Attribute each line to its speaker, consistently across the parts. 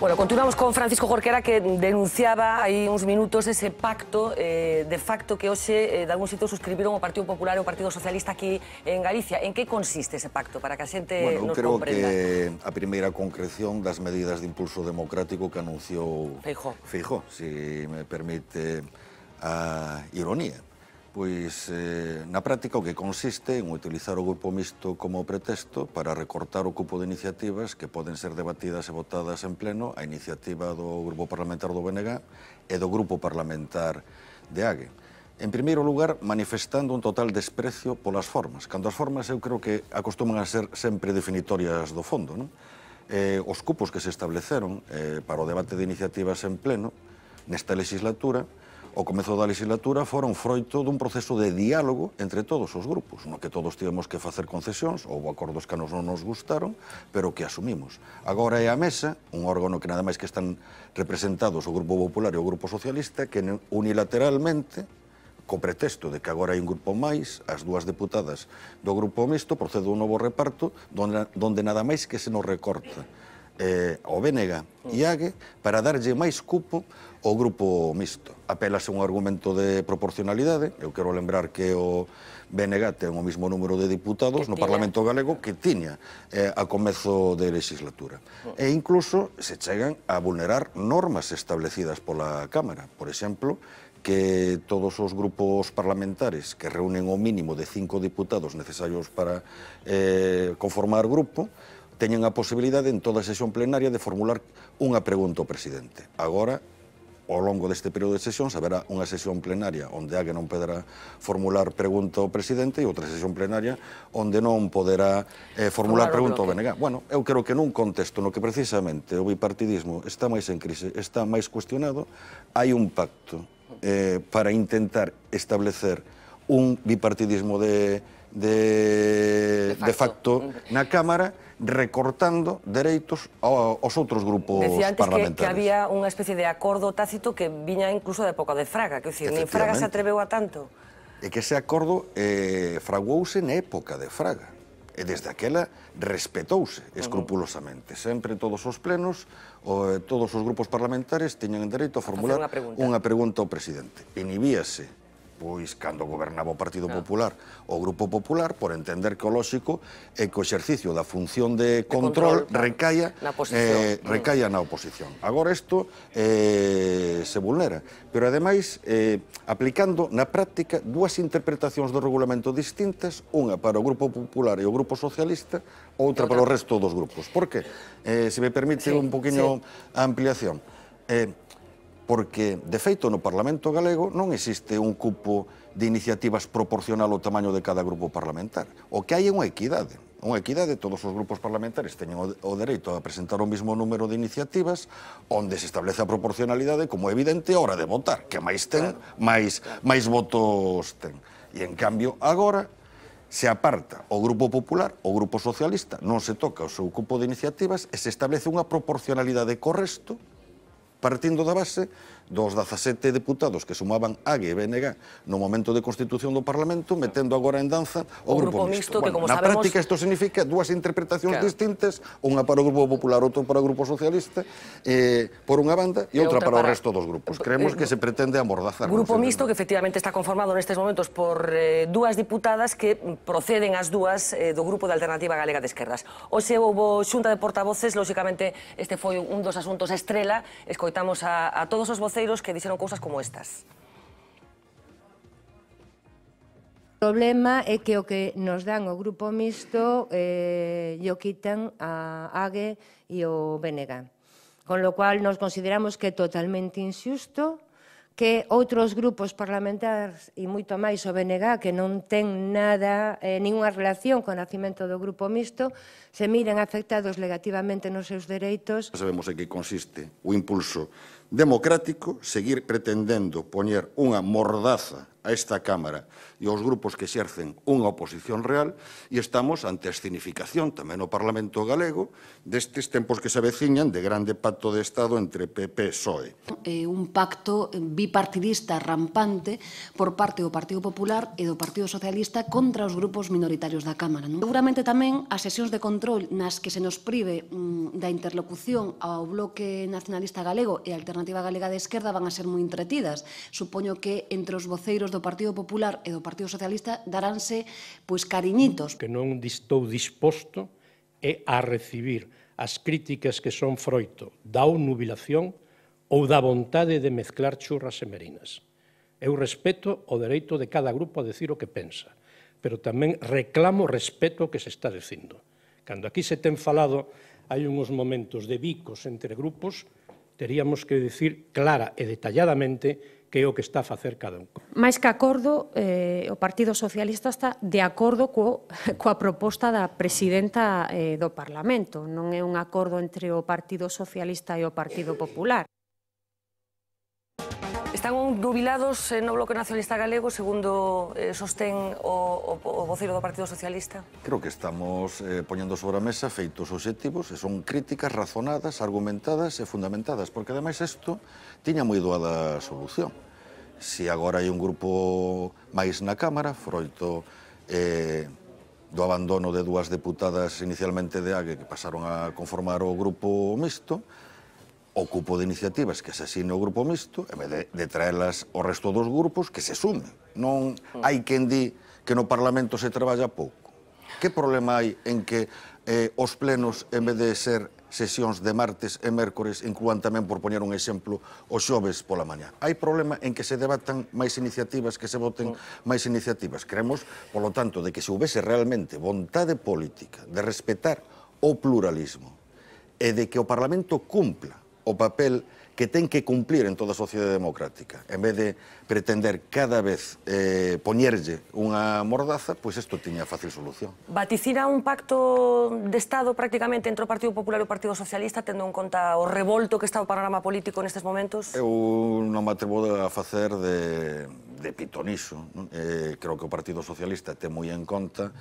Speaker 1: Bueno, continuamos con Francisco Jorquera que denunciaba ahí unos minutos ese pacto eh, de facto que hoxe se eh, de algún sitio suscribiron o Partido Popular e o Partido Socialista aquí en Galicia. En qué consiste ese pacto para que a gente bueno, nos comprenda?
Speaker 2: creo que a primera concreción las medidas de impulso democrático que anunció fijo, Feijó, si me permite a ironía. pois eh, na práctica o que consiste en utilizar o grupo mixto como pretexto para recortar o cupo de iniciativas que poden ser debatidas e votadas en pleno a iniciativa do grupo parlamentar do BNG e do grupo parlamentar de AGE. En primeiro lugar, manifestando un total desprecio polas formas. Cando as formas eu creo que acostuman a ser sempre definitorias do fondo. Non? Eh, os cupos que se estableceron eh, para o debate de iniciativas en pleno nesta legislatura o comezo da legislatura foron froito dun proceso de diálogo entre todos os grupos, no que todos tivemos que facer concesións, houve acordos que a nos non nos gustaron, pero que asumimos. Agora é a mesa, un órgano que nada máis que están representados o Grupo Popular e o Grupo Socialista, que unilateralmente co pretexto de que agora hai un grupo máis, as dúas deputadas do grupo mixto, procede un novo reparto donde, donde nada máis que se nos recorta eh, o Bénega e Ague para darlle máis cupo o grupo mixto. Apelase un argumento de proporcionalidade, eu quero lembrar que o BNG ten o mismo número de diputados no Parlamento Galego que tiña eh, a comezo de legislatura. E incluso se chegan a vulnerar normas establecidas pola Cámara. Por exemplo, que todos os grupos parlamentares que reúnen o mínimo de cinco diputados necesarios para eh, conformar grupo teñen a posibilidade en toda a sesión plenaria de formular unha pregunta ao presidente. Agora ao longo deste período de sesións haberá unha sesión plenaria onde a que non poderá formular pregunta ao presidente e outra sesión plenaria onde non poderá eh, formular claro, pregunta ao BNG. Bueno, eu creo que nun contexto no que precisamente o bipartidismo está máis en crise, está máis cuestionado, hai un pacto eh, para intentar establecer un bipartidismo de, de, de facto, de facto na Cámara recortando dereitos aos outros grupos Decía antes parlamentarios. Que, que había
Speaker 1: unha especie de acordo tácito que viña incluso da época de Fraga, que dicir, nin Fraga se atreveu a tanto.
Speaker 2: E que ese acordo eh, fraguouse na época de Fraga. E desde aquela respetouse escrupulosamente. Sempre todos os plenos, o, eh, todos os grupos parlamentares teñen dereito a formular unha pregunta. unha pregunta ao presidente. Inhibíase pois cando gobernaba o Partido Popular, o Grupo Popular, por entender que o lóxico é que o exercicio da función de control, de control recaia na eh, recaia na oposición. Agora isto eh, se vulnera, pero ademais eh, aplicando na práctica dúas interpretacións do regulamento distintas, unha para o Grupo Popular e o Grupo Socialista, outra para o resto dos grupos. Por que? Eh, se me permite sí, un poquinho sí. a ampliación. Eh, porque, de feito, no Parlamento galego non existe un cupo de iniciativas proporcional ao tamaño de cada grupo parlamentar. O que hai é unha equidade. Unha equidade, todos os grupos parlamentares teñen o dereito a presentar o mesmo número de iniciativas onde se establece a proporcionalidade como evidente a hora de votar. Que máis ten, máis, máis votos ten. E, en cambio, agora se aparta o Grupo Popular, o Grupo Socialista, non se toca o seu cupo de iniciativas e se establece unha proporcionalidade co resto partindo da base dos 17 deputados que sumaban AGE e BNG no momento de constitución do Parlamento, metendo agora en danza o, o grupo, grupo mixto. mixto que, como na sabemos... práctica isto significa dúas interpretacións claro. distintas, unha para o Grupo Popular, outra para o Grupo Socialista, eh, por unha banda, e, e outra, outra para, o resto dos grupos. Creemos eh, que se pretende amordazar. Grupo
Speaker 1: mixto que efectivamente está conformado nestes momentos por eh, dúas diputadas que proceden as dúas eh, do Grupo de Alternativa Galega de Esquerdas. Oxe, houve xunta de portavoces, lóxicamente este foi un dos asuntos estrela, escoitado escoitamos a, a todos os voceiros que dixeron cousas como estas.
Speaker 3: O problema é que o que nos dan o grupo mixto eh, o quitan a AGE e o BNG. Con lo cual nos consideramos que é totalmente injusto que outros grupos parlamentares e moito máis o BNG que non ten nada, eh, ninguna relación co nacimento do grupo mixto, se miren afectados negativamente nos seus dereitos.
Speaker 2: Sabemos en que consiste o impulso democrático seguir pretendendo poñer unha mordaza a esta Cámara e os grupos que xercen unha oposición real e estamos ante a escenificación tamén no Parlamento galego destes tempos que se aveciñan de grande pacto de Estado entre PP e PSOE.
Speaker 4: É un pacto bipartidista rampante por parte do Partido Popular e do Partido Socialista contra os grupos minoritarios da Cámara. Non? Seguramente tamén as sesións de control nas que se nos prive mm, da interlocución ao bloque nacionalista galego e a Alternativa Galega de Esquerda van a ser moi entretidas. Supoño que entre os voceiros do Partido Popular e do Partido Partido Socialista daránse
Speaker 5: pois cariñitos. Que non estou disposto é a recibir as críticas que son froito da onubilación ou da vontade de mezclar churras e merinas. Eu respeto o dereito de cada grupo a decir o que pensa, pero tamén reclamo respeto que se está dicindo. Cando aquí se ten falado, hai uns momentos de bicos entre grupos, teríamos que decir clara e detalladamente que é o que está a facer cada un.
Speaker 3: Mais que acordo, eh, o Partido Socialista está de acordo co, coa proposta da presidenta eh, do Parlamento. Non é un acordo entre o Partido Socialista e o Partido Popular.
Speaker 1: Están nubilados en eh, no Bloque Nacionalista Galego, segundo eh, sostén o, o, o voceiro do Partido Socialista?
Speaker 2: Creo que estamos eh, poñendo sobre a mesa feitos objetivos, e son críticas razonadas, argumentadas e fundamentadas, porque ademais isto tiña moi doada solución. Se agora hai un grupo máis na Cámara, froito eh, do abandono de dúas deputadas inicialmente de AGE que pasaron a conformar o grupo mixto, o cupo de iniciativas que se asine o Grupo Mixto e de, de traelas o resto dos grupos que se sumen. Non hai quen di que no Parlamento se traballa pouco. Que problema hai en que eh, os plenos, en vez de ser sesións de martes e mércores, incluan tamén, por poñer un exemplo, os xoves pola mañá. Hai problema en que se debatan máis iniciativas, que se voten máis iniciativas. Creemos, polo tanto, de que se houvese realmente vontade política de respetar o pluralismo e de que o Parlamento cumpla o papel que ten que cumplir en toda a sociedade democrática. En vez de pretender cada vez eh, poñerlle unha mordaza, pois isto tiña fácil solución.
Speaker 1: Vaticina un pacto de Estado prácticamente entre o Partido Popular e o Partido Socialista, tendo en conta o revolto que está o panorama político nestes momentos? Eu
Speaker 2: non me atrevo a facer de, de pitoniso. Eh, creo que o Partido Socialista ten moi en conta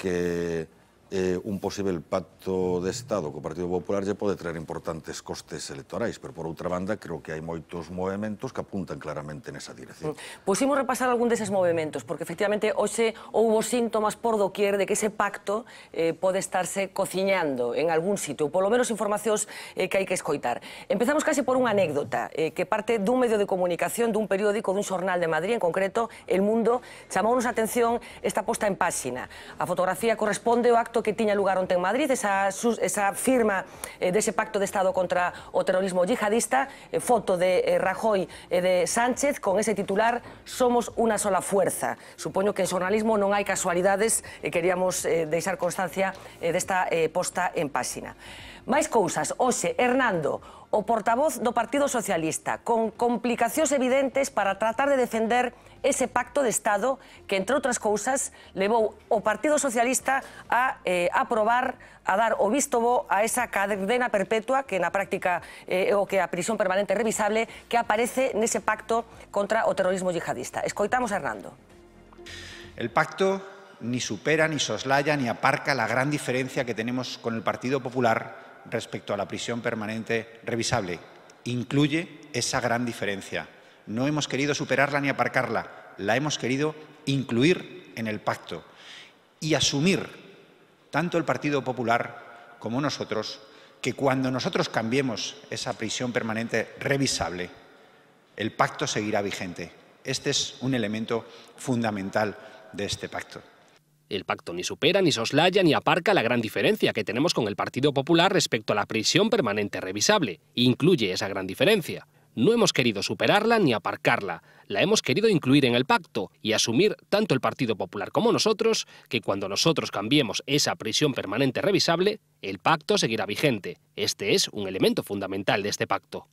Speaker 2: que eh, un posible pacto de Estado co Partido Popular lle pode traer importantes costes electorais, pero por outra banda creo que hai moitos movimentos que apuntan claramente nesa dirección.
Speaker 1: Pois imos repasar algún deses movimentos, porque efectivamente hoxe houbo síntomas por doquier de que ese pacto eh, pode estarse cociñando en algún sitio, ou polo menos informacións eh, que hai que escoitar. Empezamos case por unha anécdota eh, que parte dun medio de comunicación, dun periódico, dun xornal de Madrid, en concreto El Mundo, chamounos a atención esta posta en páxina. A fotografía corresponde ao acto pacto que tiña lugar onte en Madrid, esa, esa firma eh, dese de pacto de Estado contra o terrorismo yihadista, eh, foto de eh, Rajoy e eh, de Sánchez con ese titular Somos unha sola fuerza. Supoño que en xornalismo non hai casualidades e eh, queríamos eh, deixar constancia eh, desta eh, posta en páxina. Máis cousas, hoxe, Hernando, o portavoz do Partido Socialista, con complicacións evidentes para tratar de defender ese pacto de Estado que, entre outras cousas, levou o Partido Socialista a eh, aprobar, a dar o visto bo a esa cadena perpetua que na práctica eh, o que a prisión permanente revisable que aparece nese pacto contra o terrorismo yihadista. Escoitamos a Hernando.
Speaker 6: El pacto ni supera, ni soslaya, ni aparca la gran diferencia que tenemos con el Partido Popular respecto a la prisión permanente revisable. Incluye esa gran diferencia. No hemos querido superarla ni aparcarla, la hemos querido incluir en el pacto y asumir, tanto el Partido Popular como nosotros, que cuando nosotros cambiemos esa prisión permanente revisable, el pacto seguirá vigente. Este es un elemento
Speaker 7: fundamental de este pacto. El pacto ni supera, ni soslaya, ni aparca la gran diferencia que tenemos con el Partido Popular respecto a la prisión permanente revisable. Incluye esa gran diferencia. No hemos querido superarla ni aparcarla, la hemos querido incluir en el pacto y asumir tanto el Partido Popular como nosotros que cuando nosotros cambiemos esa prisión permanente revisable, el pacto seguirá vigente. Este es un elemento fundamental de este pacto.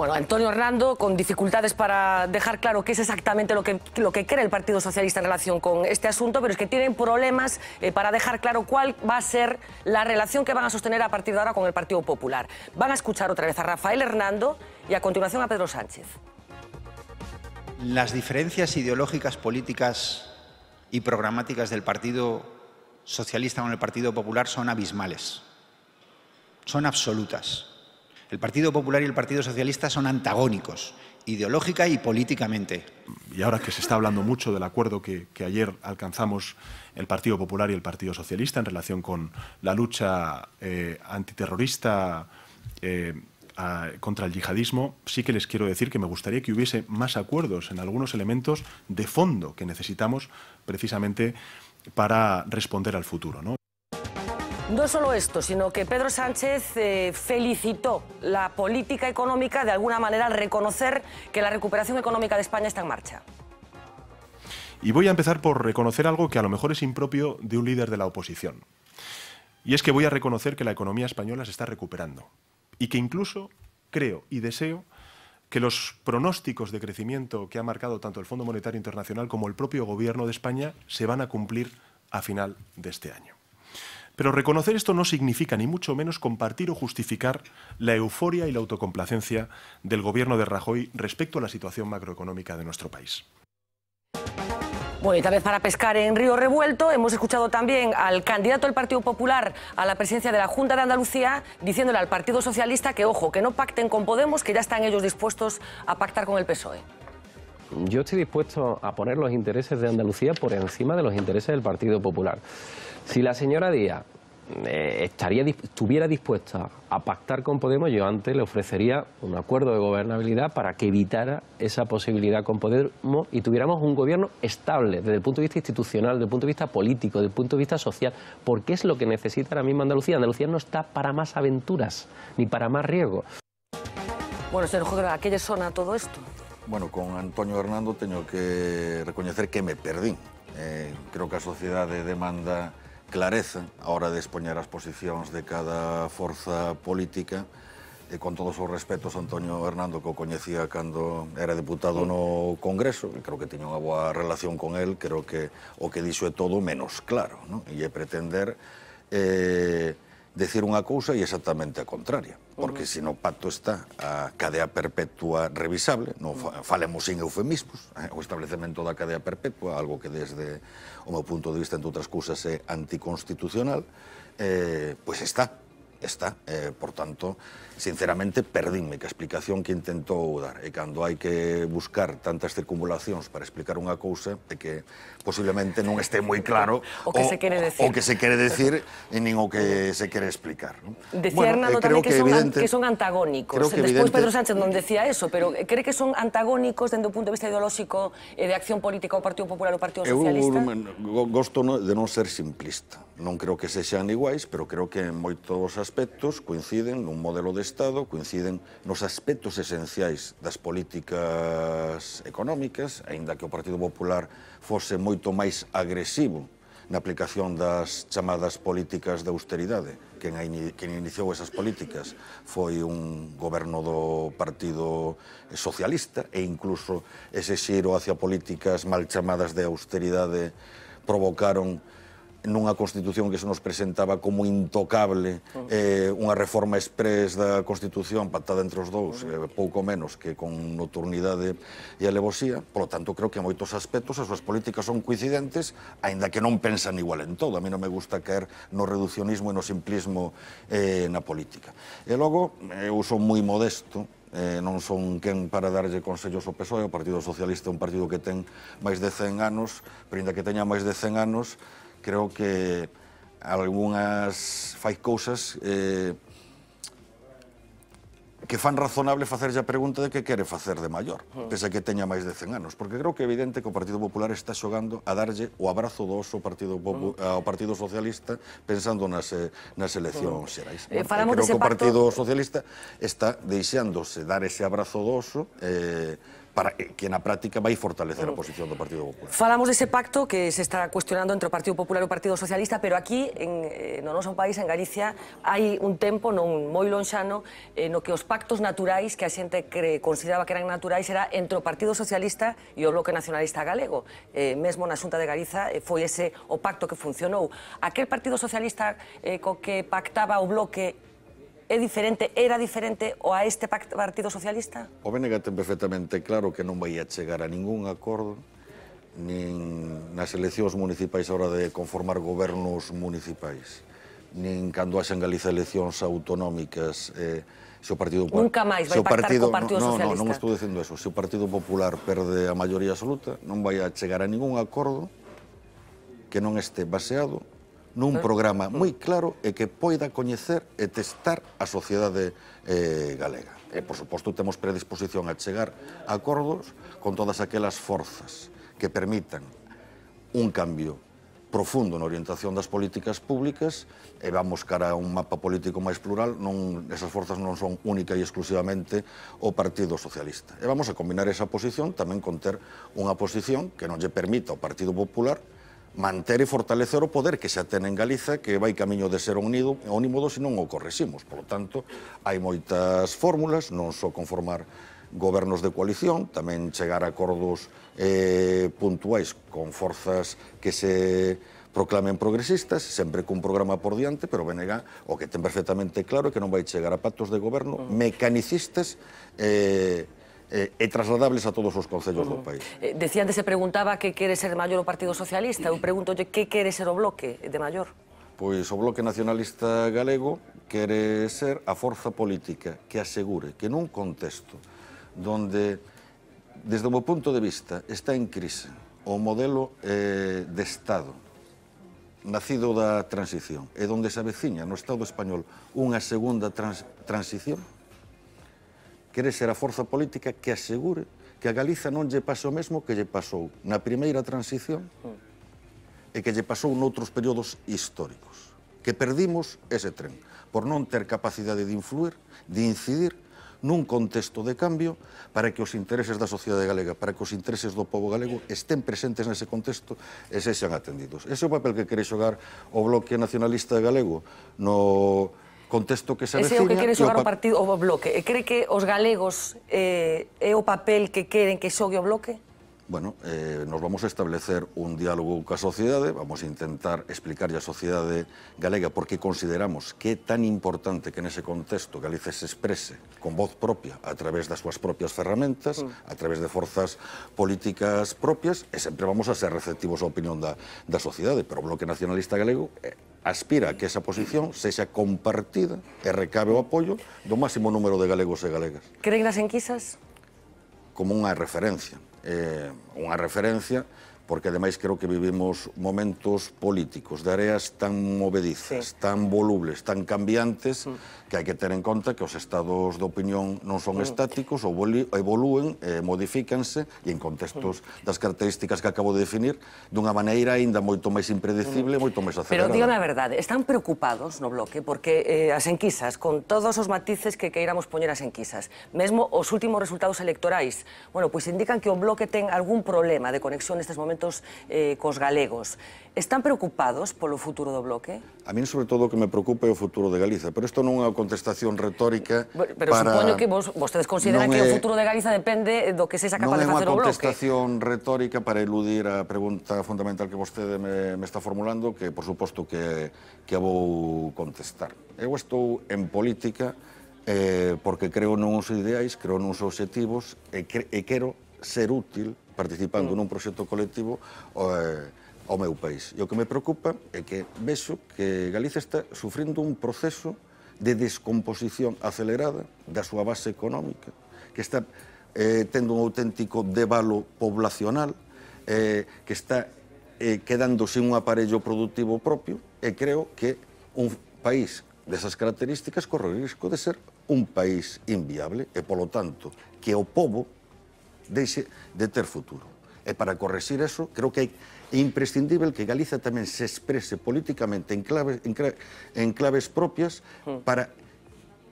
Speaker 1: Bueno, Antonio Hernando, con dificultades para dejar claro qué es exactamente lo que, lo cree el Partido Socialista en relación con este asunto, pero es que tienen problemas eh, para dejar claro cuál va a ser la relación que van a sostener a partir de ahora con el Partido Popular. Van a escuchar otra vez a Rafael Hernando y a continuación a Pedro Sánchez.
Speaker 6: Las diferencias ideológicas, políticas y programáticas del Partido Socialista con el Partido Popular son abismales, son absolutas. El Partido Popular y el Partido Socialista son antagónicos, ideológica y políticamente.
Speaker 8: Y ahora que se está hablando mucho del acuerdo que, ayer alcanzamos el Partido Popular y el Partido Socialista en relación con la lucha eh, antiterrorista eh, contra el yihadismo, sí que les quiero decir que me gustaría que hubiese más acuerdos en algunos elementos de fondo que necesitamos precisamente para responder al futuro.
Speaker 1: No solo esto, sino que Pedro Sánchez eh, felicitó la política económica de alguna manera al reconocer que la recuperación económica de España está en marcha.
Speaker 8: Y voy a empezar por reconocer algo que a lo mejor es impropio de un líder de la oposición. Y es que voy a reconocer que la economía española se está recuperando. Y que incluso creo y deseo que los pronósticos de crecimiento que ha marcado tanto el Fondo Monetario Internacional como el propio Gobierno de España se van a cumplir a final de este año. Pero reconocer esto no significa ni mucho menos compartir o justificar la euforia y la autocomplacencia del gobierno de Rajoy respecto a la situación macroeconómica de nuestro país.
Speaker 1: Bueno, y tal vez para pescar en Río Revuelto, hemos escuchado también al candidato del Partido Popular a la presidencia de la Junta de Andalucía diciéndole al Partido Socialista que, ojo, que no pacten con Podemos, que ya están ellos dispuestos a pactar con el PSOE.
Speaker 3: Yo estoy
Speaker 5: dispuesto a poner los intereses de Andalucía por encima de los intereses del Partido Popular. Si la señora Díaz eh, estuviera dispuesta a pactar con Podemos, yo
Speaker 7: antes le ofrecería un acuerdo de gobernabilidad para que evitara esa posibilidad con Podemos y tuviéramos un gobierno estable desde el punto de vista institucional, desde el punto de vista político, desde el punto de vista social, porque es lo que necesita ahora mismo Andalucía. Andalucía no está para más aventuras ni para más riesgos.
Speaker 1: Bueno, Sergio, ¿a qué suena todo esto?
Speaker 2: Bueno, con Antonio Hernando Tengo que reconocer que me perdí eh, creo que a de demanda clareza a hora de expoñer as posicións de cada forza política e con todos os respetos Antonio Hernando que o coñecía cando era deputado no Congreso, e creo que tiña unha boa relación con el, creo que o que dixo é todo menos claro, ¿no? E é pretender eh, decir unha cousa e exactamente a contraria, porque se no pacto está a cadea perpetua revisable, non falemos sin eufemismos, eh, o establecemento da cadea perpetua, algo que desde o meu punto de vista, entre outras cousas, é anticonstitucional, eh, pois está, está. Eh, por tanto, sinceramente, perdínme que a explicación que intentou dar. E cando hai que buscar tantas circunvolacións para explicar unha cousa, é que posiblemente non este moi claro o que o, se decir, o que se quere decir e nin o que se quere explicar. ¿no? Decía bueno, Hernando eh, tamén que, que, son, evidente, que son
Speaker 1: antagónicos. Creo que evidente... Pedro Sánchez non decía eso, pero cree que son antagónicos dende o punto de vista ideolóxico e de acción política o Partido Popular o Partido Socialista?
Speaker 2: Eu gosto de non ser simplista. Non creo que sexan iguais, pero creo que en moitos aspectos coinciden nun modelo de Estado coinciden nos aspectos esenciais das políticas económicas, aínda que o Partido Popular fose moito máis agresivo na aplicación das chamadas políticas de austeridade. Quen, a quen iniciou esas políticas foi un goberno do Partido Socialista e incluso ese xiro hacia políticas mal chamadas de austeridade provocaron nunha Constitución que se nos presentaba como intocable eh, unha reforma express da Constitución pactada entre os dous, eh, pouco menos que con noturnidade e alevosía. Por lo tanto, creo que en moitos aspectos as súas políticas son coincidentes, aínda que non pensan igual en todo. A mí non me gusta caer no reduccionismo e no simplismo eh, na política. E logo, eu son moi modesto, eh, non son quen para darlle consellos ao PSOE, o Partido Socialista é un partido que ten máis de 100 anos, pero ainda que teña máis de 100 anos, creo que algunhas fai cousas eh, que fan razonable facerlle a pregunta de que quere facer de maior, pese a que teña máis de 100 anos, porque creo que é evidente que o Partido Popular está xogando a darlle o abrazo do oso Partido Popu ao Partido Socialista pensando nas, eh, nas eleccións xerais. Eh, falamos creo que o Partido Socialista está deixándose dar ese abrazo do oso eh, para que na práctica vai fortalecer a posición do Partido Popular.
Speaker 1: Falamos dese pacto que se está cuestionando entre o Partido Popular e o Partido Socialista, pero aquí en, eh, no noso país, en Galicia, hai un tempo non moi lonxano eh, no que os pactos naturais que a xente cre, consideraba que eran naturais era entre o Partido Socialista e o Bloque Nacionalista Galego. Eh, mesmo na Xunta de Galiza eh, foi ese o pacto que funcionou. Aquel Partido Socialista eh, co que pactaba o Bloque é diferente, era diferente o a este Partido Socialista?
Speaker 2: O BNG ten perfectamente claro que non vai a chegar a ningún acordo nin nas eleccións municipais a hora de conformar gobernos municipais nin cando haxan Galiza eleccións autonómicas eh, se o Partido Popular... Nunca máis vai pactar partido, co Partido no, Socialista. Non, non, non estou dicendo eso. Se o Partido Popular perde a maioría absoluta, non vai a chegar a ningún acordo que non este baseado nun programa mm. moi claro e que poida coñecer e testar a sociedade eh, galega. E, por suposto, temos predisposición a chegar a acordos con todas aquelas forzas que permitan un cambio profundo na orientación das políticas públicas e vamos cara a un mapa político máis plural, non, esas forzas non son única e exclusivamente o Partido Socialista. E vamos a combinar esa posición tamén con ter unha posición que non lle permita ao Partido Popular manter e fortalecer o poder que xa ten en Galiza que vai camiño de ser unido, unímodo se non o corresimos. Por lo tanto, hai moitas fórmulas, non só conformar gobernos de coalición, tamén chegar a acordos eh, puntuais con forzas que se proclamen progresistas, sempre cun programa por diante, pero Benega o que ten perfectamente claro é que non vai chegar a pactos de goberno mm. mecanicistas eh, eh, e trasladables a todos os concellos uh -huh. do país.
Speaker 1: Eh, decían antes, se preguntaba que quere ser maior o Partido Socialista. Eu preguntolle que quere ser o bloque de maior?
Speaker 2: Pois o Bloque Nacionalista Galego quere ser a forza política que asegure que nun contexto donde, desde o meu punto de vista, está en crise o modelo eh, de Estado nacido da transición e donde se aveciña no Estado español unha segunda trans transición, quere ser a forza política que asegure que a Galiza non lle pase o mesmo que lle pasou na primeira transición e que lle pasou noutros períodos históricos. Que perdimos ese tren por non ter capacidade de influir, de incidir nun contexto de cambio para que os intereses da sociedade galega, para que os intereses do povo galego estén presentes nese contexto e sexan atendidos. Ese é o papel que quere xogar o Bloque Nacionalista Galego no contexto que se Ese Ese é o que quere xogar o, pa... o
Speaker 1: partido o bloque. E cree que os galegos eh, é o papel que queren que xogue o bloque?
Speaker 2: Bueno, eh, nos vamos a establecer un diálogo ca sociedade, vamos a intentar explicarlle a sociedade galega por que consideramos que é tan importante que nese contexto Galicia se exprese con voz propia a través das súas propias ferramentas, mm. a través de forzas políticas propias, e sempre vamos a ser receptivos á opinión da, da sociedade, pero o Bloque Nacionalista Galego é, eh, aspira a que esa posición sexa compartida e recabe o apoio do máximo número de galegos e galegas.
Speaker 1: Creen nas enquisas?
Speaker 2: Como unha referencia. Eh, unha referencia porque ademais creo que vivimos momentos políticos de areas tan movedizas, sí. tan volubles, tan cambiantes, mm. que hai que ter en conta que os estados de opinión non son mm. estáticos, evolúen, eh, modifícanse, e en contextos mm. das características que acabo de definir, dunha maneira aínda moito máis impredecible, mm. moito máis acelerada. Pero digan
Speaker 1: a verdade, están preocupados no bloque, porque eh, as enquisas, con todos os matices que queiramos poñer as enquisas, mesmo os últimos resultados electorais, bueno, pois pues indican que o bloque ten algún problema de conexión nestes momentos sentimentos eh, cos galegos. Están preocupados polo futuro do bloque?
Speaker 2: A min, sobre todo, o que me preocupa é o futuro de Galiza, pero isto non é unha contestación retórica pero, pero para... supoño que
Speaker 1: vos, vostedes consideran non que o futuro de Galiza depende eh, do que se capaz de facer o bloque. Non é unha contestación
Speaker 2: retórica para eludir a pregunta fundamental que vostede me, me está formulando, que, por suposto, que, que a vou contestar. Eu estou en política eh, porque creo nun os ideais, creo nuns objetivos e, cre, e quero ser útil participando nun proxecto colectivo ao eh, meu país. E o que me preocupa é que vexo que Galicia está sufrindo un proceso de descomposición acelerada da súa base económica, que está eh, tendo un auténtico devalo poblacional, eh, que está eh, quedando sin un aparello productivo propio, e creo que un país desas características corre o risco de ser un país inviable, e, polo tanto, que o povo deixe de ter futuro. E para correxir eso, creo que é imprescindível que Galiza tamén se exprese políticamente en claves, en, en claves propias hmm. para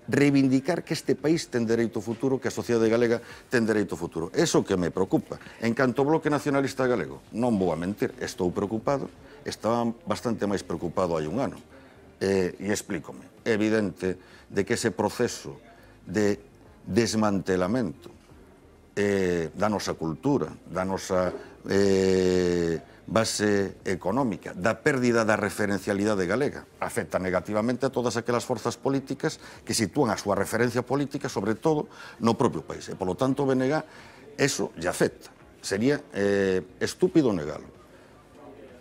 Speaker 2: reivindicar que este país ten dereito futuro, que a sociedade galega ten dereito futuro. Eso que me preocupa. En canto bloque nacionalista galego, non vou a mentir, estou preocupado, estaba bastante máis preocupado hai un ano. E, e explícome, é evidente de que ese proceso de desmantelamento eh, da nosa cultura, da nosa eh, base económica, da pérdida da referencialidade galega. Afecta negativamente a todas aquelas forzas políticas que sitúan a súa referencia política, sobre todo, no propio país. E, polo tanto, o BNG, eso lle afecta. Sería eh, estúpido negalo.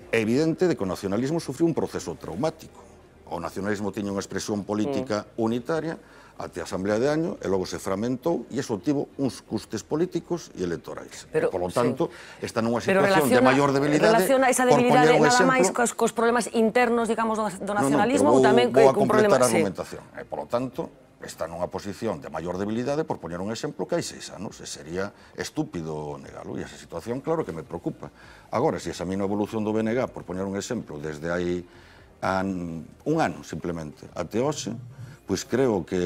Speaker 2: É evidente de que o nacionalismo sufriu un proceso traumático. O nacionalismo tiña unha expresión política mm. unitaria, até a Asamblea de Año e logo se fragmentou e iso tivo uns custes políticos e electorais. Pero, lo tanto, sí. está nunha situación relaciona, de maior debilidade. Relaciona esa debilidade nada máis
Speaker 1: cos, cos problemas internos, digamos, do, nacionalismo no, no, ou tamén vou, vou cun problema... Vou a argumentación.
Speaker 2: Sí. E, tanto, está nunha posición de maior debilidade, por poñer un exemplo, que hai seis anos, e sería estúpido negalo, e esa situación, claro, que me preocupa. Agora, se examino a evolución do BNG, por poñer un exemplo, desde hai an, un ano, simplemente, até hoxe, pois creo que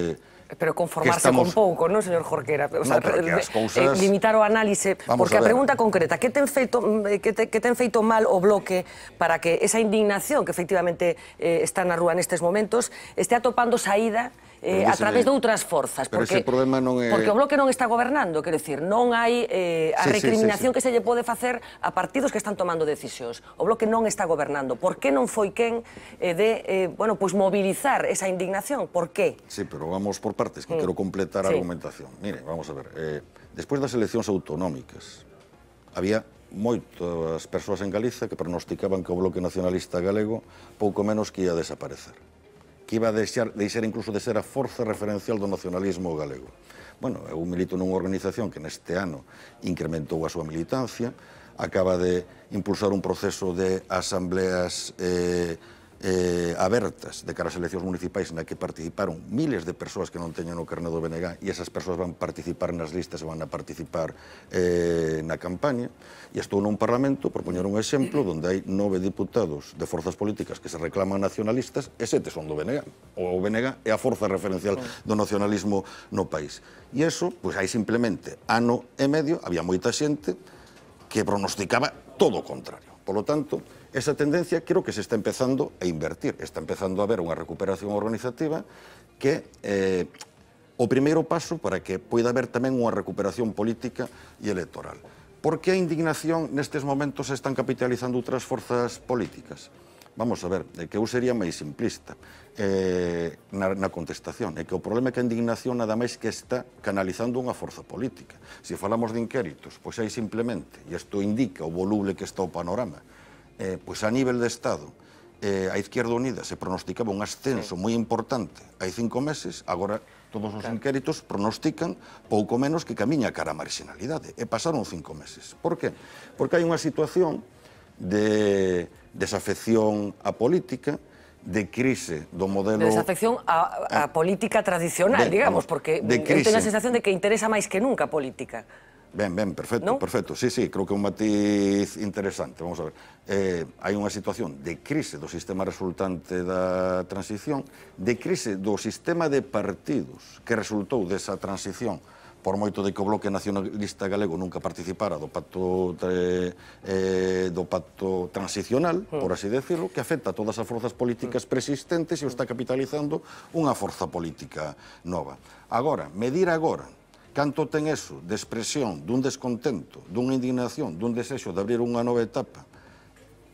Speaker 1: Pero conformarse estamos... con pouco, non, señor Jorquera? O sea, no, que as cousas... Eh, limitar o análise, eh, Vamos porque a, a pregunta concreta, que ten feito mm, eh, que, te, que ten feito mal o bloque para que esa indignación que efectivamente eh, está na rúa nestes momentos este atopando saída eh, a través de outras forzas. Pero porque, ese
Speaker 2: problema non é... Porque o
Speaker 1: bloque non está gobernando, quero decir, non hai eh, a sí, recriminación sí, sí, sí. que se lle pode facer a partidos que están tomando decisións. O bloque non está gobernando. Por que non foi quen eh, de, eh, bueno, pois pues, mobilizar esa indignación? Por que?
Speaker 2: Sí, pero vamos por partes, que mm. quero completar sí. a argumentación. Mire, vamos a ver, eh, despois das eleccións autonómicas, había moitas persoas en Galiza que pronosticaban que o bloque nacionalista galego pouco menos que ia desaparecer que iba a deixar, deixar incluso de ser a forza referencial do nacionalismo galego. Bueno, eu milito nunha organización que neste ano incrementou a súa militancia, acaba de impulsar un proceso de asambleas eh, eh, abertas de cara ás eleccións municipais na que participaron miles de persoas que non teñen o carné do BNG e esas persoas van participar nas listas e van a participar eh, na campaña e estou nun Parlamento, por poñer un exemplo, onde hai nove diputados de forzas políticas que se reclaman nacionalistas e sete son do BNG. O BNG é a forza referencial do nacionalismo no país. E eso, pois hai simplemente ano e medio, había moita xente que pronosticaba todo o contrario. Por lo tanto, Esa tendencia creo que se está empezando a invertir, está empezando a haber unha recuperación organizativa que eh, o primeiro paso para que poida haber tamén unha recuperación política e electoral. Por que a indignación nestes momentos se están capitalizando outras forzas políticas? Vamos a ver, eh, que eu sería máis simplista eh, na, na contestación. É que o problema é que a indignación nada máis que está canalizando unha forza política. Se falamos de inquéritos, pois hai simplemente, e isto indica o voluble que está o panorama, eh, pois a nivel de Estado, eh, a Izquierda Unida se pronosticaba un ascenso sí. moi importante hai cinco meses, agora todos os claro. inquéritos pronostican pouco menos que camiña cara a marginalidade. E pasaron cinco meses. Por qué? Porque hai unha situación de desafección á política, de crise do modelo... De desafección
Speaker 1: á, á ah. política tradicional, de, digamos, porque de crise. eu a sensación de que interesa máis que nunca a política.
Speaker 2: Ben, ben, perfecto, ¿no? perfecto. Sí, sí, creo que é un matiz interesante. Vamos a ver. Eh, hai unha situación de crise do sistema resultante da transición, de crise do sistema de partidos que resultou desa transición por moito de que o Bloque Nacionalista Galego nunca participara do pacto eh, eh, do pacto transicional, hmm. por así decirlo, que afecta a todas as forzas políticas hmm. preexistentes e o está capitalizando unha forza política nova. Agora, medir agora Canto ten eso de expresión dun descontento, dunha indignación, dun desexo de abrir unha nova etapa,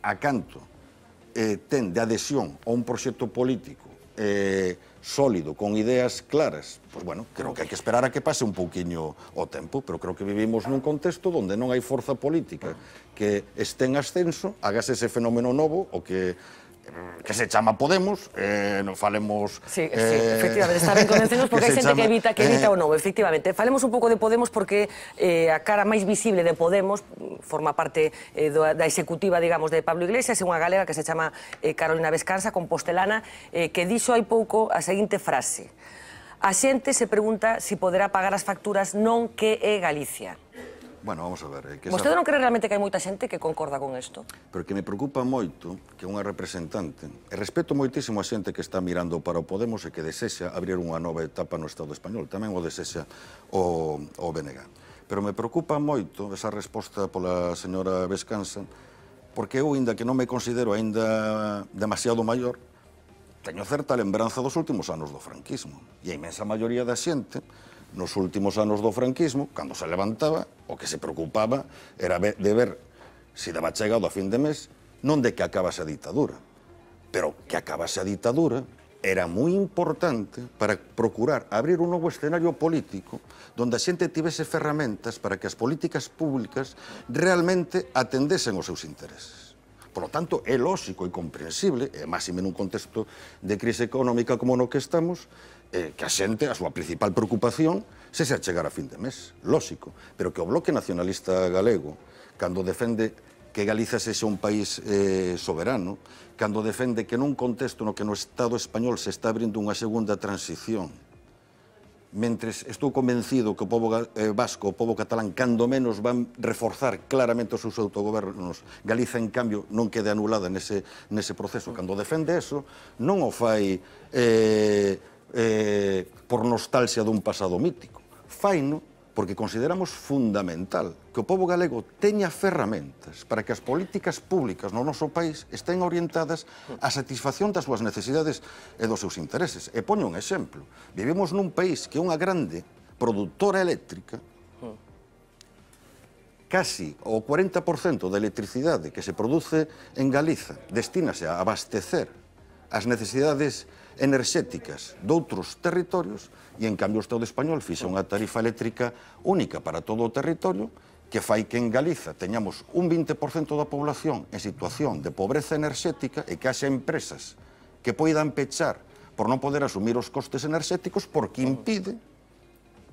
Speaker 2: a canto eh, ten de adhesión a un proxecto político eh, sólido, con ideas claras, pois pues bueno, creo que hai que esperar a que pase un pouquiño o tempo, pero creo que vivimos nun contexto onde non hai forza política que este en ascenso, hagas ese fenómeno novo, o que Eh, que se chama Podemos, eh, non falemos... Sí, sí, eh... efectivamente, está ben convencenos porque hai xente que evita que evita eh, o novo,
Speaker 1: efectivamente. Falemos un pouco de Podemos porque eh, a cara máis visible de Podemos forma parte eh, do, da executiva, digamos, de Pablo Iglesias, é unha galega que se chama eh, Carolina Vescanza, compostelana, eh, que dixo hai pouco a seguinte frase. A xente se pregunta se si poderá pagar as facturas non que é Galicia.
Speaker 2: Bueno, vamos a ver... Eh, que Vostede esa...
Speaker 1: non cree realmente que hai moita xente que concorda con isto?
Speaker 2: Pero que me preocupa moito que unha representante... E respeto moitísimo a xente que está mirando para o Podemos e que desexa abrir unha nova etapa no Estado español. Tamén o desexa o, o BNG. Pero me preocupa moito esa resposta pola señora Vescansa porque eu, inda que non me considero aínda demasiado maior, teño certa lembranza dos últimos anos do franquismo. E a imensa maioría da xente nos últimos anos do franquismo, cando se levantaba, o que se preocupaba era de ver se daba chegado a fin de mes, non de que acabase a ditadura, pero que acabase a ditadura era moi importante para procurar abrir un novo escenario político donde a xente tivese ferramentas para que as políticas públicas realmente atendesen os seus intereses. Por lo tanto, é lógico e comprensible, e menos un contexto de crise económica como no que estamos, eh, que a xente, a súa principal preocupación, se se achegar a fin de mes, lóxico, pero que o Bloque Nacionalista Galego, cando defende que Galiza sexa un país eh, soberano, cando defende que nun contexto no que no Estado español se está abrindo unha segunda transición, mentres estou convencido que o povo eh, vasco, o povo catalán, cando menos van reforzar claramente os seus autogobernos. Galiza, en cambio, non quede anulada nese, nese proceso. Cando defende eso, non o fai... Eh, eh, por nostalgia dun pasado mítico. Faino porque consideramos fundamental que o povo galego teña ferramentas para que as políticas públicas no noso país estén orientadas á satisfacción das súas necesidades e dos seus intereses. E poño un exemplo. Vivimos nun país que é unha grande produtora eléctrica casi o 40% da electricidade que se produce en Galiza destínase a abastecer as necesidades enerxéticas doutros territorios e, en cambio, o Estado español fixa unha tarifa eléctrica única para todo o territorio que fai que en Galiza teñamos un 20% da población en situación de pobreza enerxética e que haxa empresas que poidan pechar por non poder asumir os costes enerxéticos porque impide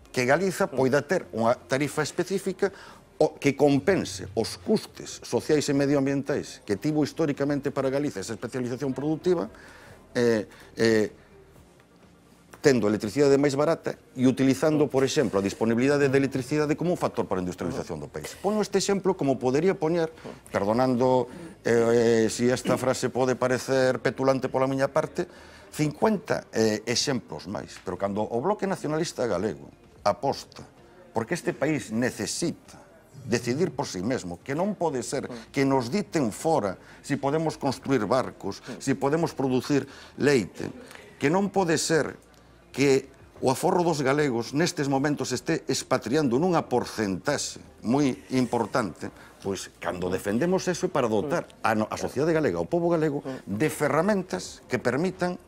Speaker 2: que Galiza poida ter unha tarifa específica o que compense os custes sociais e medioambientais que tivo históricamente para Galiza esa especialización productiva eh, eh, tendo electricidade máis barata e utilizando, por exemplo, a disponibilidade de electricidade como un factor para a industrialización do país. Pono este exemplo como podería poñer, perdonando eh, eh, si esta frase pode parecer petulante pola miña parte, 50 eh, exemplos máis. Pero cando o Bloque Nacionalista Galego aposta porque este país necesita decidir por si sí mesmo, que non pode ser mm. que nos diten fora si podemos construir barcos, mm. si podemos producir leite, que non pode ser que o aforro dos galegos nestes momentos este expatriando nunha porcentaxe moi importante, pois cando defendemos eso é para dotar mm. a, sociedade galega, o povo galego, de ferramentas que permitan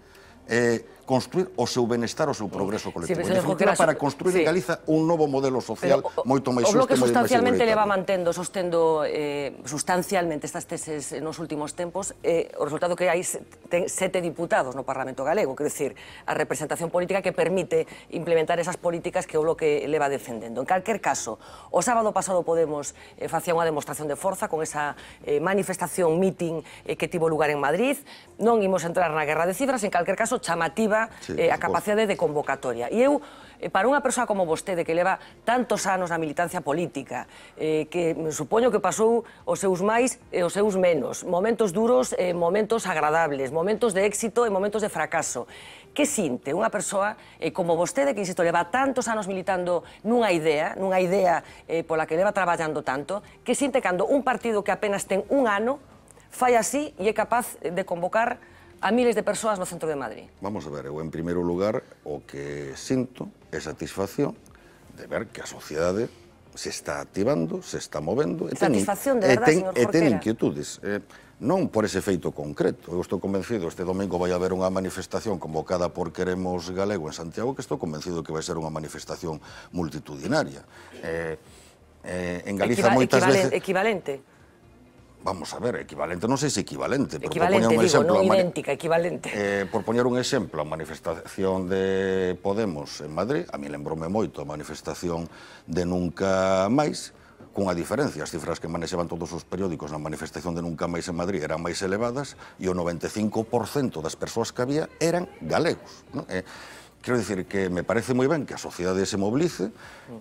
Speaker 2: eh, construir o seu benestar, o seu progreso colectivo. Sí, en definitiva, para construir sí. en Galiza un novo modelo social Pero, moito máis xusto. O bloque sustancialmente leva
Speaker 1: mantendo, sostendo eh, sustancialmente estas teses eh, nos últimos tempos, eh, o resultado que hai ten sete diputados no Parlamento Galego, quero decir, a representación política que permite implementar esas políticas que o bloque leva defendendo. En calquer caso, o sábado pasado Podemos eh, facía unha demostración de forza con esa eh, manifestación, meeting eh, que tivo lugar en Madrid. Non imos entrar na guerra de cifras, en calquer caso, chamativa toda sí, eh, a capacidade de convocatoria. E eu, eh, para unha persoa como vostede, que leva tantos anos na militancia política, eh, que supoño que pasou os seus máis e os seus menos, momentos duros e eh, momentos agradables, momentos de éxito e momentos de fracaso, que sinte unha persoa eh, como vostede, que, insisto, leva tantos anos militando nunha idea, nunha idea eh, pola que leva traballando tanto, que sinte cando un partido que apenas ten un ano fai así e é capaz de convocar a miles de persoas no centro de Madrid.
Speaker 2: Vamos a ver, eu en primeiro lugar o que sinto é satisfacción de ver que a sociedade se está activando, se está movendo e ten, Satisfacción, de verdad, e ten, e ten inquietudes. Eh, non por ese feito concreto. Eu estou convencido, este domingo vai haber unha manifestación convocada por Queremos Galego en Santiago, que estou convencido que vai ser unha manifestación multitudinaria. Eh, eh en Galiza moitas veces...
Speaker 1: Equivalente
Speaker 2: vamos a ver, equivalente, non sei se equivalente, pero equivalente, por poñer un digo, non idéntica, equivalente. Eh, por poñer un exemplo, a manifestación de Podemos en Madrid, a mí lembrome moito a manifestación de Nunca Máis, cunha diferencia, as cifras que manexaban todos os periódicos na manifestación de Nunca Máis en Madrid eran máis elevadas e o 95% das persoas que había eran galegos. Non? Eh, Quero dicir que me parece moi ben que a sociedade se mobilice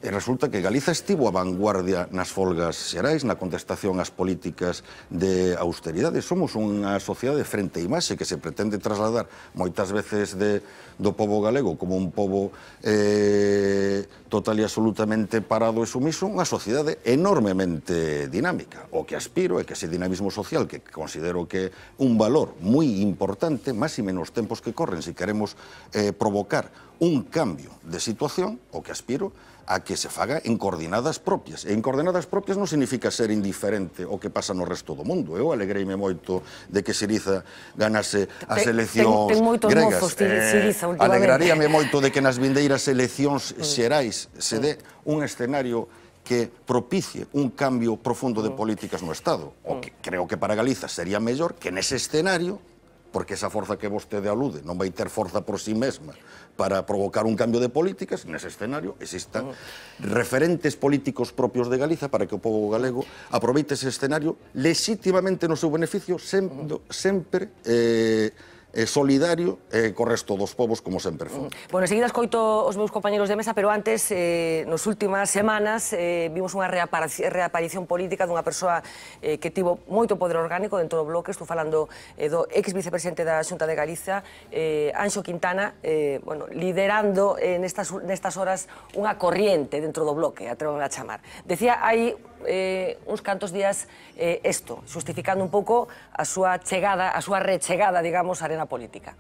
Speaker 2: e resulta que Galiza estivo a vanguardia nas folgas xerais, na contestación ás políticas de austeridade. Somos unha sociedade frente e imaxe que se pretende trasladar moitas veces de, do povo galego como un povo eh, total e absolutamente parado e sumiso, unha sociedade enormemente dinámica. O que aspiro é que ese dinamismo social, que considero que é un valor moi importante, máis e menos tempos que corren, se queremos eh, provocar un cambio de situación, o que aspiro, a que se faga en coordenadas propias. E en coordenadas propias non significa ser indiferente ao que pasa no resto do mundo. Eu alegreime moito de que Siriza ganase as eleccións ten, ten, ten moitos gregas. Mozos, eh, Siriza, alegraríame moito de que nas vindeiras eleccións mm. xerais se mm. dé un escenario que propicie un cambio profundo de mm. políticas no Estado. O que creo que para Galiza sería mellor que nese escenario porque esa forza que vostede alude non vai ter forza por si sí mesma, para provocar un cambio de políticas, nese escenario existan ah. referentes políticos propios de Galiza para que o povo galego aproveite ese escenario lexítimamente no seu beneficio, sendo ah. sempre eh, eh, solidario eh, co resto dos povos como sempre foi.
Speaker 1: Mm. Bueno, enseguida escoito os meus compañeros de mesa, pero antes, eh, nos últimas semanas, eh, vimos unha reaparición, reaparición política dunha persoa eh, que tivo moito poder orgánico dentro do bloque, estou falando eh, do ex-vicepresidente da Xunta de Galiza, eh, Anxo Quintana, eh, bueno, liderando eh, nestas, nestas horas unha corriente dentro do bloque, atrevo a chamar. Decía, hai eh, uns cantos días eh, esto, justificando un pouco a súa chegada, a súa rechegada, digamos, á arena política.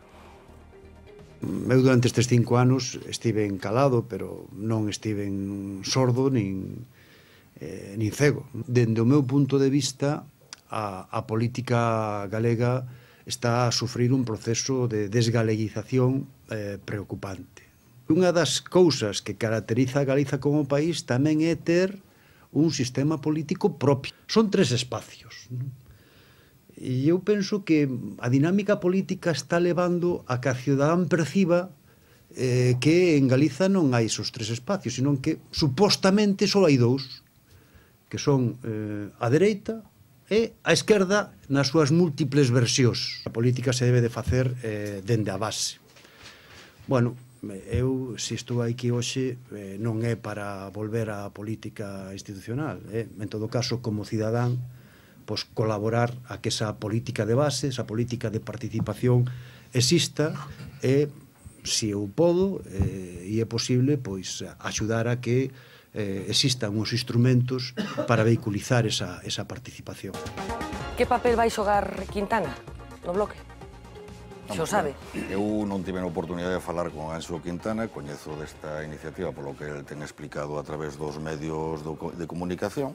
Speaker 6: Eu durante estes cinco anos estive encalado, pero non estive en sordo nin, eh, nin cego. Dende o meu punto de vista, a, a política galega está a sufrir un proceso de desgaleguización eh, preocupante. Unha das cousas que caracteriza a Galiza como país tamén é ter un sistema político propio. Son tres espacios. Non? E eu penso que a dinámica política está levando a que a ciudadán perciba eh, que en Galiza non hai esos tres espacios, senón que supostamente só hai dous, que son eh, a dereita e a esquerda nas súas múltiples versións. A política se debe de facer eh, dende a base. Bueno, Eh, eu se estou aquí hoxe eh, non é para volver á política institucional, eh? en todo caso como cidadán pois colaborar a que esa política de base, esa política de participación exista e se eu podo eh, e é posible pois axudar a que eh, existan uns instrumentos para veiculizar esa, esa participación.
Speaker 1: Que papel vai xogar Quintana no bloque?
Speaker 2: Xo sabe. Eu non tive a oportunidade de falar con Anxo Quintana, coñezo desta iniciativa polo que el ten explicado a través dos medios de comunicación,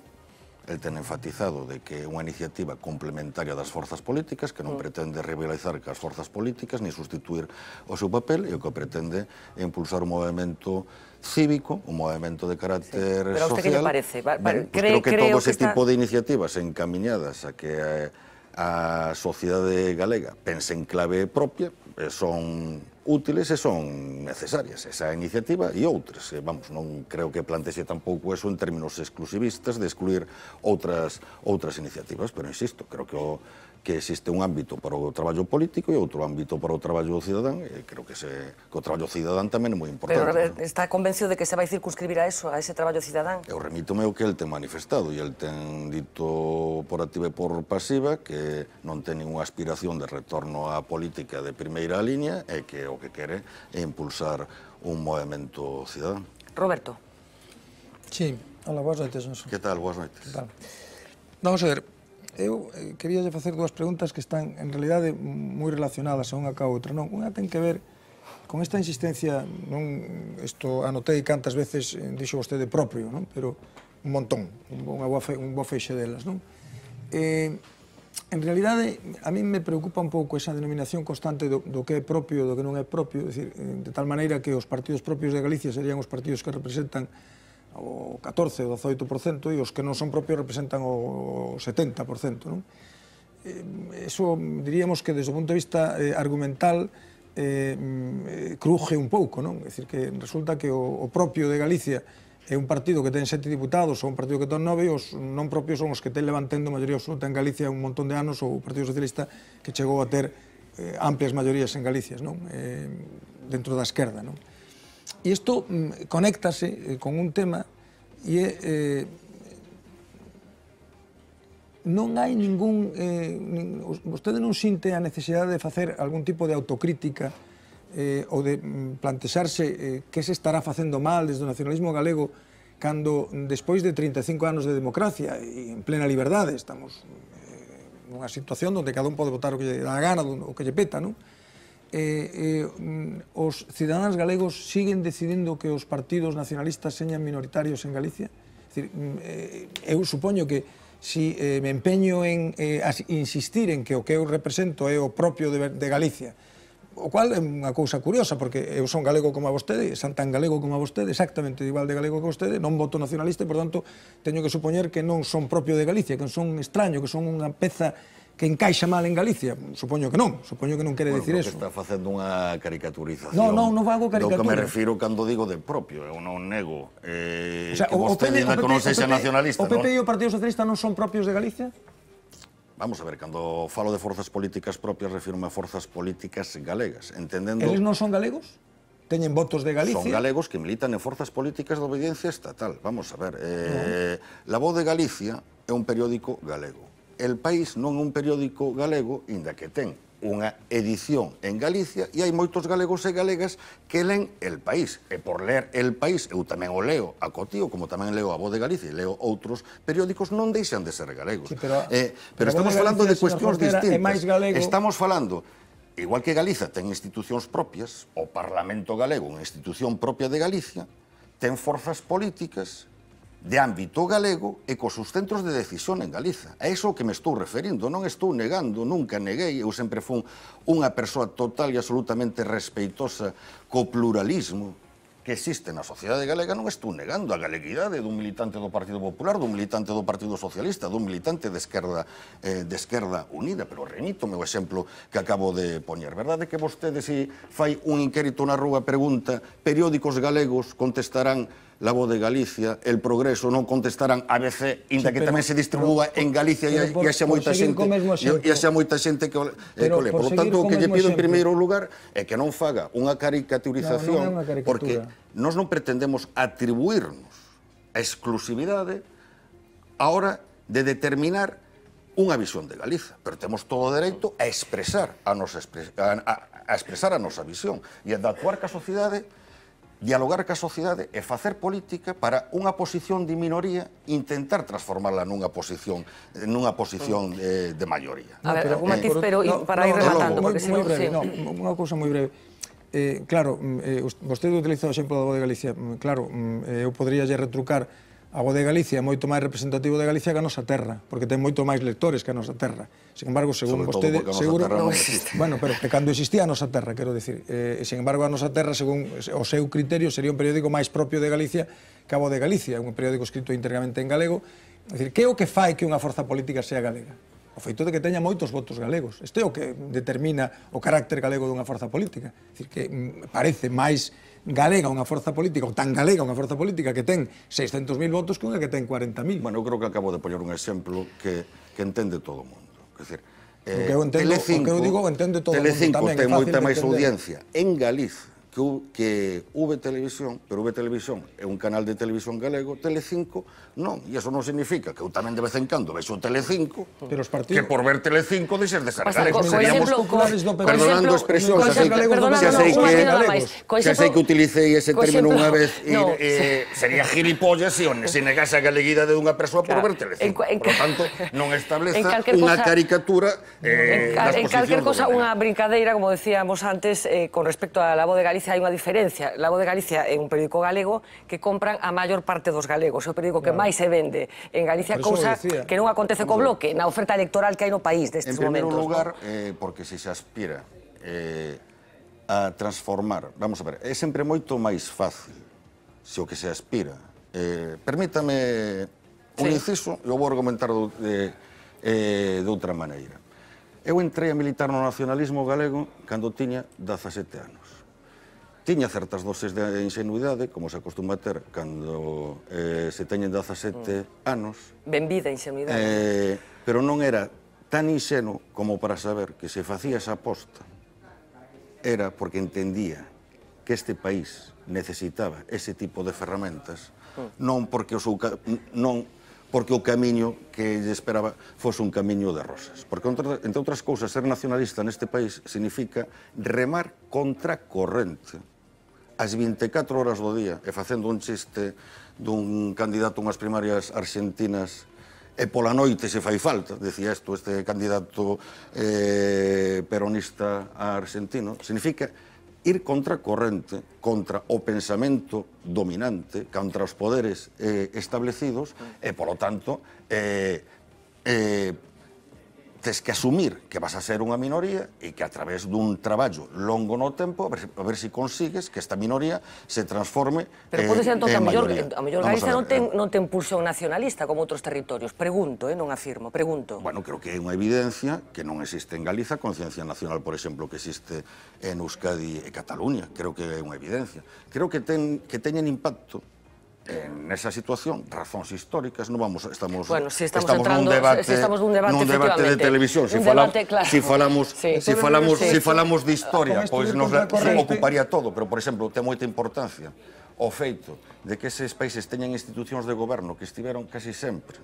Speaker 2: el ten enfatizado de que é unha iniciativa complementaria das forzas políticas que non mm. pretende rivalizar as forzas políticas ni sustituir o seu papel e o que pretende é impulsar un movimento cívico, un movimento de carácter social. Pero a usted que lle parece? creo que todo ese tipo de iniciativas encaminhadas a que eh, a sociedade galega pense en clave propia, eh, son útiles e son necesarias esa iniciativa e outras. Eh, vamos, non creo que plantexe tampouco eso en términos exclusivistas de excluir outras outras iniciativas, pero insisto, creo que o que existe un ámbito para o traballo político e outro ámbito para o traballo cidadán, e creo que, se, que o traballo cidadán tamén é moi importante. Pero ¿no?
Speaker 1: está convencido de que se vai circunscribir a eso, a ese traballo cidadán? Eu
Speaker 2: remítome meu que el ten manifestado, e el ten dito por activa e por pasiva que non ten ninguna aspiración de retorno á política de primeira liña e que o que quere é impulsar un movimento cidadán.
Speaker 9: Roberto. Sí, hola,
Speaker 2: boas noites. Que tal, boas noites.
Speaker 9: Vamos a ver, eu eh, quería facer dúas preguntas que están, en realidade, moi relacionadas a unha ca a outra. Non, unha ten que ver con esta insistencia, non, isto anotei cantas veces, eh, dixo vostede propio, non? pero un montón, unha boa fe, un bo feixe delas. Non? Eh, en realidade, a mí me preocupa un pouco esa denominación constante do, do que é propio e do que non é propio, decir, eh, de tal maneira que os partidos propios de Galicia serían os partidos que representan o 14, o 18% e os que non son propios representan o 70%, non? Eh, eso diríamos que desde o punto de vista eh, argumental eh, cruje un pouco, non? É dicir, que resulta que o, o propio de Galicia é un partido que ten sete diputados ou un partido que ten nove e os non propios son os que ten levantando maioría absoluta en Galicia un montón de anos ou o Partido Socialista que chegou a ter eh, amplias maiorías en Galicia, non? Eh, dentro da esquerda, non? E isto mm, conéctase eh, con un tema e é... Eh, non hai ningún... Eh, vostede non sinte a necesidade de facer algún tipo de autocrítica eh, ou de mm, plantexarse eh, que se estará facendo mal desde o nacionalismo galego cando despois de 35 anos de democracia e en plena liberdade estamos eh, nunha situación onde cada un pode votar o que lle dá a gana o que lle peta, non? eh, eh, os cidadáns galegos siguen decidindo que os partidos nacionalistas señan minoritarios en Galicia? decir, eh, eu supoño que si eh, me empeño en eh, insistir en que o que eu represento é o propio de, de Galicia, o cual é unha cousa curiosa, porque eu son galego como a vostede, son tan galego como a vostede, exactamente igual de galego que vostede, non voto nacionalista e, por tanto, teño que supoñer que non son propio de Galicia, que son extraño, que son unha peza que encaixa mal en Galicia? Supoño que non, supoño que non quere bueno, decir eso.
Speaker 2: está facendo unha caricaturización. Non, non, non fago caricatura. Do que me refiro cando digo de propio, eu non nego. Eh, o sea, que o, vostede ainda nacionalista, non? O PP e o
Speaker 9: Partido Socialista non son propios de Galicia?
Speaker 2: Vamos a ver, cando falo de forzas políticas propias, refirme a forzas políticas galegas, entendendo... Eles non
Speaker 9: son galegos? teñen votos de Galicia. Son
Speaker 2: galegos que militan en forzas políticas de obediencia estatal. Vamos a ver, eh, -huh. La Voz de Galicia é un periódico galego El País non é un periódico galego, inda que ten unha edición en Galicia e hai moitos galegos e galegas que len El País. E por ler El País, eu tamén o leo a Cotío, como tamén leo a Voz de Galicia e leo outros periódicos, non deixan de ser galegos. Sí, pero, eh, pero, pero estamos de Galicia, falando de cuestións distintas. Galego... Estamos falando Igual que Galiza ten institucións propias, o Parlamento Galego, unha institución propia de Galicia, ten forzas políticas de ámbito galego e cos seus centros de decisión en Galiza. É iso que me estou referindo, non estou negando, nunca neguei, eu sempre fun unha persoa total e absolutamente respeitosa co pluralismo que existe na sociedade galega, non estou negando a galeguidade dun militante do Partido Popular, dun militante do Partido Socialista, dun militante de esquerda, eh, de esquerda unida, pero remítome o exemplo que acabo de poñer. Verdade que vostede, se fai un inquérito na rúa, pregunta, periódicos galegos contestarán La Voz de Galicia, El Progreso, non contestarán a BC, inda sí, que pero, tamén se distribúa pero, en Galicia e xa moita xente, e xa moita xente que eh, pero, cole. Por, por lo tanto, o que lle pido en primeiro lugar é que non faga unha caricaturización, no, non porque nós non pretendemos atribuirnos a exclusividade ahora de determinar unha visión de Galiza, pero temos todo o dereito a expresar a, nosa, a, a, a expresar a nosa visión e a actuar ca sociedade dialogar ca sociedade e facer política para unha posición de minoría intentar transformarla nunha posición nunha posición de, de maioría. A ver, algún ah, matiz, eh, pero no, para no, ir rematando, porque se non... breve, no,
Speaker 9: unha cousa moi breve. Eh, claro, mm, eh, vostede utiliza o exemplo da Voz de Galicia, mm, claro, mm, eh, eu podría retrucar a voz de Galicia é moito máis representativo de Galicia que a nosa terra, porque ten moito máis lectores que a nosa terra. Sin embargo, según Sobre vostede, seguro... non existe. bueno, pero que cando existía a nosa terra, quero dicir. Eh, sin embargo, a nosa terra, según o seu criterio, sería un periódico máis propio de Galicia que a voz de Galicia, un periódico escrito íntegramente en galego. É dicir, que é o que fai que unha forza política sea galega? O feito de que teña moitos votos galegos. Este é o que determina o carácter galego dunha forza política. É dicir, que mm, parece máis galega, unha forza política, ou tan galega unha forza política que ten
Speaker 2: 600.000 votos que unha que ten 40.000. Bueno, eu creo que acabo de poñer un exemplo que, que entende todo o mundo. Quer dizer, eh, o que eu entendo, Telecinco, o que eu digo, entende todo o mundo tamén. Telecinco ten moita máis audiencia en Galicia que, que V Televisión, pero V Televisión é un canal de televisión galego, Telecinco non, e eso non significa que eu tamén de vez en cando vexo Telecinco, pero os partidos. que por ver Telecinco dixes de ser galego. Por exemplo, perdonando expresión, xa sei que, xa sei que, xa sei que utilicei ese término unha vez, no, e, sí. sería gilipollas se, se negase a galeguidade dunha persoa claro, por ver Telecinco. En, en, por tanto, non estableza unha caricatura eh, en, cal, en calquer cosa, unha
Speaker 1: brincadeira, como decíamos antes, eh, con respecto á la voz de Galicia, Galicia hai unha diferencia. Voz de Galicia é un periódico galego que compran a maior parte dos galegos. É o periódico que máis se vende en Galicia, cousa que non acontece co bloque, na oferta electoral que hai no país destes momentos. En primeiro lugar,
Speaker 2: eh, porque se se aspira eh, a transformar... Vamos a ver, é sempre moito máis fácil se o que se aspira. Eh, permítame un inciso, eu vou argumentar de, eh, de outra maneira. Eu entrei a militar no nacionalismo galego cando tiña 17 anos tiña certas doses de ingenuidade, como se acostuma a ter cando eh, se teñen 17 mm. anos.
Speaker 1: Benvida ingenuidade.
Speaker 2: Eh, pero non era tan inxeno como para saber que se facía esa aposta era porque entendía que este país necesitaba ese tipo de ferramentas, mm. non porque o seu, non porque o camiño que lle esperaba fose un camiño de rosas. Porque, entre outras cousas, ser nacionalista neste país significa remar contra corrente as 24 horas do día e facendo un chiste dun candidato unhas primarias argentinas e pola noite se fai falta, decía isto este candidato eh, peronista argentino, significa ir contra corrente, contra o pensamento dominante, contra os poderes eh, establecidos, e, polo tanto, eh, eh, tes que asumir que vas a ser unha minoría e que a través dun traballo longo no tempo, a ver, a ver si consigues que esta minoría se transforme Pero pode ser, entón, en a mellor, a mellor Galicia non ten,
Speaker 1: eh. non ten pulsión nacionalista como outros territorios. Pregunto, eh, non afirmo, pregunto. Bueno,
Speaker 2: creo que é unha evidencia que non existe en Galiza conciencia nacional, por exemplo, que existe en Euskadi e Cataluña. Creo que é unha evidencia. Creo que, ten, que teñen impacto en esa situación, razóns históricas, non vamos, estamos, bueno, si estamos, estamos entrando, nun debate, si estamos nun debate, nun debate de televisión, si, falamos, debate, claro. si falamos, sí. si falamos, sí. si falamos de historia, pois nos sí. ocuparía todo, pero, por exemplo, ten moita importancia o feito de que eses países teñan institucións de goberno que estiveron casi sempre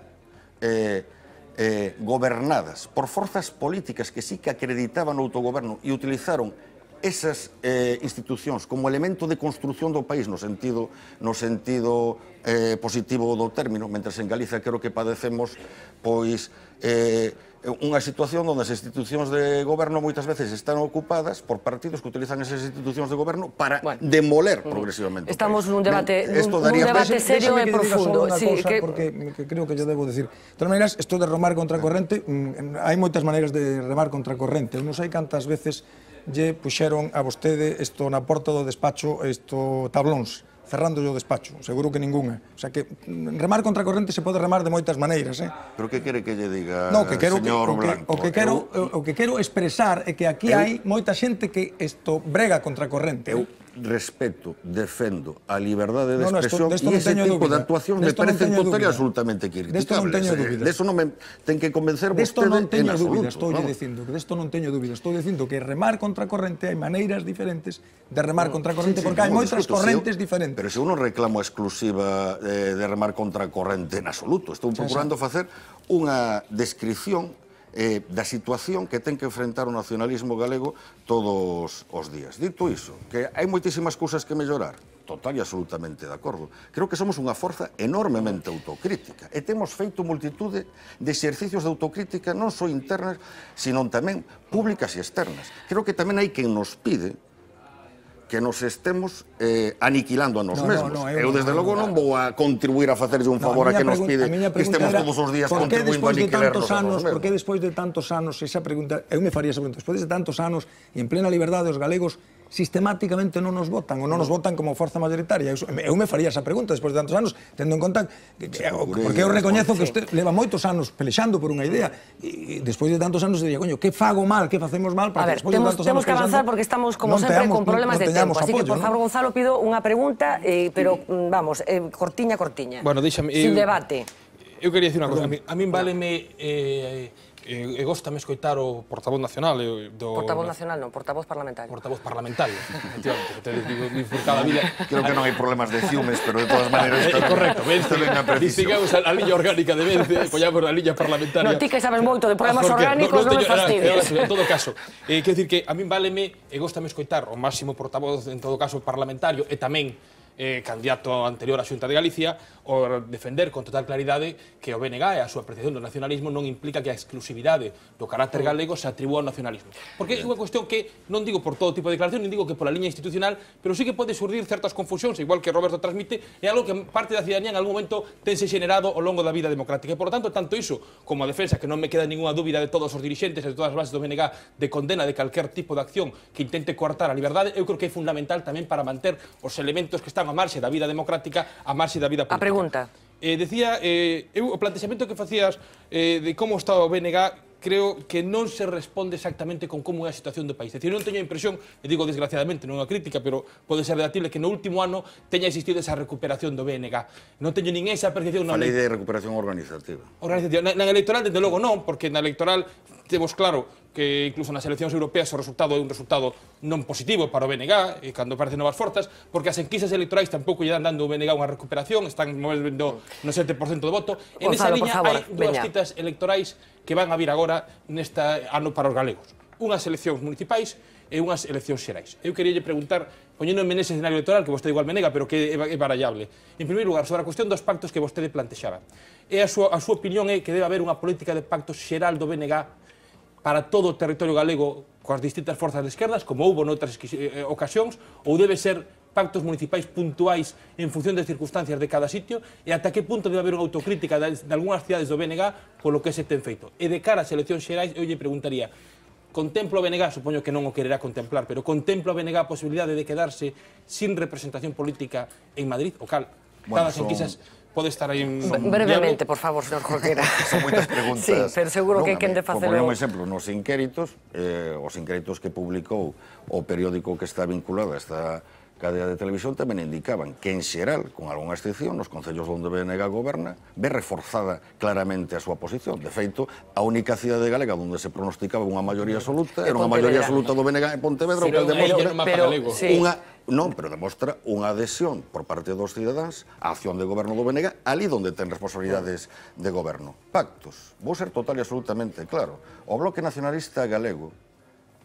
Speaker 2: eh, eh, gobernadas por forzas políticas que sí que acreditaban o autogoberno e utilizaron esas eh, institucións como elemento de construción do país no sentido no sentido eh, positivo do término, mentre en Galicia creo que padecemos pois eh, unha situación onde as institucións de goberno moitas veces están ocupadas por partidos que utilizan esas institucións de goberno para bueno, demoler progresivamente.
Speaker 1: Estamos nun debate, ben, nun,
Speaker 10: daría... un debate serio
Speaker 1: e
Speaker 9: profundo. Sí, cosa, que... porque que creo que yo debo decir. De todas maneras, isto de remar contra corrente, mm, hai moitas maneiras de remar contra corrente. Non sei cantas veces lle puxeron a vostede isto na porta do despacho, isto tablóns, cerrando o despacho, seguro que ninguna. O sea que mm, remar contra corrente se pode remar de moitas maneiras, eh?
Speaker 2: Pero que quere que lle diga, no, que quero, señor que, Blanco? O que, o que quero,
Speaker 9: eu, o que quero expresar é que aquí eu, hai moita xente que isto brega
Speaker 2: contra corrente. Eu, respeto, defendo a liberdade de no, no, expresión e ese tipo de actuación me parece no contrarias absolutamente criticables. Desto non teño dúbidas. Desto non me ten que convencer desto vostede non teño en absoluto. Estou ¿no?
Speaker 9: dicindo que desto non teño dúbidas. Estou dicindo que remar contra a corrente hai maneiras diferentes de remar no, contra a corrente sí, sí, porque hai moitas correntes
Speaker 2: si diferentes. Pero se uno reclamo exclusiva eh, de remar contra a corrente en absoluto. Estou procurando sí, facer unha descripción eh, da situación que ten que enfrentar o nacionalismo galego todos os días. Dito iso, que hai moitísimas cousas que mellorar, total e absolutamente de acordo. Creo que somos unha forza enormemente autocrítica e temos feito multitude de exercicios de autocrítica non só internas, sino tamén públicas e externas. Creo que tamén hai quen nos pide que nos estemos eh, aniquilando a nos no, mesmos. No, no, eu, eu desde logo non vou a contribuir a facerlle un favor no, a, a que nos pide que estemos era, todos os días contribuindo a aniquilarnos a nos mesmos. Por
Speaker 9: que despois de tantos anos, esa pregunta, eu me faría esa pregunta, despois de tantos anos, en plena liberdade, os galegos sistemáticamente non nos votan ou non nos votan como forza mayoritaria? Eu me faría esa pregunta despois de tantos anos, tendo en conta que, que, eh, porque eu eh, recoñezo que usted leva moitos anos pelexando por unha idea e, e despois de tantos anos diría, coño, que fago mal, que facemos mal para que despois de tantos temos anos... Temos que avanzar porque
Speaker 1: estamos como sempre teamos, con problemas non, non de tempo, apoyo, así que por ¿no? favor, Gonzalo, pido unha pregunta, eh, pero mm, vamos, eh, cortiña, cortiña. Bueno, díxame... Sin debate.
Speaker 11: Eu quería dicir unha cosa, a min, a min váleme... Eh, E, gosta gostame escoitar o portavoz nacional eh, do... Portavoz nacional,
Speaker 1: non, portavoz parlamentario. Portavoz parlamentario, efectivamente.
Speaker 11: Te digo, disfrutada vida. Creo que non hai problemas de ciumes, pero de todas maneras... Eh, Está, correcto, vence. Distingamos a, a liña orgánica de vence, collamos eh, a liña parlamentaria. Non, ti
Speaker 1: que sabes moito de ah, problemas orgánicos, non no me fastidies. En
Speaker 11: todo caso, eh, quero dicir que a min váleme e gostame escoitar o máximo portavoz, en todo caso, parlamentario, e tamén eh, candidato anterior á Xunta de Galicia, o defender con total claridade que o BNG e a súa apreciación do nacionalismo non implica que a exclusividade do carácter galego se atribúa ao nacionalismo. Porque é unha cuestión que, non digo por todo tipo de declaración, non digo que pola liña institucional, pero sí que pode surdir certas confusións, igual que Roberto transmite, é algo que parte da cidadanía en algún momento tense generado ao longo da vida democrática. E, por tanto, tanto iso como a defensa, que non me queda ninguna dúbida de todos os dirigentes e de todas as bases do BNG de condena de calquer tipo de acción que intente coartar a liberdade, eu creo que é fundamental tamén para manter os elementos que están están a marxe da vida democrática, a marxe da vida política. A pregunta. Eh, decía, eh, eu, o plantexamento que facías eh, de como está o BNG creo que non se responde exactamente con como é a situación do país. É dicir, non teño a impresión, e digo desgraciadamente, non é unha crítica, pero pode ser debatible que no último ano teña existido esa recuperación do BNG. Non teño nin esa percepción... Non, Falei de
Speaker 2: recuperación organizativa.
Speaker 11: Organizativa. Na, na electoral, desde logo, non, porque na electoral temos claro que incluso nas eleccións europeas o resultado é un resultado non positivo para o BNG, e eh, cando aparecen novas forzas, porque as enquisas electorais tampouco lle dan dando o BNG unha recuperación, están movendo no 7% do voto. En esa liña hai dúas citas electorais que van a vir agora neste ano para os galegos. Unhas eleccións municipais e unhas eleccións xerais. Eu queríalle preguntar, en nese escenario electoral, que vostede igual menega, pero que é barallable. En primeiro lugar, sobre a cuestión dos pactos que vostede plantexaba. E a súa, a súa opinión é que debe haber unha política de pactos xeral do BNG para todo o territorio galego coas distintas forzas de esquerdas, como houve noutras eh, eh, ocasións, ou debe ser pactos municipais puntuais en función das circunstancias de cada sitio e ata que punto debe haber unha autocrítica de, algunhas cidades do BNG polo que se ten feito. E de cara a selección xerais, eu lle preguntaría, contemplo o BNG, supoño que non o quererá contemplar, pero contemplo o BNG a posibilidade de quedarse sin representación política en Madrid, o cal, bueno, son... enquisas pode estar aí un...
Speaker 1: Brevemente, por favor, señor Jorquera. Son moitas preguntas. Sí, pero seguro que que quen de facelo... Como un
Speaker 2: exemplo, nos inquéritos, eh, os inquéritos que publicou o periódico que está vinculado a esta cadea de televisión tamén indicaban que, en xeral, con algunha excepción, nos concellos onde BNG goberna, ve reforzada claramente a súa posición. De feito, a única cidade de Galega onde se pronosticaba unha maioría absoluta, era unha maioría absoluta do BNG en Pontevedra, sí, o que el de Mostra, pero, sí. unha Non, pero demostra unha adhesión por parte dos cidadáns á acción de goberno do BNG, ali onde ten responsabilidades de goberno. Pactos. Vou ser total e absolutamente claro. O Bloque Nacionalista Galego,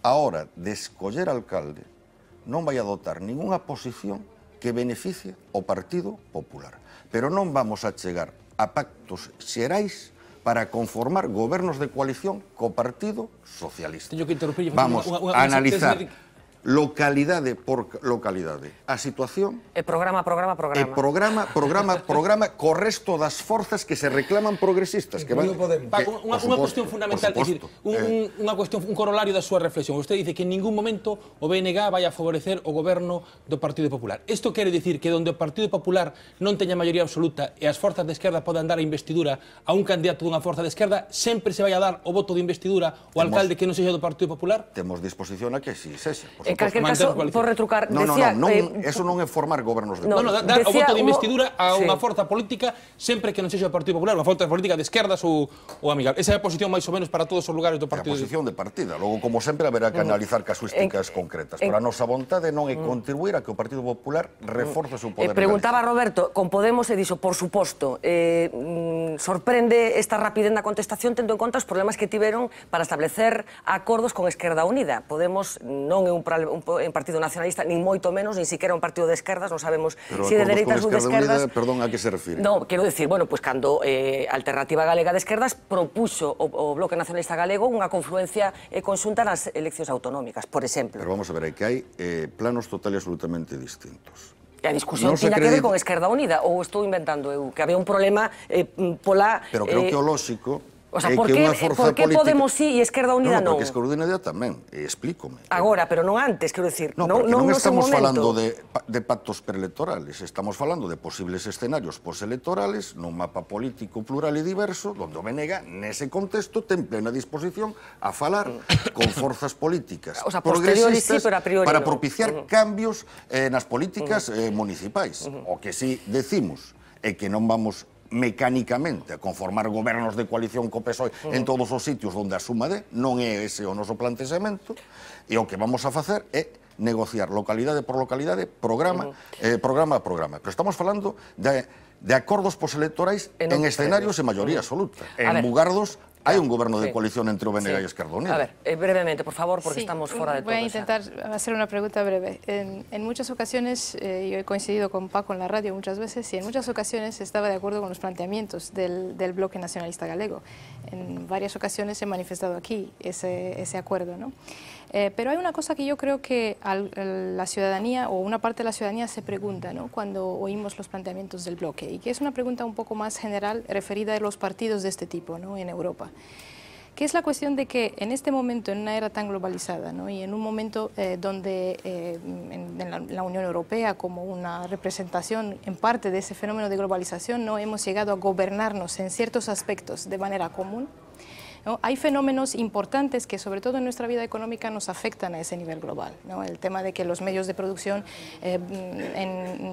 Speaker 2: ahora hora de escoller alcalde, non vai adoptar ninguna posición que beneficie o Partido Popular. Pero non vamos a chegar a pactos xerais para conformar gobernos de coalición co Partido Socialista.
Speaker 1: Teño que
Speaker 11: Vamos a analizar
Speaker 2: localidade por localidade. A situación...
Speaker 1: E programa, programa, programa. E programa,
Speaker 2: programa, programa co resto das forzas que se reclaman progresistas. Que van, Paco, unha, unha cuestión fundamental, suposto, que un,
Speaker 11: eh... unha cuestión, un corolario da súa reflexión. Usted dice que en ningún momento o BNG vai a favorecer o goberno do Partido Popular. Isto quere dicir que onde o Partido Popular non teña maioría absoluta e as forzas de esquerda podan dar a investidura a un candidato dunha forza de esquerda, sempre se vai a dar o voto de
Speaker 2: investidura o temos, alcalde que non sexa do Partido Popular? Temos disposición a que si sexa, por En calquer caso, por retrucar, no, decía... No, non, eh, eso non é formar gobernos de no, no, dar o voto de investidura a unha sí. forza política
Speaker 11: sempre que non sexa o Partido Popular, unha forza política de esquerdas ou, ou amigable. Esa é a posición máis ou menos para todos os
Speaker 2: lugares do Partido. É a posición de partida. Logo, como sempre, haberá que mm. analizar casuísticas en, concretas. Pero a nosa vontade non é mm. contribuir a que o Partido Popular reforce o seu eh, poder. Eh, preguntaba
Speaker 1: Roberto, con Podemos e dixo, por suposto, eh, mm, sorprende esta rapidez na contestación tendo en conta os problemas que tiveron para establecer acordos con Esquerda Unida. Podemos non é un problema nacional un, un partido nacionalista, nin moito menos, nin siquiera un partido de esquerdas, non sabemos Pero si de dereitas ou de esquerdas. Unida,
Speaker 2: perdón, a que se refire?
Speaker 1: No, quero dicir, bueno, pois pues, cando eh, Alternativa Galega de Esquerdas propuxo o, o Bloque Nacionalista Galego unha confluencia eh, consunta nas eleccións autonómicas, por
Speaker 2: exemplo. Pero vamos a ver, é que hai eh, planos total e absolutamente distintos.
Speaker 1: E a discusión tiña que ver con Esquerda Unida ou estou inventando eu que había un problema eh, pola Pero creo eh... que o
Speaker 2: lógico O sea, eh, por que, qué, eh, por que política... Podemos
Speaker 1: sí e Esquerda Unida non? No, porque
Speaker 2: Esquerda Unida tamén, e eh, explícome.
Speaker 1: Agora, pero non antes, quero dicir, no, non, non, non estamos falando
Speaker 2: de, de pactos preelectorales, estamos falando de posibles escenarios postelectorales nun mapa político plural e diverso, onde o Venega, nese contexto, ten plena disposición a falar con forzas políticas o sea, progresistas sí, pero a priori para propiciar no. cambios eh, nas políticas eh, municipais. O que si sí decimos é que non vamos mecánicamente a conformar gobernos de coalición co PSOE uh -huh. en todos os sitios onde a suma de non é ese o noso plantexamento e o que vamos a facer é negociar localidade por localidade, programa, uh -huh. eh, programa a programa. Pero estamos falando de de acuerdos postelectorais en, escenarios en mayoría absoluta. en Mugardos hay un gobierno de coalición entre Ovenega y Esquerda A ver,
Speaker 1: eh, brevemente, por favor, porque estamos fuera de todo. Voy a intentar
Speaker 12: hacer una pregunta breve. En, muchas ocasiones, eh, yo he coincidido con Paco en la radio muchas veces, y en muchas ocasiones estaba de acuerdo con los planteamientos del, bloque nacionalista galego. En varias ocasiones he manifestado aquí ese, ese acuerdo, ¿no? Eh, pero hay una cosa que yo creo que la ciudadanía o una parte de la ciudadanía se pregunta cuando oímos los planteamientos del bloque y que es una pregunta un poco más general referida a los partidos de este tipo ¿no? en Europa que es la cuestión de que en este momento, en una era tan globalizada y en un momento eh, donde eh, en, la, Unión Europea como una representación en parte de ese fenómeno de globalización no hemos llegado a gobernarnos en ciertos aspectos de manera común, hay fenómenos importantes que sobre todo en nuestra vida económica nos afectan a ese nivel global. El tema de que los medios de producción eh,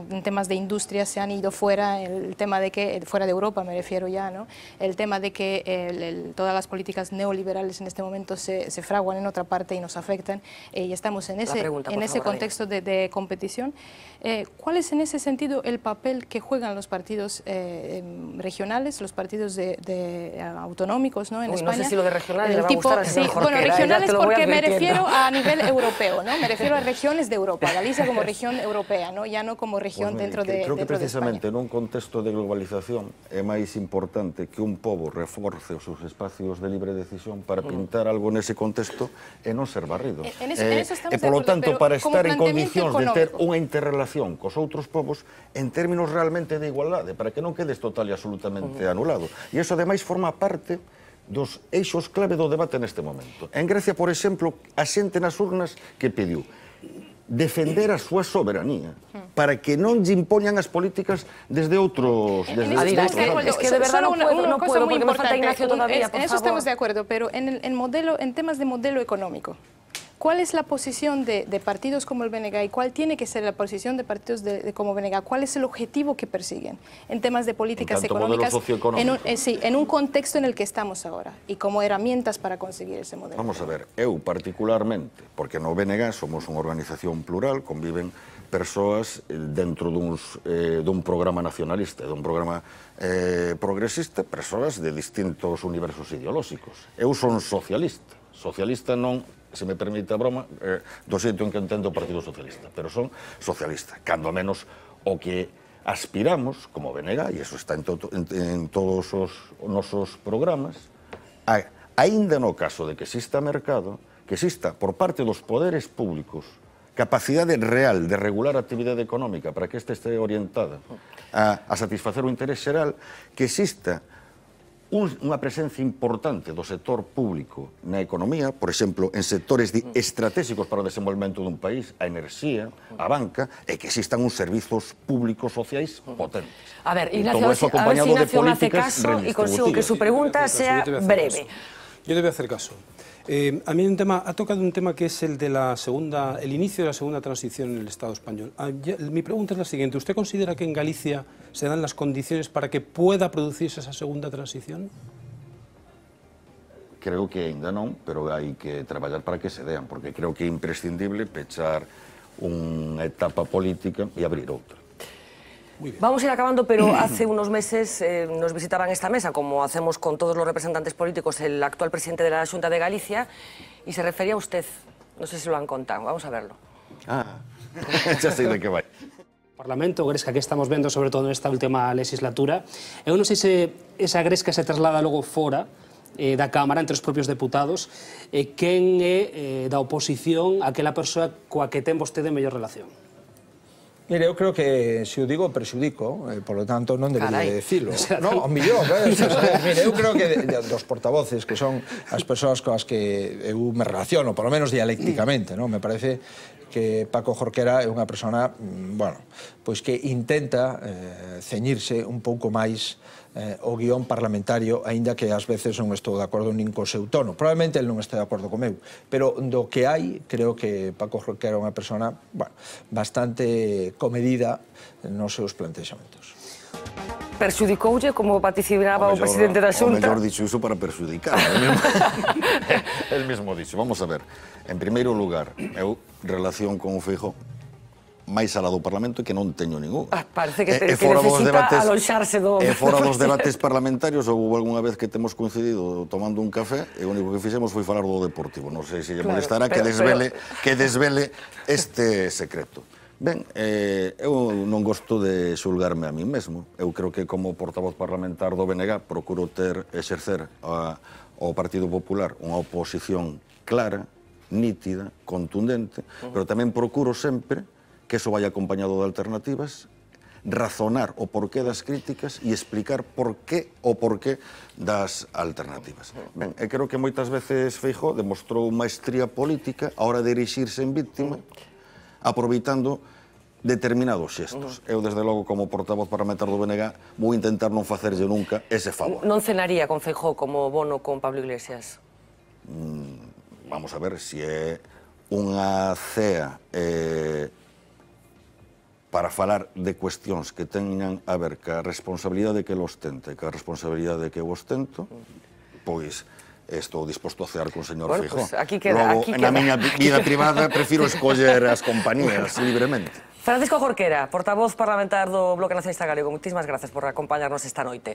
Speaker 12: en, temas de industria se han ido fuera, el tema de que, fuera de Europa me refiero ya, ¿no? el tema de que todas las políticas neoliberales en este momento se, fraguan en otra parte y nos afectan eh, y estamos en ese, en ese contexto de, competición. Eh, ¿Cuál es en ese sentido el papel que juegan los partidos regionales, los partidos de, autonómicos ¿no? en España? sí lo de regionales le va a Bueno, regionales porque me refiero a nivel europeo, ¿no? Me refiero a regiones de Europa, Galicia como región europea, ¿no? Ya no como pues región dentro de Creo que precisamente
Speaker 2: en un contexto de globalización es más importante que un pueblo reforce sus espacios de libre decisión para mm. pintar algo en ese contexto en no ser barrido. En, eh, por eso, tanto, para estar en condiciones de tener una interrelación con otros povos en términos realmente de igualdad para que no quedes total y absolutamente mm. anulado. y eso además forma parte dos eixos clave do debate neste momento. En Grecia, por exemplo, a xente nas urnas que pediu defender a súa soberanía para que non lle impoñan as políticas desde outros desde en otros es
Speaker 12: que de verdad non puedo, no puedo porque me falta Ignacio todavía, por favor. En eso estamos de acuerdo, pero en, el, en modelo en temas de modelo económico, ¿Cuál es la posición de, partidos como el BNG y cuál tiene que ser la posición de partidos de, como BNG? ¿Cuál es el objetivo que persiguen en temas de políticas económicas? En un, eh, en un contexto en el que estamos ahora y como herramientas para conseguir ese modelo. Vamos
Speaker 2: a ver, EU particularmente, porque no BNG somos una organización plural, conviven personas eh, dentro de eh, un programa nacionalista, de un programa progresista, personas de distintos universos ideológicos. Eu son socialista, socialista no... se me permite a broma, eh, do xeito en que entendo o Partido Socialista, pero son socialista, cando menos o que aspiramos, como Venega, e iso está en, to, en, en todos os nosos programas, a, ainda no caso de que exista mercado, que exista por parte dos poderes públicos capacidade real de regular a actividade económica para que esta este orientada a, a satisfacer o interés xeral, que exista unha presencia importante do sector público na economía, por exemplo, en sectores de estratégicos para o desenvolvemento dun país, a enerxía, a banca, e que existan uns servizos públicos sociais potentes.
Speaker 1: A ver, Ignacio, a ver si Ignacio me hace caso e consigo que su pregunta sea breve.
Speaker 2: Yo le voy a hacer caso.
Speaker 5: Eh, a mí un tema, ha tocado un tema que es el de la segunda, el inicio de la segunda transición en el Estado español. Ah, mi pregunta es la siguiente: ¿Usted considera que en Galicia se dan las condiciones para que pueda producirse esa segunda transición?
Speaker 2: Creo que ainda no, pero hay que trabajar para que se dean, porque creo que es imprescindible pechar una etapa política y e abrir otra.
Speaker 1: Muy bien. Vamos a ir acabando, pero hace unos meses eh, nos visitaban esta mesa, como hacemos con todos los representantes políticos, el actual presidente de la Junta de Galicia, y se refería a usted. No sé si lo han contado, vamos a verlo.
Speaker 2: Ah, ya sei de que vai.
Speaker 5: Parlamento, gresca que estamos vendo, sobre todo en esta última legislatura.
Speaker 7: Yo no sé si esa gresca se traslada luego fora, eh, da Cámara entre os propios deputados eh, quen é eh, da oposición aquela persoa coa que ten vostede mellor relación?
Speaker 9: Mire, eu creo que se o digo perxudico, eh, por lo tanto non debería Carai. de dicilo. No, o millón, eh? mire, eu creo que de, de, dos portavoces que son as persoas coas que eu me relaciono, por lo menos dialécticamente, no? me parece que Paco Jorquera é unha persona, mm, bueno, pois que intenta eh, ceñirse un pouco máis eh, o guión parlamentario, aínda que ás veces non estou de acordo nin co seu tono. Probablemente el non este de acordo comeu, pero do que hai, creo que Paco Roque era unha persona bueno, bastante comedida nos seus plantexamentos. Perxudicoulle,
Speaker 1: como vaticinaba o, o presidente da Xunta? O mellor
Speaker 2: dixo iso para perxudicar. el mesmo dixo. Vamos a ver. En primeiro lugar, eu relación con o Feijó máis alá do Parlamento que non teño ningún. Ah,
Speaker 1: parece que, eh, te, eh, que necesita debates, aloxarse do... E eh, fora dos debates
Speaker 2: parlamentarios, houve alguna vez que temos coincidido tomando un café e o único que fixemos foi falar do Deportivo. Non sei se lle claro, molestará pero, que desvele, pero... que desvele este secreto. Ben, eh, eu non gosto de xulgarme a mí mesmo. Eu creo que como portavoz parlamentar do BNG procuro ter, exercer a, ao Partido Popular unha oposición clara, nítida, contundente, uh -huh. pero tamén procuro sempre que eso vaya acompañado de alternativas, razonar o porqué das críticas e explicar por qué o porqué das alternativas. Ben, e creo que moitas veces Feijó demostrou maestría política a hora de erixirse en víctima, aproveitando determinados xestos. Eu, desde logo, como portavoz parlamentar do BNG, vou intentar non facerlle nunca ese favor.
Speaker 1: Non cenaría con Feijó como bono con Pablo Iglesias?
Speaker 2: Mm, vamos a ver, se si é unha cea eh, para falar de cuestións que teñan a ver a responsabilidade que los tente, a responsabilidade que vos tento, pois estou disposto a cear con o señor bueno, Feijó. Pues aquí queda, Logo, aquí queda. na miña vida privada prefiro escoller as compañías libremente.
Speaker 1: Francisco Jorquera, portavoz parlamentario do Bloque Nacionalista Galego, Muchísimas gracias por acompañarnos esta noche.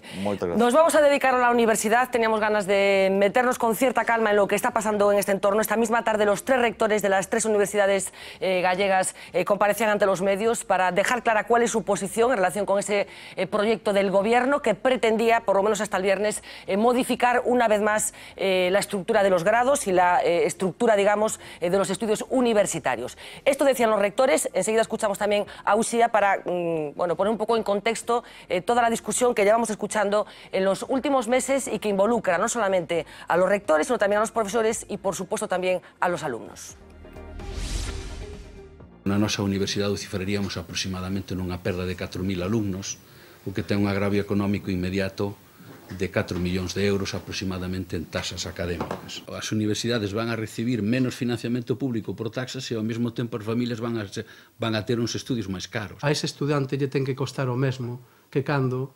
Speaker 1: Nos vamos a dedicar a la universidad, teníamos ganas de meternos con cierta calma en lo que está pasando en este entorno. Esta misma tarde los tres rectores de las tres universidades eh, gallegas eh, comparecían ante los medios para dejar clara cuál es su posición en relación con ese eh, proyecto del gobierno que pretendía, por lo menos hasta el viernes, modificar una vez más la estructura de los grados y la estructura, digamos, de los estudios universitarios. Esto decían los rectores, enseguida escuchamos también a para mm, bueno, poner un poco en contexto eh, toda la discusión que llevamos escuchando en los últimos meses y que involucra no solamente a los rectores, sino también a los profesores y, por supuesto, también a los alumnos.
Speaker 7: Na nuestra universidad cifraríamos aproximadamente ...en una perda de 4.000 alumnos, o que tenga un agravio económico inmediato de 4 millóns de euros aproximadamente en taxas académicas. As universidades van a recibir menos financiamento público por taxas e ao mesmo tempo as familias van a, van a ter uns estudios máis caros.
Speaker 5: A ese estudante lle ten que costar o mesmo que cando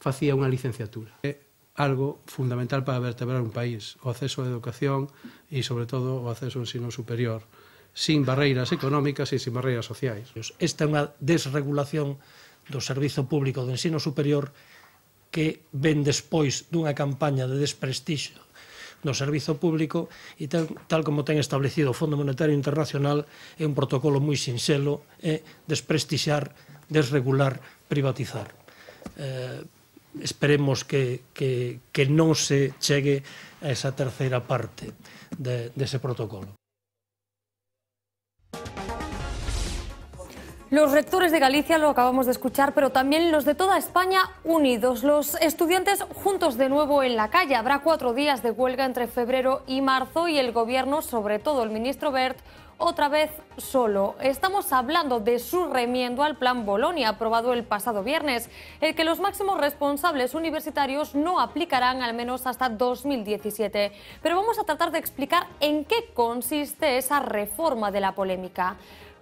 Speaker 5: facía unha licenciatura. É algo fundamental para vertebrar un país, o acceso á educación e, sobre todo, o acceso ao ensino superior, sin barreiras económicas e sin barreiras sociais. Esta é unha desregulación do Servizo Público do Ensino Superior
Speaker 7: que ven despois dunha campaña de desprestixo no servizo público e tal, tal como ten establecido o Fondo Monetario Internacional é un protocolo moi sinxelo é desprestixar, desregular, privatizar. Eh, esperemos que, que, que non se chegue a esa terceira parte
Speaker 5: de, dese de protocolo.
Speaker 13: Los rectores de Galicia, lo acabamos de escuchar, pero también los de toda España unidos. Los estudiantes juntos de nuevo en la calle. Habrá cuatro días de huelga entre febrero y marzo y el gobierno, sobre todo el ministro Bert, otra vez solo. Estamos hablando de su remiendo al Plan Bolonia, aprobado el pasado viernes, el que los máximos responsables universitarios no aplicarán al menos hasta 2017. Pero vamos a tratar de explicar en qué consiste esa reforma de la polémica.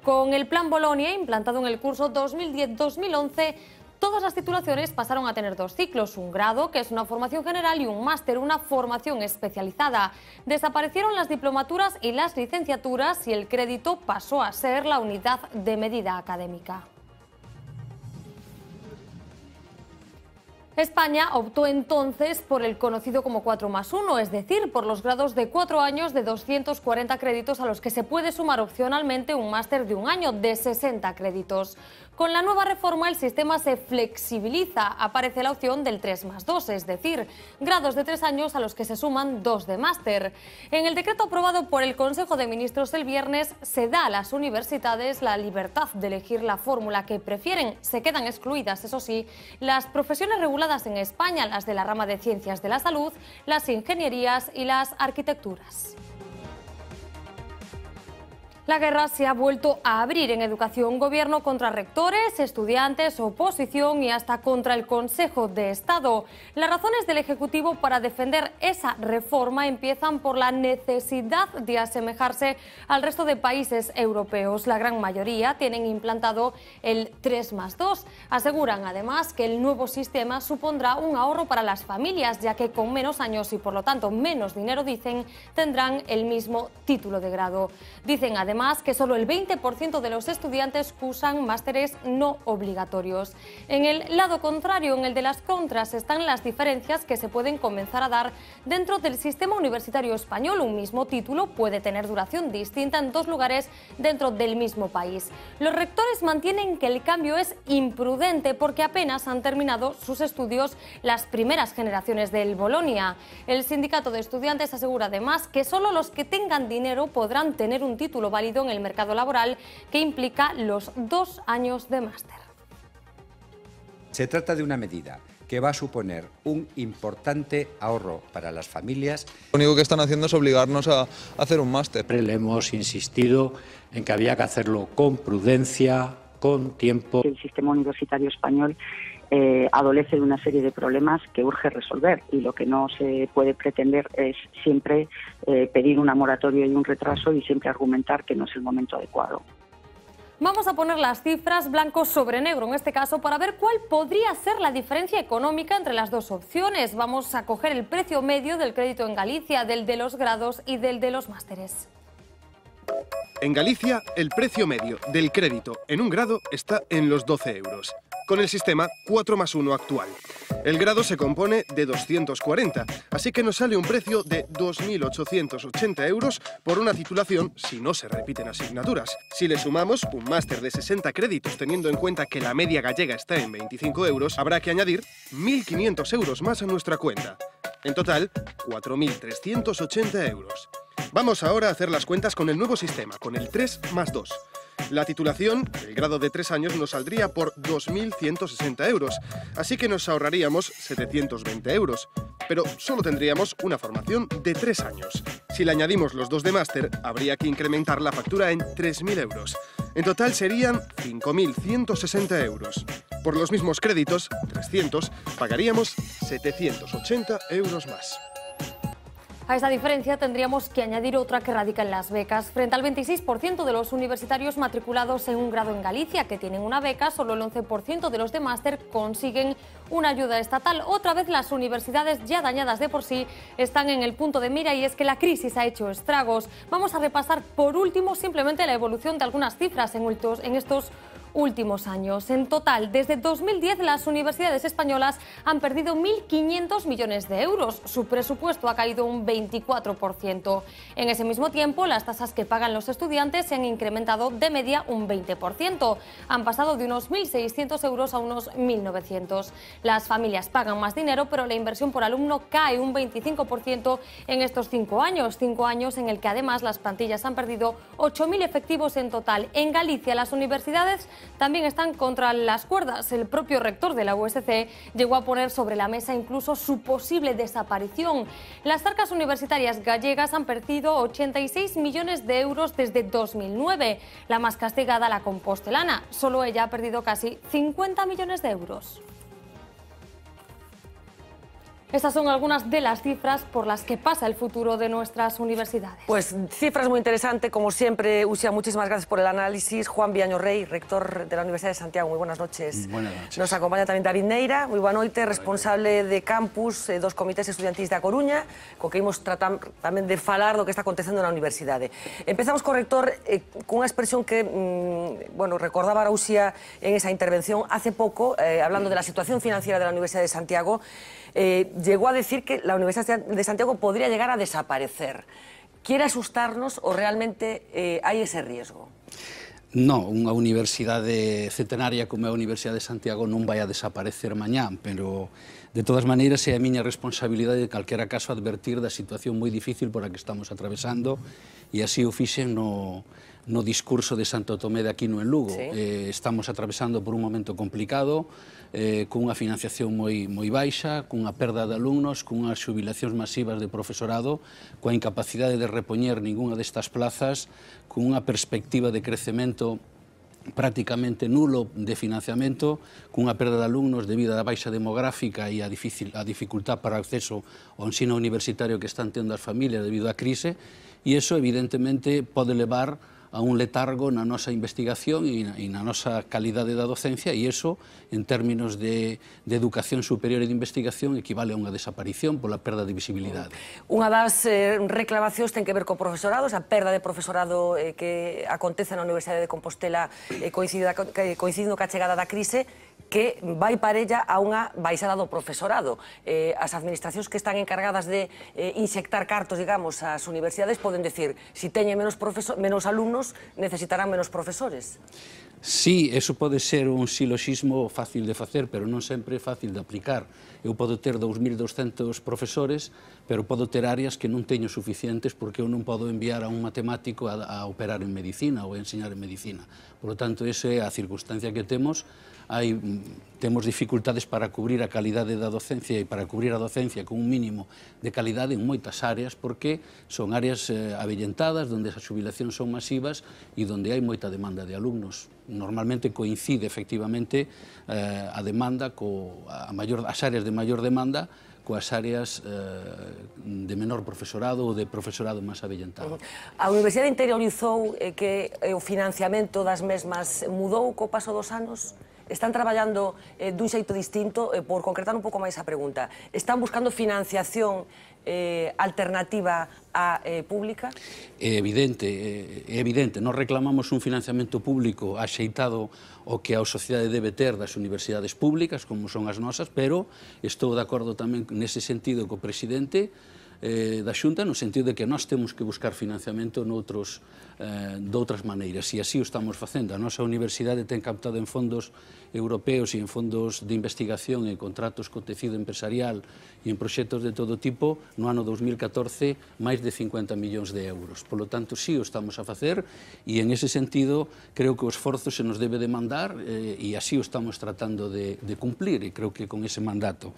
Speaker 13: Con el Plan Bolonia, implantado en el curso 2010-2011, Todas las titulaciones pasaron a tener dos ciclos, un grado, que es una formación general, y un máster, una formación especializada. Desaparecieron las diplomaturas y las licenciaturas y el crédito pasó a ser la unidad de medida académica. España optó entonces por el conocido como 4 más 1, es decir, por los grados de 4 años de 240 créditos a los que se puede sumar opcionalmente un máster de un año de 60 créditos. Con la nueva reforma el sistema se flexibiliza, aparece la opción del 3 más 2, es decir, grados de tres años a los que se suman dos de máster. En el decreto aprobado por el Consejo de Ministros el viernes se da a las universidades la libertad de elegir la fórmula que prefieren. Se quedan excluidas, eso sí, las profesiones reguladas en España, las de la rama de ciencias de la salud, las ingenierías y las arquitecturas. La guerra se ha vuelto a abrir en educación, gobierno contra rectores, estudiantes, oposición y hasta contra el Consejo de Estado. Las razones del Ejecutivo para defender esa reforma empiezan por la necesidad de asemejarse al resto de países europeos. La gran mayoría tienen implantado el 3 más 2. Aseguran además que el nuevo sistema supondrá un ahorro para las familias, ya que con menos años y por lo tanto menos dinero, dicen, tendrán el mismo título de grado. Dicen además además que solo el 20% de los estudiantes cursan másteres no obligatorios. En el lado contrario, en el de las contras, están las diferencias que se pueden comenzar a dar dentro del sistema universitario español. Un mismo título puede tener duración distinta en dos lugares dentro del mismo país. Los rectores mantienen que el cambio es imprudente porque apenas han terminado sus estudios las primeras generaciones del Bolonia. El sindicato de estudiantes asegura además que solo los que tengan dinero podrán tener un título válido en el mercado laboral que implica los dos años de máster.
Speaker 6: Se trata de una medida que va a suponer un importante ahorro para las familias. Lo único que están haciendo es obligarnos a hacer un máster. Le hemos insistido en que había que hacerlo con prudencia,
Speaker 5: con tiempo.
Speaker 1: El sistema universitario español eh, adolece de una serie de problemas que urge resolver y lo que no se puede pretender es siempre eh, pedir una moratoria y un retraso y siempre argumentar que no es el momento adecuado.
Speaker 13: Vamos a poner las cifras blanco sobre negro en este caso para ver cuál podría ser la diferencia económica entre las dos opciones. Vamos a coger el precio medio del crédito en Galicia, del de los grados y del de los másteres.
Speaker 8: En Galicia, el precio medio del crédito en un grado está en los 12 euros con el sistema 4 más 1 actual. El grado se compone de 240, así que nos sale un precio de 2.880 euros por una titulación si no se repiten asignaturas. Si le sumamos un máster de 60 créditos teniendo en cuenta que la media gallega está en 25 euros, habrá que añadir 1.500 euros más a nuestra cuenta. En total, 4.380 euros. Vamos ahora a hacer las cuentas con el nuevo sistema, con el 3 más 2. La titulación, el grado de tres años, nos saldría por 2.160 euros, así que nos ahorraríamos 720 euros. Pero solo tendríamos una formación de tres años. Si le añadimos los dos de máster, habría que incrementar la factura en 3.000 euros. En total serían 5.160 euros. Por los mismos créditos, 300, pagaríamos 780 euros más.
Speaker 13: A esa diferencia tendríamos que añadir otra que radica en las becas. Frente al 26% de los universitarios matriculados en un grado en Galicia que tienen una beca, solo el 11% de los de máster consiguen una ayuda estatal. Otra vez las universidades ya dañadas de por sí están en el punto de mira y es que la crisis ha hecho estragos. Vamos a repasar por último simplemente la evolución de algunas cifras en estos últimos años. En total, desde 2010 las universidades españolas han perdido 1.500 millones de euros. Su presupuesto ha caído un 24%. En ese mismo tiempo, las tasas que pagan los estudiantes se han incrementado de media un 20%. Han pasado de unos 1.600 euros a unos 1.900. Las familias pagan más dinero, pero la inversión por alumno cae un 25% en estos cinco años. Cinco años en el que además las plantillas han perdido 8.000 efectivos en total. En Galicia, las universidades también están contra las cuerdas. El propio rector de la USC llegó a poner sobre la mesa incluso su posible desaparición. Las arcas universitarias gallegas han perdido 86 millones de euros desde 2009. La más castigada, la compostelana, solo ella ha perdido casi 50 millones de euros. Estas son algunas de las cifras por las que pasa el futuro de nuestras universidades.
Speaker 1: Pues cifras muy interesantes, como siempre, Usia, muchísimas gracias por el análisis. Juan Biaño Rey, rector de la Universidad de Santiago, muy buenas noches. Buenas noches. Nos acompaña también David Neira, muy buena noite, responsable de campus, eh, dos comités de de Coruña, con que hemos tratado también de falar lo que está aconteciendo en la universidad. Empezamos con, rector eh, con una expresión que, mm, bueno, recordaba a Usia en esa intervención hace poco, eh, hablando de la situación financiera de la Universidad de Santiago, eh, llegó a decir que la Universidad de Santiago podría llegar a desaparecer. ¿Quiere asustarnos o realmente eh, hay ese riesgo?
Speaker 7: No, unha universidade centenaria como a Universidade de Santiago non vai a desaparecer mañán, pero de todas maneiras é a miña responsabilidade de calquera caso advertir da situación moi difícil por a que estamos atravesando e así o fixen no, no discurso de Santo Tomé de Aquino en Lugo. Sí. Eh, estamos atravesando por un momento complicado, eh, cunha financiación moi, moi baixa, cunha perda de alumnos, cunhas xubilacións masivas de profesorado, coa incapacidade de repoñer ningunha destas plazas, cunha perspectiva de crecemento prácticamente nulo de financiamento, cunha perda de alumnos debido á baixa demográfica e a, difícil, a dificultad para o acceso ao ensino universitario que están tendo as familias debido á crise, e iso evidentemente pode levar a a un letargo na nosa investigación e na, nosa calidade da docencia e iso, en términos de, de educación superior e de investigación, equivale a unha desaparición pola perda de visibilidade.
Speaker 1: Unha das eh, reclamacións ten que ver co profesorado, a perda de profesorado eh, que acontece na Universidade de Compostela coincidindo, eh, coincidindo ca chegada da crise, que vai parella a unha baixada do profesorado. Eh, as administracións que están encargadas de eh, insectar cartos, digamos, ás universidades poden decir si teñen menos, menos alumnos necesitarán menos profesores.
Speaker 7: Sí, eso pode ser un siloxismo fácil de facer, pero non sempre fácil de aplicar. Eu podo ter 2.200 profesores, pero podo ter áreas que non teño suficientes porque eu non podo enviar a un matemático a, a operar en medicina ou a enseñar en medicina. Por lo tanto, esa é a circunstancia que temos hai mm, temos dificultades para cubrir a calidade da docencia e para cubrir a docencia con un mínimo de calidade en moitas áreas porque son áreas eh, avellentadas onde as xubilacións son masivas e onde hai moita demanda de alumnos. Normalmente coincide efectivamente eh, a demanda co, a maior, as áreas de maior demanda coas áreas eh, de menor profesorado ou de profesorado máis avellentado.
Speaker 1: A Universidade interiorizou eh, que eh, o financiamento das mesmas mudou co paso dos anos? están traballando eh, dun xeito distinto, eh, por concretar un pouco máis a pregunta, están buscando financiación eh, alternativa a eh, pública?
Speaker 7: É evidente, eh, é evidente. Nos reclamamos un financiamento público axeitado o que a sociedade debe ter das universidades públicas, como son as nosas, pero estou de acordo tamén nese sentido co presidente, eh, da Xunta no sentido de que nós temos que buscar financiamento noutros, eh, doutras maneiras e así o estamos facendo. A nosa universidade ten captado en fondos europeos e en fondos de investigación en contratos co tecido empresarial e en proxectos de todo tipo no ano 2014 máis de 50 millóns de euros. Por lo tanto, sí o estamos a facer e en ese sentido creo que o esforzo se nos debe demandar eh, e así o estamos tratando de, de cumplir e creo que con ese mandato.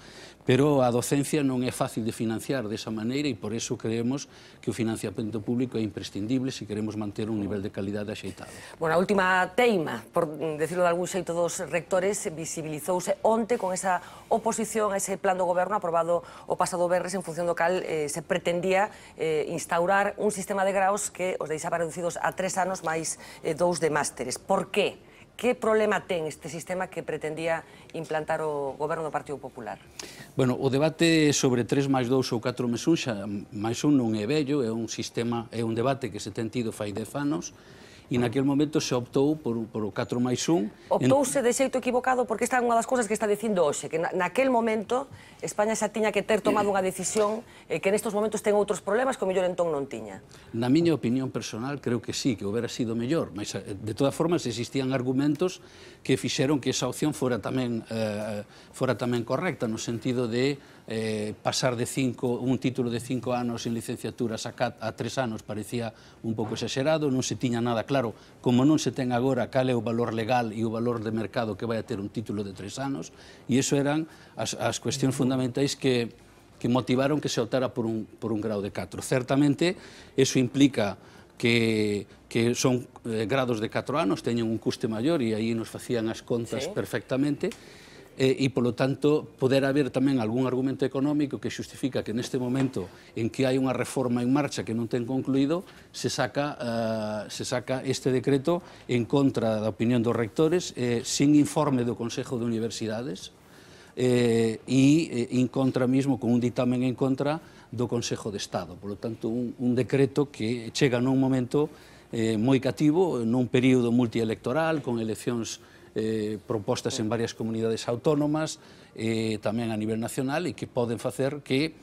Speaker 7: Pero a docencia non é fácil de financiar desa maneira e por iso creemos que o financiamento público é imprescindible se queremos manter un nivel de calidade axeitado.
Speaker 1: Bueno, a última teima, por decirlo de algún xeito dos rectores, visibilizouse onte con esa oposición a ese plan do goberno aprobado o pasado Berres en función do cal eh, se pretendía eh, instaurar un sistema de graos que os deixaba reducidos a tres anos máis eh, dous de másteres. Por que? Que problema ten este sistema que pretendía implantar o goberno do Partido Popular?
Speaker 7: Bueno, o debate sobre 3 máis 2 ou 4 máis 1, xa, máis 1 non é bello, é un sistema, é un debate que se ten tido fai 10 anos, e naquel momento se optou por, por o 4 máis 1. Optouse
Speaker 1: en... de xeito equivocado porque esta é unha das cousas que está dicindo hoxe, que na, naquel momento España xa tiña que ter tomado unha decisión eh, que nestos momentos ten outros problemas que o mellor entón non tiña.
Speaker 7: Na miña opinión personal, creo que sí, que houbera sido mellor, mas eh, de todas formas existían argumentos que fixeron que esa opción fora tamén, eh, fora tamén correcta, no sentido de eh, pasar de cinco, un título de cinco anos en licenciaturas a, cat, a tres anos parecía un pouco exagerado, non se tiña nada claro, como non se ten agora cal é o valor legal e o valor de mercado que vai a ter un título de tres anos, e iso eran as, as cuestións fundamentais que, que motivaron que se optara por un, por un grau de 4. Certamente, eso implica que, que son eh, grados de 4 anos, teñen un custe maior e aí nos facían as contas sí. perfectamente, e, e, polo tanto, poder haber tamén algún argumento económico que xustifica que neste momento en que hai unha reforma en marcha que non ten concluído, se saca, uh, se saca este decreto en contra da opinión dos rectores, eh, sin informe do Consejo de Universidades, eh, e eh, en contra mismo, con un dictamen en contra do Consejo de Estado. Por lo tanto, un, un decreto que chega nun momento eh, moi cativo, nun período multielectoral, con eleccións eh, propostas en varias comunidades autónomas, eh, tamén a nivel nacional, e que poden facer que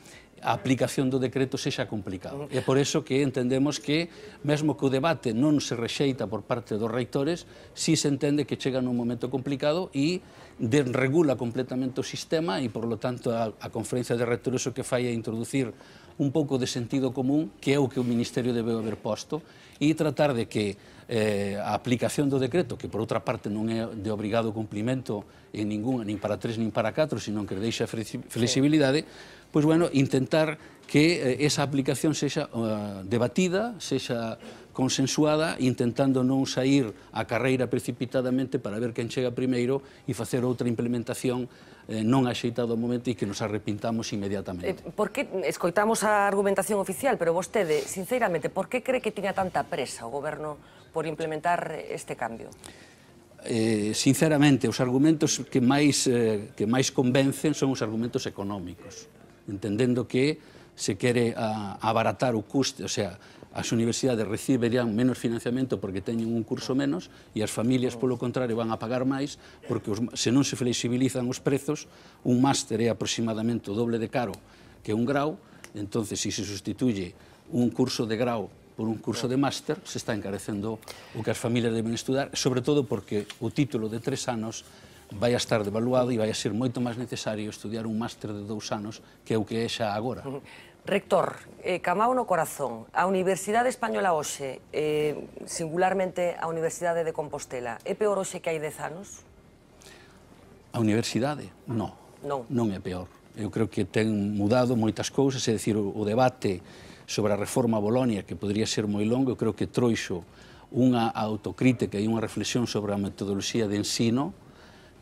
Speaker 7: a aplicación do decreto sexa complicada. E por iso que entendemos que, mesmo que o debate non se rexeita por parte dos reitores, si se entende que chega nun momento complicado e desregula completamente o sistema e, por lo tanto, a, a conferencia de reitores o que fai é introducir un pouco de sentido común, que é o que o Ministerio debe haber posto, e tratar de que eh, a aplicación do decreto, que por outra parte non é de obrigado cumplimento en ningún, nin para tres nin para catro, sino que deixa flexibilidade, sí. pois bueno, intentar que eh, esa aplicación sexa uh, debatida, sexa consensuada, intentando non sair a carreira precipitadamente para ver quen chega primeiro e facer outra implementación eh, non axeitado ao momento e que nos arrepintamos inmediatamente.
Speaker 1: Eh, por que escoitamos a argumentación oficial, pero vostede, sinceramente, por que cree que tiña tanta presa o goberno por implementar este cambio?
Speaker 7: eh, sinceramente, os argumentos que máis, eh, que máis convencen son os argumentos económicos, entendendo que se quere a, abaratar o custe, o sea, as universidades recibirían menos financiamento porque teñen un curso menos e as familias, polo contrario, van a pagar máis porque os, se non se flexibilizan os prezos, un máster é aproximadamente o doble de caro que un grau, entonces, se se sustituye un curso de grau por un curso de máster, se está encarecendo o que as familias deben estudar, sobre todo porque o título de tres anos vai a estar devaluado e vai a ser moito máis necesario estudar un máster de
Speaker 1: dous anos que é o que é xa agora. Rector, eh, Camao no corazón, a Universidade Española hoxe, eh, singularmente a Universidade de Compostela, é peor hoxe que hai dez anos?
Speaker 7: A universidade? Non. Non. Non é peor. Eu creo que ten mudado moitas cousas, é dicir, o debate sobre a reforma Bolonia, que podría ser moi longo, eu creo que troixo unha autocrítica e unha reflexión sobre a metodoloxía de ensino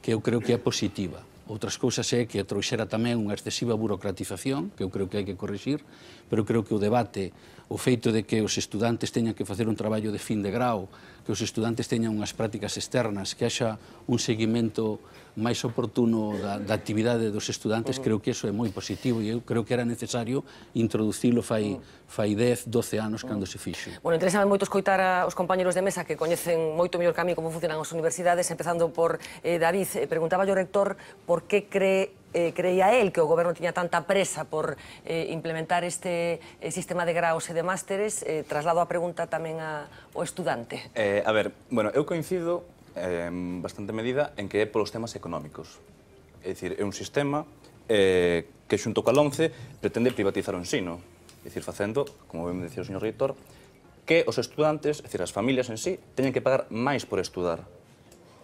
Speaker 7: que eu creo que é positiva. Outras cousas é que troixera tamén unha excesiva burocratización, que eu creo que hai que corrixir, pero eu creo que o debate o feito de que os estudantes teñan que facer un traballo de fin de grau, que os estudantes teñan unhas prácticas externas, que haxa un seguimento máis oportuno da, da actividade dos estudantes, creo que eso é moi positivo e eu creo que era necesario introducilo fai, fai 10, 12 anos cando se fixo.
Speaker 1: Bueno, interesame moito escoitar aos compañeros de mesa que coñecen moito mellor que a mí como funcionan as universidades, empezando por eh, David, eh, preguntaba o rector por que cree eh, creía el que o goberno tiña tanta presa por eh, implementar este eh, sistema de graus e de másteres, eh, traslado a pregunta tamén a, o estudante.
Speaker 14: Eh, a ver, bueno, eu coincido eh, bastante medida en que é polos temas económicos. É dicir, é un sistema eh, que xunto cal 11 pretende privatizar o ensino, é dicir, facendo, como ben dicía o señor Reitor, que os estudantes, é dicir, as familias en sí, teñen que pagar máis por estudar.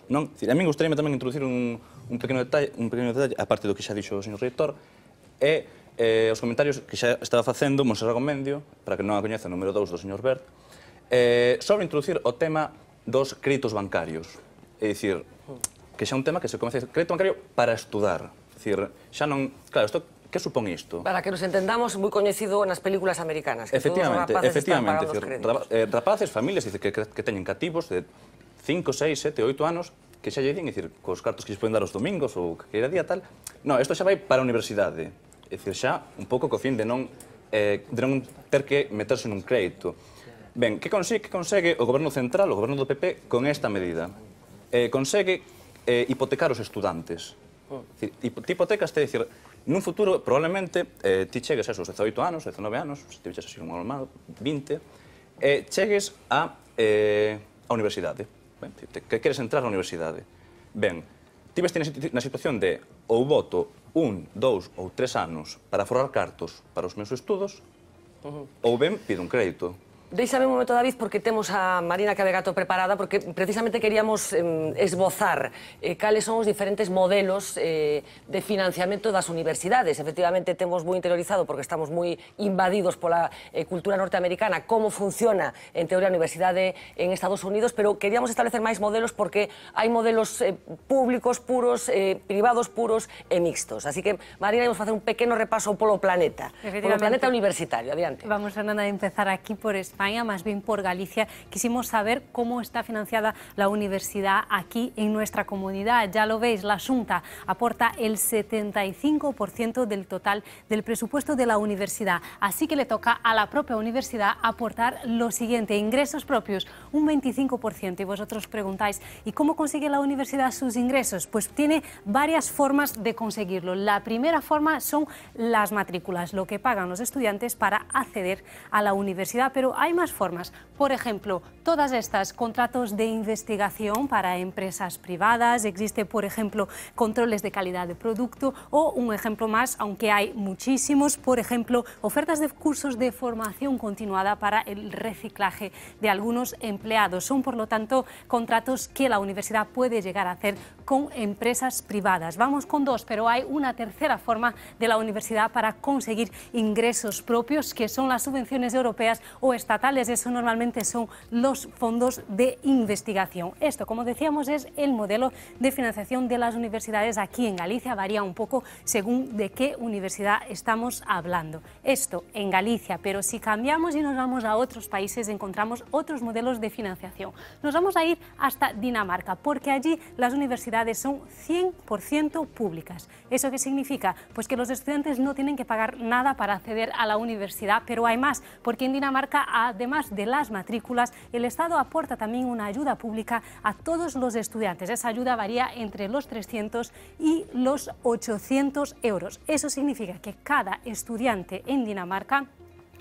Speaker 14: Non? Dicir, a min gustaríame tamén introducir un, un, pequeno detalle, un pequeno detalle, a parte do que xa dixo o señor rector, é eh, os comentarios que xa estaba facendo Monserrat Gomendio, para que non a coñece, o número 2 do señor Bert, eh, sobre introducir o tema dos créditos bancarios. É dicir, que xa un tema que se comece crédito bancario para estudar. É dicir, xa non... Claro, isto Que supón isto?
Speaker 1: Para que nos entendamos, moi coñecido nas películas americanas. Que efectivamente, todos os rapaces efectivamente. Están decir,
Speaker 14: eh, rapaces, familias, dice que, que teñen cativos de 5, 6, 7, 8 anos que xa lle din, dicir, cos cartos que xa poden dar os domingos ou era día tal. non, isto xa vai para a universidade. É dicir, xa un pouco co fin de non, eh, de non ter que meterse nun crédito. Ben, que consegue, que consegue o goberno central, o goberno do PP, con esta medida? Eh, consegue eh, hipotecar os estudantes. Oh. Dicir, ti hipotecas, te dicir, nun futuro probablemente eh, ti chegues a esos 18 anos, 19 anos, se te vexas así un normal, 20, eh, chegues a, eh, a universidade. Ben, que queres entrar na universidade. Ben, ves na situación de ou voto un, dous ou tres anos para forrar cartos para os meus estudos, uh -huh. ou ben pido un crédito.
Speaker 1: Déjame un momento, David, porque tenemos a Marina Cabegato preparada, porque precisamente queríamos em, esbozar eh, cuáles son los diferentes modelos eh, de financiamiento de las universidades. Efectivamente, tenemos muy interiorizado, porque estamos muy invadidos por la eh, cultura norteamericana, cómo funciona, en teoría, la universidad en Estados Unidos, pero queríamos establecer más modelos porque hay modelos públicos puros, privados puros y e mixtos. Así que, Marina, vamos a hacer un pequeño repaso polo planeta, polo planeta
Speaker 3: universitario. Adelante. Vamos, a empezar aquí por eso más bien por Galicia. Quisimos saber cómo está financiada la universidad aquí en nuestra comunidad. Ya lo veis, la Junta aporta el 75% del total del presupuesto de la universidad. Así que le toca a la propia universidad aportar lo siguiente, ingresos propios, un 25%. Y vosotros preguntáis, ¿y cómo consigue la universidad sus ingresos? Pues tiene varias formas de conseguirlo. La primera forma son las matrículas, lo que pagan los estudiantes para acceder a la universidad, pero hay hay más formas, por ejemplo, todas estas, contratos de investigación para empresas privadas, existe, por ejemplo, controles de calidad de producto o un ejemplo más, aunque hay muchísimos, por ejemplo, ofertas de cursos de formación continuada para el reciclaje de algunos empleados. Son, por lo tanto, contratos que la universidad puede llegar a hacer con empresas privadas. Vamos con dos, pero hay una tercera forma de la universidad para conseguir ingresos propios, que son las subvenciones europeas o estatales eso normalmente son los fondos de investigación. Esto, como decíamos, es el modelo de financiación de las universidades aquí en Galicia, varía un poco según de qué universidad estamos hablando. Esto en Galicia, pero si cambiamos y nos vamos a otros países encontramos otros modelos de financiación. Nos vamos a ir hasta Dinamarca, porque allí las universidades son 100% públicas. ¿Eso qué significa? Pues que los estudiantes no tienen que pagar nada para acceder a la universidad, pero hay más, porque en Dinamarca además de las matrículas, el Estado aporta también una ayuda pública a todos los estudiantes. Esa ayuda varía entre los 300 y los 800 euros. Eso significa que cada estudiante en Dinamarca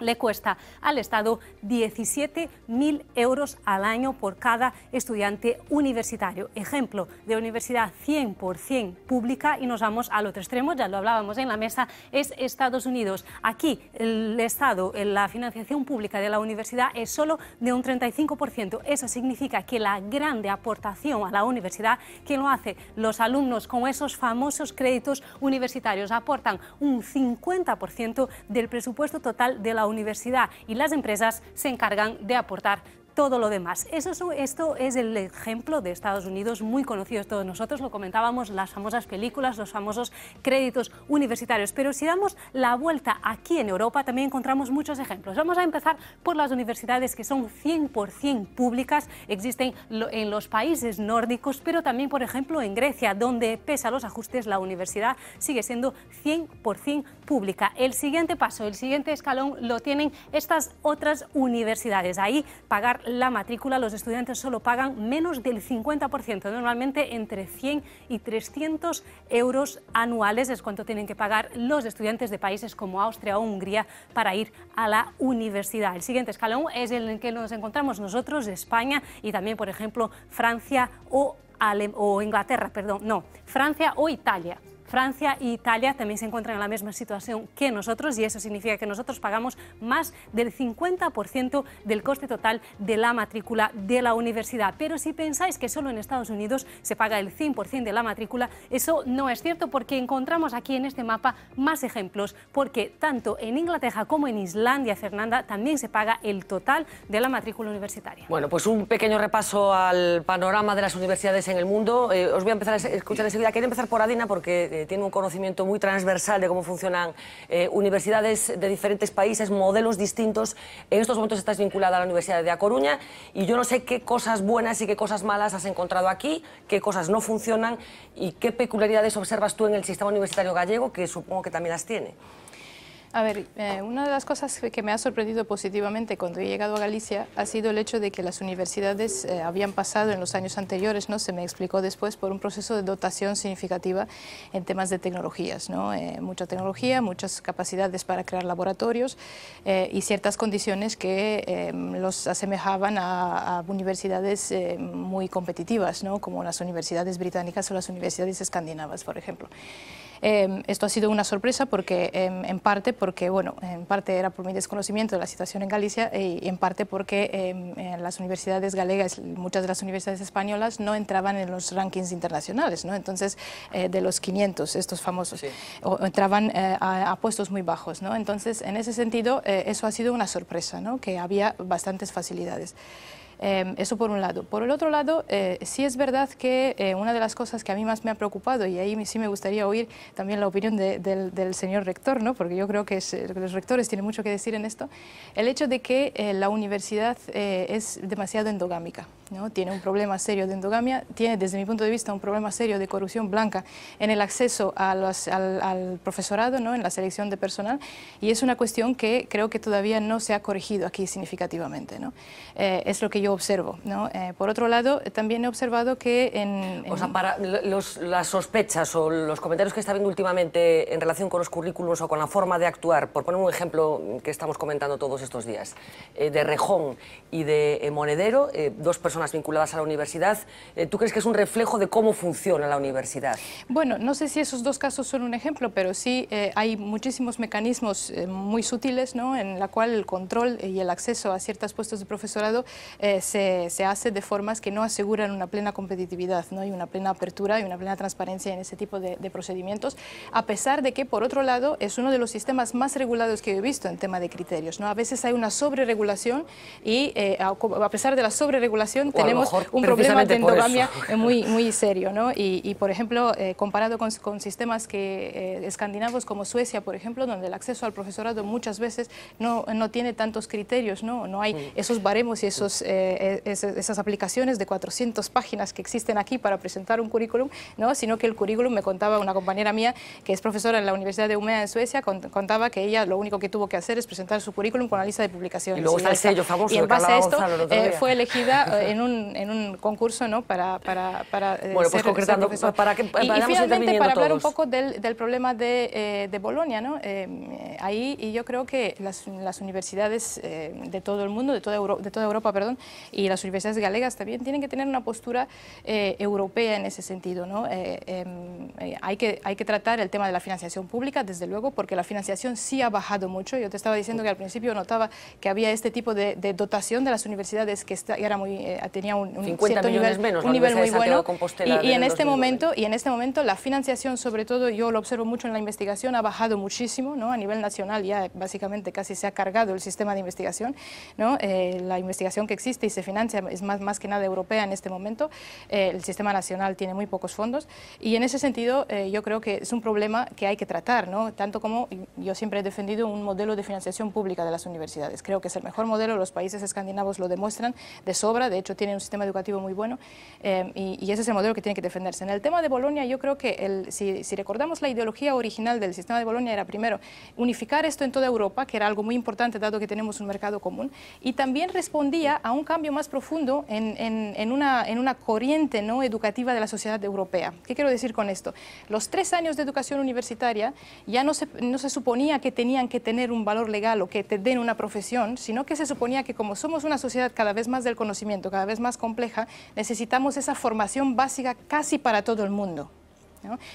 Speaker 3: le cuesta al Estado 17.000 euros al año por cada estudiante universitario. Ejemplo de universidad 100% pública y nos vamos al otro extremo, ya lo hablábamos en la mesa, es Estados Unidos. Aquí el Estado, la financiación pública de la universidad es solo de un 35%. Eso significa que la grande aportación a la universidad, que lo hace los alumnos con esos famosos créditos universitarios, aportan un 50% del presupuesto total de la universidad y las empresas se encargan de aportar todo lo demás. Eso esto es el ejemplo de Estados Unidos, muy conocido todos nosotros, lo comentábamos, las famosas películas, los famosos créditos universitarios. Pero si damos la vuelta aquí en Europa, también encontramos muchos ejemplos. Vamos a empezar por las universidades que son 100% públicas, existen en los países nórdicos, pero también, por ejemplo, en Grecia, donde, pese a los ajustes, la universidad sigue siendo 100% pública. El siguiente paso, el siguiente escalón lo tienen estas otras universidades. Ahí pagar la matrícula, los estudiantes solo pagan menos del 50%, normalmente entre 100 y 300 euros anuales es cuanto tienen que pagar los estudiantes de países como Austria o Hungría para ir a la universidad. El siguiente escalón es el en que nos encontramos nosotros, España y también, por ejemplo, Francia o, o Inglaterra, perdón, no, Francia o Italia. Francia e Italia también se encuentran en la misma situación que nosotros y eso significa que nosotros pagamos más del 50% del coste total de la matrícula de la universidad. Pero si pensáis que solo en Estados Unidos se paga el 100% de la matrícula, eso no es cierto porque encontramos aquí en este mapa más ejemplos, porque tanto en Inglaterra como en Islandia, Fernanda, también se paga el total de la matrícula universitaria.
Speaker 1: Bueno, pues un pequeño repaso al panorama de las universidades en el mundo. Eh, os voy a empezar a escuchar enseguida. Quiero empezar por Adina porque eh, eh, tiene un conocimiento muy transversal de cómo funcionan eh, universidades de diferentes países, modelos distintos. En estos momentos estás vinculada a la Universidad de A Coruña y yo no sé qué cosas buenas y qué cosas malas has encontrado aquí, qué cosas no funcionan y qué peculiaridades observas tú en el sistema universitario gallego, que supongo que también las tiene.
Speaker 12: A ver, eh, una de las cosas que me ha sorprendido positivamente cuando he llegado a Galicia ha sido el hecho de que las universidades eh, habían pasado en los años anteriores, ¿no? se me explicó después, por un proceso de dotación significativa en temas de tecnologías. ¿no? Eh, mucha tecnología, muchas capacidades para crear laboratorios y ciertas condiciones que em, los asemejaban a, a universidades muy competitivas, ¿no? como las universidades británicas o las universidades escandinavas, por ejemplo. Em, esto ha sido una sorpresa porque, em, en parte porque, bueno, en parte era por mi desconocimiento de la situación en Galicia y, en parte porque em, las universidades galegas, muchas de las universidades españolas no entraban en los rankings internacionales, ¿no? Entonces, eh, de los 500, estos famosos, entraban eh, a, a, puestos muy bajos, ¿no? Entonces, en ese sentido, eh, eso ha sido una sorpresa, ¿no? Que había bastantes facilidades. Em, eso por un lado. Por el otro lado, eh, sí es verdad que eh, una de las cosas que a mí más me ha preocupado, y ahí sí me gustaría oír también la opinión del, señor rector, ¿no? porque yo creo que eh, los rectores tienen mucho que decir en esto, el hecho de que la universidad es demasiado endogámica tiene un problema serio de endogamia, tiene desde mi punto de vista un problema serio de corrupción blanca en el acceso al, profesorado, ¿no? en la selección de personal, y es una cuestión que creo que todavía no se ha corregido aquí significativamente. ¿no? Eh, es lo que yo observo. Eh, por otro lado, eh, también he observado que en...
Speaker 1: las sospechas o los comentarios que está viendo últimamente en relación con los currículos o con la forma de actuar, por poner un ejemplo que estamos comentando todos estos días, de Rejón y de Monedero, dos personas vinculadas a la universidad. Eh, ¿Tú crees que es un reflejo de cómo funciona la universidad?
Speaker 12: Bueno, no sé si esos dos casos son un ejemplo, pero sí eh, hay muchísimos mecanismos eh, muy sutiles ¿no? en la cual el control y el acceso a ciertos puestos de profesorado se, se, hace de formas que no aseguran una plena competitividad ¿no? y una plena apertura y una plena transparencia en ese tipo de, procedimientos, a pesar de que, por otro lado, es uno de los sistemas más regulados que he visto en tema de criterios. ¿no? A veces hay una sobreregulación y, a pesar de la sobreregulación, tenemos un problema de endogamia eh, muy, muy serio. ¿no? Y, por ejemplo, eh, comparado con, con, sistemas que, eh, escandinavos como Suecia, por ejemplo, donde el acceso al profesorado muchas veces no, no tiene tantos criterios, no, no hay esos baremos y esos, esas, aplicaciones de 400 páginas que existen aquí para presentar un currículum, ¿no? sino que el currículum, me contaba una compañera mía que es profesora en la Universidad de Umea en Suecia, contaba que ella lo único que tuvo que hacer es presentar su currículum con una lista de publicaciones. Y luego está el sello famoso. Y en base a esto fue elegida en en un, concurso ¿no? para, para, para eh, Bueno, pues concretando, para que y, finalmente, para hablar un poco del, del problema de, eh, de Bolonia, ¿no? Eh, ahí y yo creo que las, universidades de todo el mundo, de toda, de toda Europa, perdón, y las universidades galegas también tienen que tener una postura europea en ese sentido. ¿no? Em, hay, que, hay que tratar el tema de la financiación pública, desde luego, porque la financiación sí ha bajado mucho. Yo te estaba diciendo que al principio notaba que había este tipo de, dotación de las universidades que era muy tenía un, nivel, un nivel muy bueno. Y, en este momento, y en este momento la financiación, sobre todo, yo lo observo mucho en la investigación, ha bajado muchísimo, ¿no? A nivel nacional ya básicamente casi se ha cargado el sistema de investigación, ¿no? Eh, la investigación que existe y se financia es más, más que nada europea en este momento. Eh, el sistema nacional tiene muy pocos fondos y en ese sentido eh, yo creo que es un problema que hay que tratar, ¿no? Tanto como yo siempre he defendido un modelo de financiación pública de las universidades. Creo que es el mejor modelo, los países escandinavos lo demuestran de sobra, de hecho tienen un sistema educativo muy bueno eh, y, ese es el modelo que tiene que defenderse. En el tema de Bolonia, yo creo que si, recordamos la ideología original del sistema de Bolonia era primero unificar esto en toda Europa, que era algo muy importante dado que tenemos un mercado común, y también respondía a un cambio más profundo en, una, corriente educativa de la sociedad europea. ¿Qué quiero decir con esto? Los tres años de educación universitaria ya no se, no se suponía que tenían que tener un valor legal o que te den una profesión, sino que se suponía que como somos una sociedad cada vez más del conocimiento, cada vez más compleja, necesitamos esa formación básica casi para todo el mundo.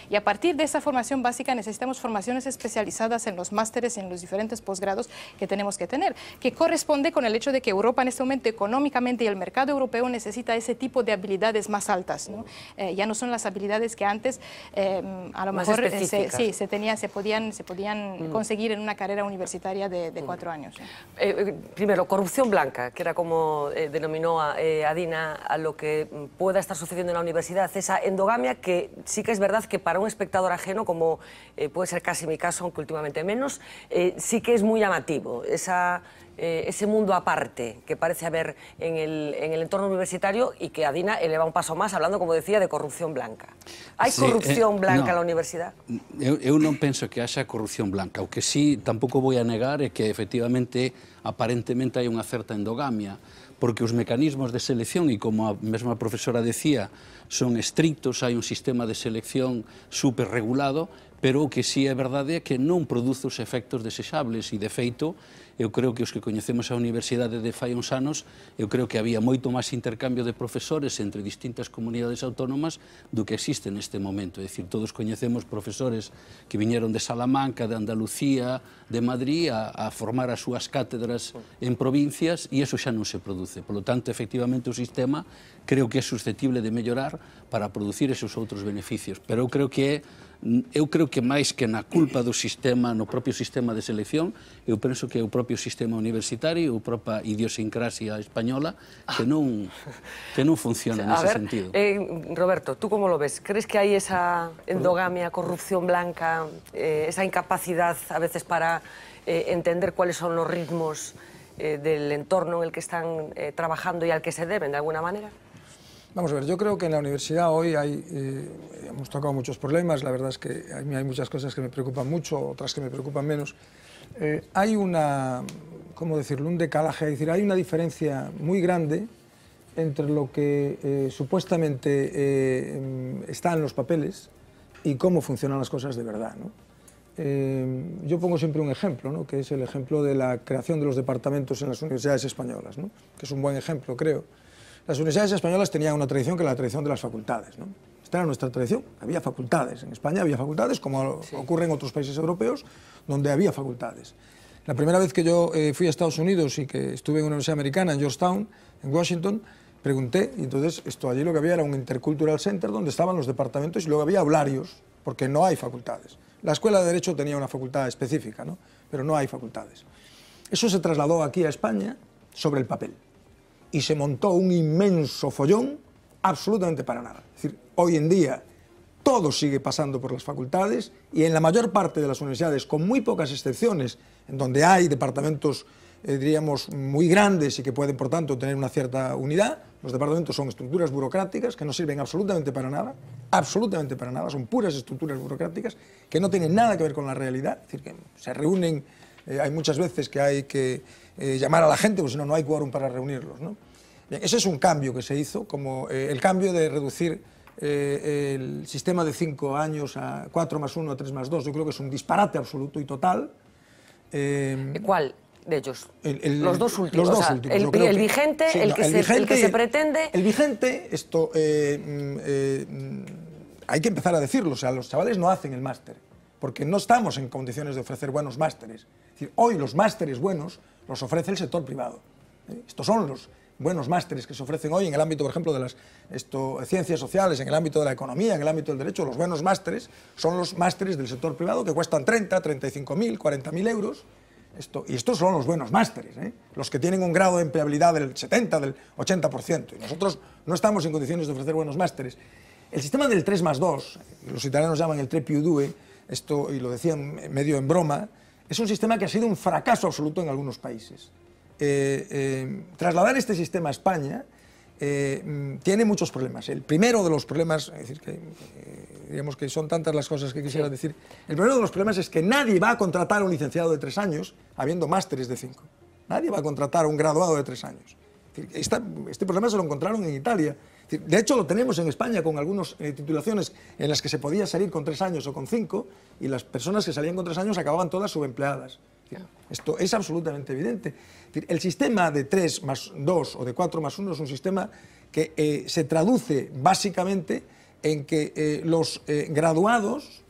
Speaker 12: Y a partir de esa formación básica necesitamos formaciones especializadas en los másteres, y en los diferentes posgrados que tenemos que tener, que corresponde con el hecho de que Europa en este momento económicamente y el mercado europeo necesita ese tipo de habilidades más altas. Eh, ya no son las habilidades que antes em, a lo mejor eh, se, sí, se, tenía, se podían, se podían mm. conseguir en una carrera universitaria de, mm. cuatro años.
Speaker 1: Eh, primero, corrupción blanca, que era como denominó Adina a lo que pueda estar sucediendo en la universidad, esa endogamia que sí que es verdad que para un espectador ajeno, como eh, puede ser casi mi caso, aunque últimamente menos, eh, sí que es muy llamativo esa, eh, ese mundo aparte que parece haber en el, entorno universitario y que Adina eleva un paso más, hablando, como decía, de corrupción blanca.
Speaker 7: ¿Hay corrupción blanca en la universidad? Yo, yo no pienso que haya corrupción blanca, aunque sí tampoco voy a negar que efectivamente, aparentemente, hay una cierta endogamia. porque os mecanismos de selección, e como a mesma profesora decía, son estrictos, hai un sistema de selección superregulado, pero o que sí é verdade é que non produce os efectos desexables e, de feito, eu creo que os que coñecemos a Universidade de fai uns anos, eu creo que había moito máis intercambio de profesores entre distintas comunidades autónomas do que existe neste momento. É dicir, todos coñecemos profesores que viñeron de Salamanca, de Andalucía, de Madrid, a, a formar as súas cátedras en provincias e eso xa non se produce. Por lo tanto, efectivamente, o sistema creo que é susceptible de mellorar para producir esos outros beneficios. Pero eu creo que é eu creo que máis que na culpa do sistema, no propio sistema de selección, eu penso que é o propio sistema universitario, a propia idiosincrasia española, que non, que non funciona nese sentido.
Speaker 1: Eh, Roberto, tú como lo ves? Crees que hai esa endogamia, corrupción blanca, eh, esa incapacidad a veces para eh, entender cuáles son los ritmos eh, del entorno en el que están eh, trabajando y al que se deben, de alguna manera?
Speaker 9: Vamos a ver, yo creo que en la universidad hoy hay, eh, hemos tocado muchos problemas, la verdad es que a mí hay muchas cosas que me preocupan mucho, otras que me preocupan menos. Eh, hay una, ¿cómo decirlo?, un decalaje, es decir, hay una diferencia muy grande entre lo que eh, supuestamente está en los papeles y cómo funcionan las cosas de verdad. ¿no? yo pongo siempre un ejemplo, ¿no? que es el ejemplo de la creación de los departamentos en las universidades españolas, ¿no? que es un buen ejemplo, creo. Las universidades españolas tenían una tradición que era la tradición de las facultades. ¿no? Esta era nuestra tradición. Había facultades. En España había facultades, como ocurre en otros países europeos, donde había facultades. La primera vez que yo eh, fui a Estados Unidos y que estuve en una universidad americana, en Georgetown, en Washington, pregunté, y entonces esto allí lo que había era un intercultural center donde estaban los departamentos y luego había hablarios, porque no hay facultades. La Escuela de Derecho tenía una facultad específica, pero no hay facultades. Eso se trasladó aquí a España sobre el papel y se montó un inmenso follón absolutamente para nada. Es decir, hoy en día todo sigue pasando por las facultades y en la mayor parte de las universidades, con muy pocas excepciones, en donde hay departamentos, eh, diríamos, muy grandes y que pueden, por tanto, tener una cierta unidad, los departamentos son estructuras burocráticas que no sirven absolutamente para nada, absolutamente para nada, son puras estructuras burocráticas que no tienen nada que ver con la realidad, es decir, que se reúnen eh, hay muchas veces que hay que eh, llamar a la gente, porque si no, no hay quórum para reunirlos. ese es un cambio que se hizo, como eh, el cambio de reducir el sistema de cinco años a cuatro más uno, a tres más dos, Yo creo que es un disparate absoluto y total.
Speaker 1: ¿Cuál? de ellos.
Speaker 9: los dos últimos. Los dos el, vigente, el, que se, pretende. El vigente, esto. Mm, mm, hay que empezar a decirlo. O sea, los chavales no hacen el máster. Porque no estamos en condiciones de ofrecer buenos másteres decir, hoy los másteres buenos los ofrece el sector privado. ¿eh? Estos son los buenos másteres que se ofrecen hoy en el ámbito, por ejemplo, de las ciencias sociales, en el ámbito de la economía, en el ámbito del derecho. Los buenos másteres son los másteres del sector privado que cuestan 30, 35 mil, 40 mil euros. Esto, y estos son los buenos másteres, ¿eh? los que tienen un grado de empleabilidad del 70, del 80%. Y nosotros no estamos en condiciones de ofrecer buenos másteres. El sistema del 3 más 2, los italianos llaman el 3 più 2, esto, y lo decían medio en broma, es un sistema que ha sido un fracaso absoluto en algunos países. Eh, eh, trasladar este sistema a España eh, tiene muchos problemas. El primero de los problemas, digamos que son tantas las cosas que quisiera decir, el primero de los problemas es que nadie va a contratar a un licenciado de tres años habiendo másteres de cinco. Nadie va a contratar a un graduado de tres años. este problema se lo encontraron en Italia de hecho, lo tenemos en España con algunas eh, titulaciones en las que se podía salir con tres años o con cinco y las personas que salían con tres años acababan todas subempleadas. Esto es absolutamente evidente. El sistema de tres más dos o de cuatro más uno es un sistema que eh, se traduce básicamente en que eh, los graduados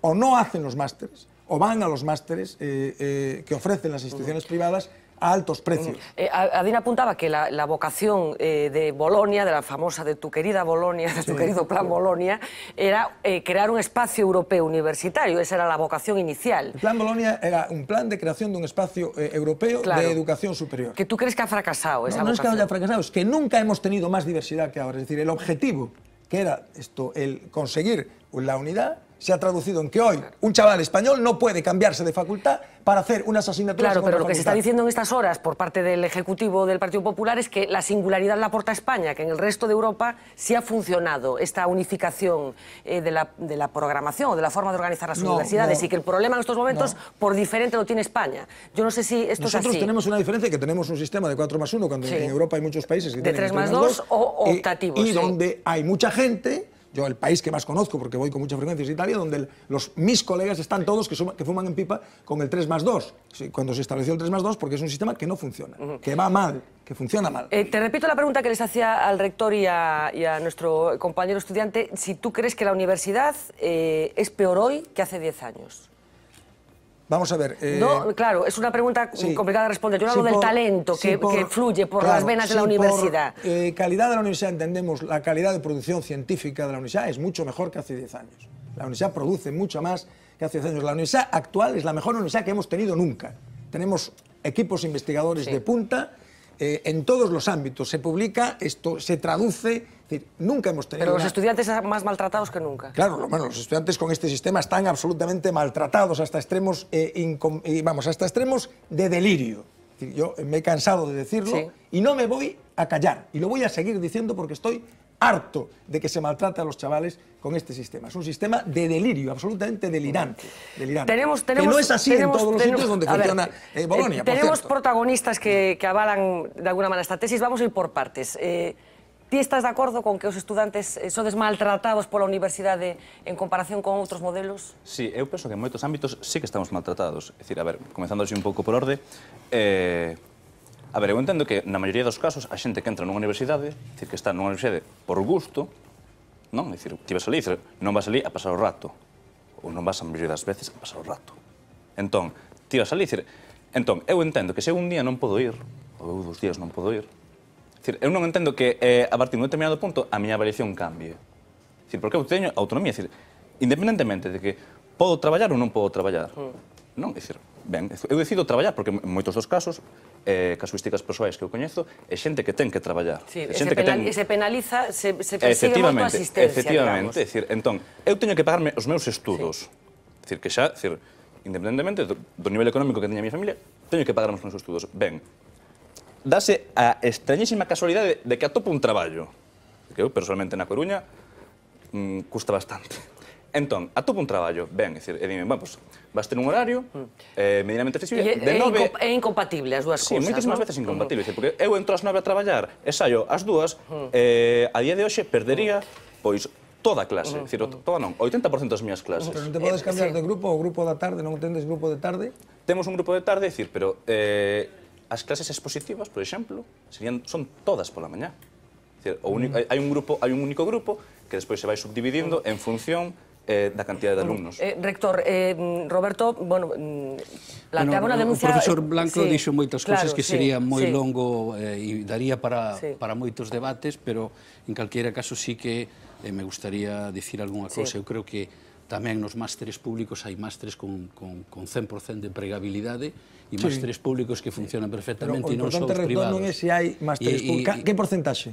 Speaker 9: o no hacen los másteres o van a los másteres que ofrecen las instituciones privadas a altos precios. Mm,
Speaker 1: eh, Adina apuntaba que la, vocación eh, de Bolonia, de la famosa, de tu querida Bolonia, de tu querido plan Bolonia, era eh, crear un espacio europeo universitario. Esa era la vocación inicial. El
Speaker 9: plan Bolonia era un plan de creación de un espacio europeo de educación superior. Que tú crees que ha fracasado esa No es que haya fracasado, es que nunca hemos tenido más diversidad que ahora. Es decir, el objetivo, que era esto, el conseguir la unidad, se ha traducido en que hoy un chaval español no puede cambiarse de facultad para hacer unas asignaturas. Claro, pero lo que se está diciendo
Speaker 1: en estas horas por parte del Ejecutivo del Partido Popular es que la singularidad la aporta España, que en el resto de Europa sí ha funcionado esta unificación eh, de, la, programación o de la forma de organizar las universidades y que el problema en estos momentos por diferente lo tiene España. Yo no sé si esto Nosotros es así. tenemos
Speaker 9: una diferencia que tenemos un sistema de 4 más 1 cuando en Europa hay muchos países que de tienen 3 más 2, o eh, optativos. Y, donde hay mucha gente yo el país que más conozco, porque voy con mucha frecuencia, es Italia, donde los, mis colegas están todos que, fuman en pipa con el 3 más 2, cuando se estableció el 3 más 2, porque es un sistema que no funciona, que va mal, que funciona mal.
Speaker 1: Eh, te repito la pregunta que les hacía al rector y a, nuestro compañero estudiante, si tú crees que la universidad eh, es peor hoy que hace 10 años. Vamos
Speaker 9: a ver. Eh, no,
Speaker 1: claro, es una pregunta complicada de responder. Yo hablo del talento que, fluye por las venas de la universidad.
Speaker 9: Eh, calidad de la universidad, entendemos, la calidad de producción científica de la universidad es mucho mejor que hace 10 años. La universidad produce mucho más que hace 10 años. La universidad actual es la mejor universidad que hemos tenido nunca. Tenemos equipos investigadores de punta eh, en todos los ámbitos. Se publica, esto se traduce. nunca hemos tenido. Pero los
Speaker 1: estudiantes estudiantes más maltratados que nunca.
Speaker 9: Claro, los estudiantes con este sistema están absolutamente maltratados hasta extremos, eh, vamos, hasta extremos de delirio. Yo me he cansado de decirlo y no me voy a callar. Y lo voy a seguir diciendo porque estoy harto de que se maltrata a los chavales con este sistema. Es un sistema de delirio, absolutamente delirante. delirante. Tenemos, tenemos, que no es así tenemos, en todos los sitios donde funciona ver, eh, eh, Bolonia. Eh, tenemos
Speaker 1: por protagonistas que, que, avalan de alguna manera esta tesis. Vamos a ir por partes. Eh, Ti estás de acordo con que os estudantes eh, sodes maltratados pola universidade en comparación con outros modelos?
Speaker 14: Sí, eu penso que en moitos ámbitos sí que estamos maltratados. É dicir, a ver, comenzando así un pouco por orde, eh, A ver, eu entendo que na maioría dos casos a xente que entra nunha universidade, dicir que está nunha universidade por gusto, non? Dicir, ti vas ali, dicir, non vas ali a pasar o rato. Ou non vas a maioría das veces a pasar o rato. Entón, ti vas ali, dicir, entón, eu entendo que se un día non podo ir, ou eu dos días non podo ir, dicir, eu non entendo que eh, a partir de un determinado punto a miña avaliación cambie. Dicir, porque eu teño autonomía, dicir, independentemente de que podo traballar ou non podo traballar. Mm. Non, é dicir, ben, eu decido traballar, porque en moitos dos casos, eh, casuísticas persoais que eu coñezo, é xente que ten que traballar. Sí, xente que ten... E
Speaker 1: se penaliza, se, se persigue moito a asistencia, Efectivamente, digamos.
Speaker 14: Decir, entón, eu teño que pagarme os meus estudos. Sí. Decir, que xa, decir, independentemente do, do nivel económico que teña a miña familia, teño que pagarme os meus estudos. Ben, dase a extrañísima casualidade de, de que atopo un traballo, que eu, personalmente, na Coruña, mm, custa bastante. Entón, atopo un traballo, ben, é e dime, bueno, pues, vas ter un horario mm. eh, medianamente flexible, e, de é, nove...
Speaker 1: É incompatible as dúas sí, cousas, moitísimas no? veces
Speaker 14: incompatible, mm. porque eu entro ás nove a traballar e saio ás dúas, mm. eh, a día de hoxe perdería, mm. pois, toda a clase, mm. -huh. Mm. toda non, 80% das minhas clases. Pero non
Speaker 9: te podes eh, cambiar eh, de grupo, o grupo da tarde, non tendes grupo de tarde?
Speaker 14: Temos un grupo de tarde, decir, pero eh, as clases expositivas, por exemplo, serían, son todas pola mañá. Decir, o único, mm. hai, un grupo, hai un único grupo que despois se vai subdividindo mm. en función eh, da cantidad de alumnos.
Speaker 1: Eh, rector, eh, Roberto, bueno, planteaba mm,
Speaker 7: bueno, unha denuncia... O profesor Blanco sí, dixo moitas claro, cousas que sí, sería moi sí.
Speaker 14: longo eh, e
Speaker 7: daría para, sí. para moitos debates, pero en calquera caso sí que eh, me gustaría dicir algunha cousa. Sí. Eu creo que tamén nos másteres públicos hai másteres con, con, con 100% de empregabilidade e sí. másteres públicos que funcionan perfectamente e non son os privados. Pero o importante non é
Speaker 9: se hai másteres públicos. Que porcentaxe?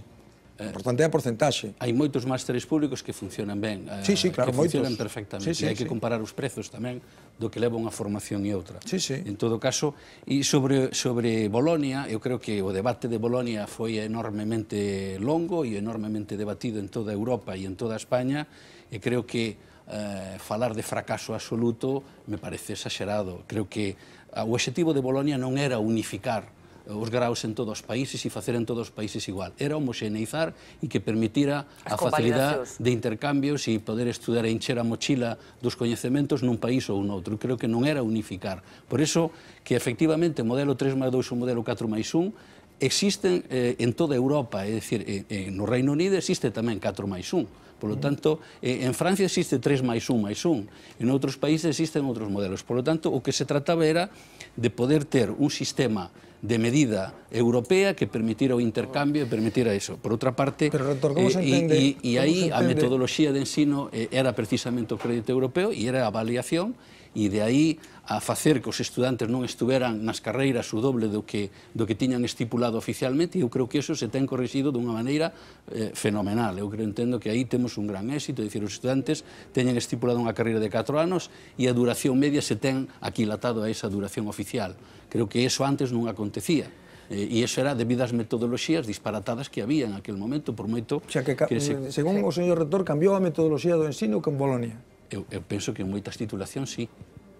Speaker 9: Eh, importante é a porcentaxe.
Speaker 7: Hai moitos másteres públicos que funcionan ben, eh, sí, sí, claro, que moitos. funcionan perfectamente. Sí, sí, e hai sí. que comparar os prezos tamén do que leva unha formación e outra. Sí, sí. En todo caso, e sobre, sobre Bolonia, eu creo que o debate de Bolonia foi enormemente longo e enormemente debatido en toda Europa e en toda España, e creo que eh, falar de fracaso absoluto me parece exagerado. Creo que ah, o objetivo de Bolonia non era unificar os graus en todos os países e facer en todos os países igual. Era homoxeneizar e que permitira a facilidade de intercambios e poder estudar e encher a mochila dos coñecementos nun país ou noutro. Creo que non era unificar. Por iso que efectivamente o modelo 3 máis 2 ou modelo 4 máis 1 existen eh, en toda Europa, é dicir, eh, eh, no Reino Unido existe tamén 4 máis 1. Por lo mm. tanto, eh, en Francia existe 3 máis 1 máis 1. En outros países existen outros modelos. Por lo tanto, o que se trataba era de poder ter un sistema de medida europea que permitira o intercambio e permitira iso. Por outra parte, Pero, rector, eh, entende, e, e aí a metodoloxía de ensino eh, era precisamente o crédito europeo e era a avaliación e de aí a facer que os estudantes non estuveran nas carreiras o doble do que, do que tiñan estipulado oficialmente e eu creo que eso se ten corregido dunha maneira eh, fenomenal. Eu creo, entendo que aí temos un gran éxito, dicir, os estudantes teñen estipulado unha carreira de 4 anos e a duración media se ten aquilatado a esa duración oficial. Creo que eso antes non acontecía. Eh, e iso era debido ás metodoloxías disparatadas que había en aquel momento, por moito... O sea, que, que se... Eh, según
Speaker 9: o señor rector, cambiou a metodoloxía do ensino con Bolonia. Eu, eu penso que en moitas titulacións, sí,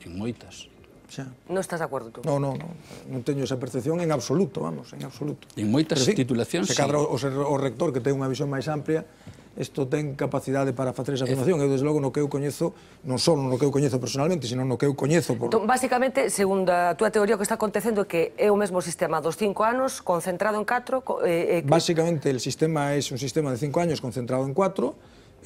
Speaker 9: en moitas. Xa.
Speaker 1: Non estás de acordo tú? Non, non,
Speaker 9: non, non teño esa percepción en absoluto, vamos, en absoluto. En moitas Pero, sí, titulacións, se cadra sí. o, o rector que ten unha visión máis amplia, isto ten capacidade para facer esa afirmación. Eu, desde logo, no que eu coñezo, non só no que eu coñezo personalmente, sino no que eu coñezo... Por... Entón,
Speaker 1: basicamente, segundo a túa teoría, o que está acontecendo é que é o mesmo sistema dos cinco anos, concentrado en catro...
Speaker 9: Eh, eh... Básicamente, o sistema é un sistema de cinco anos concentrado en catro,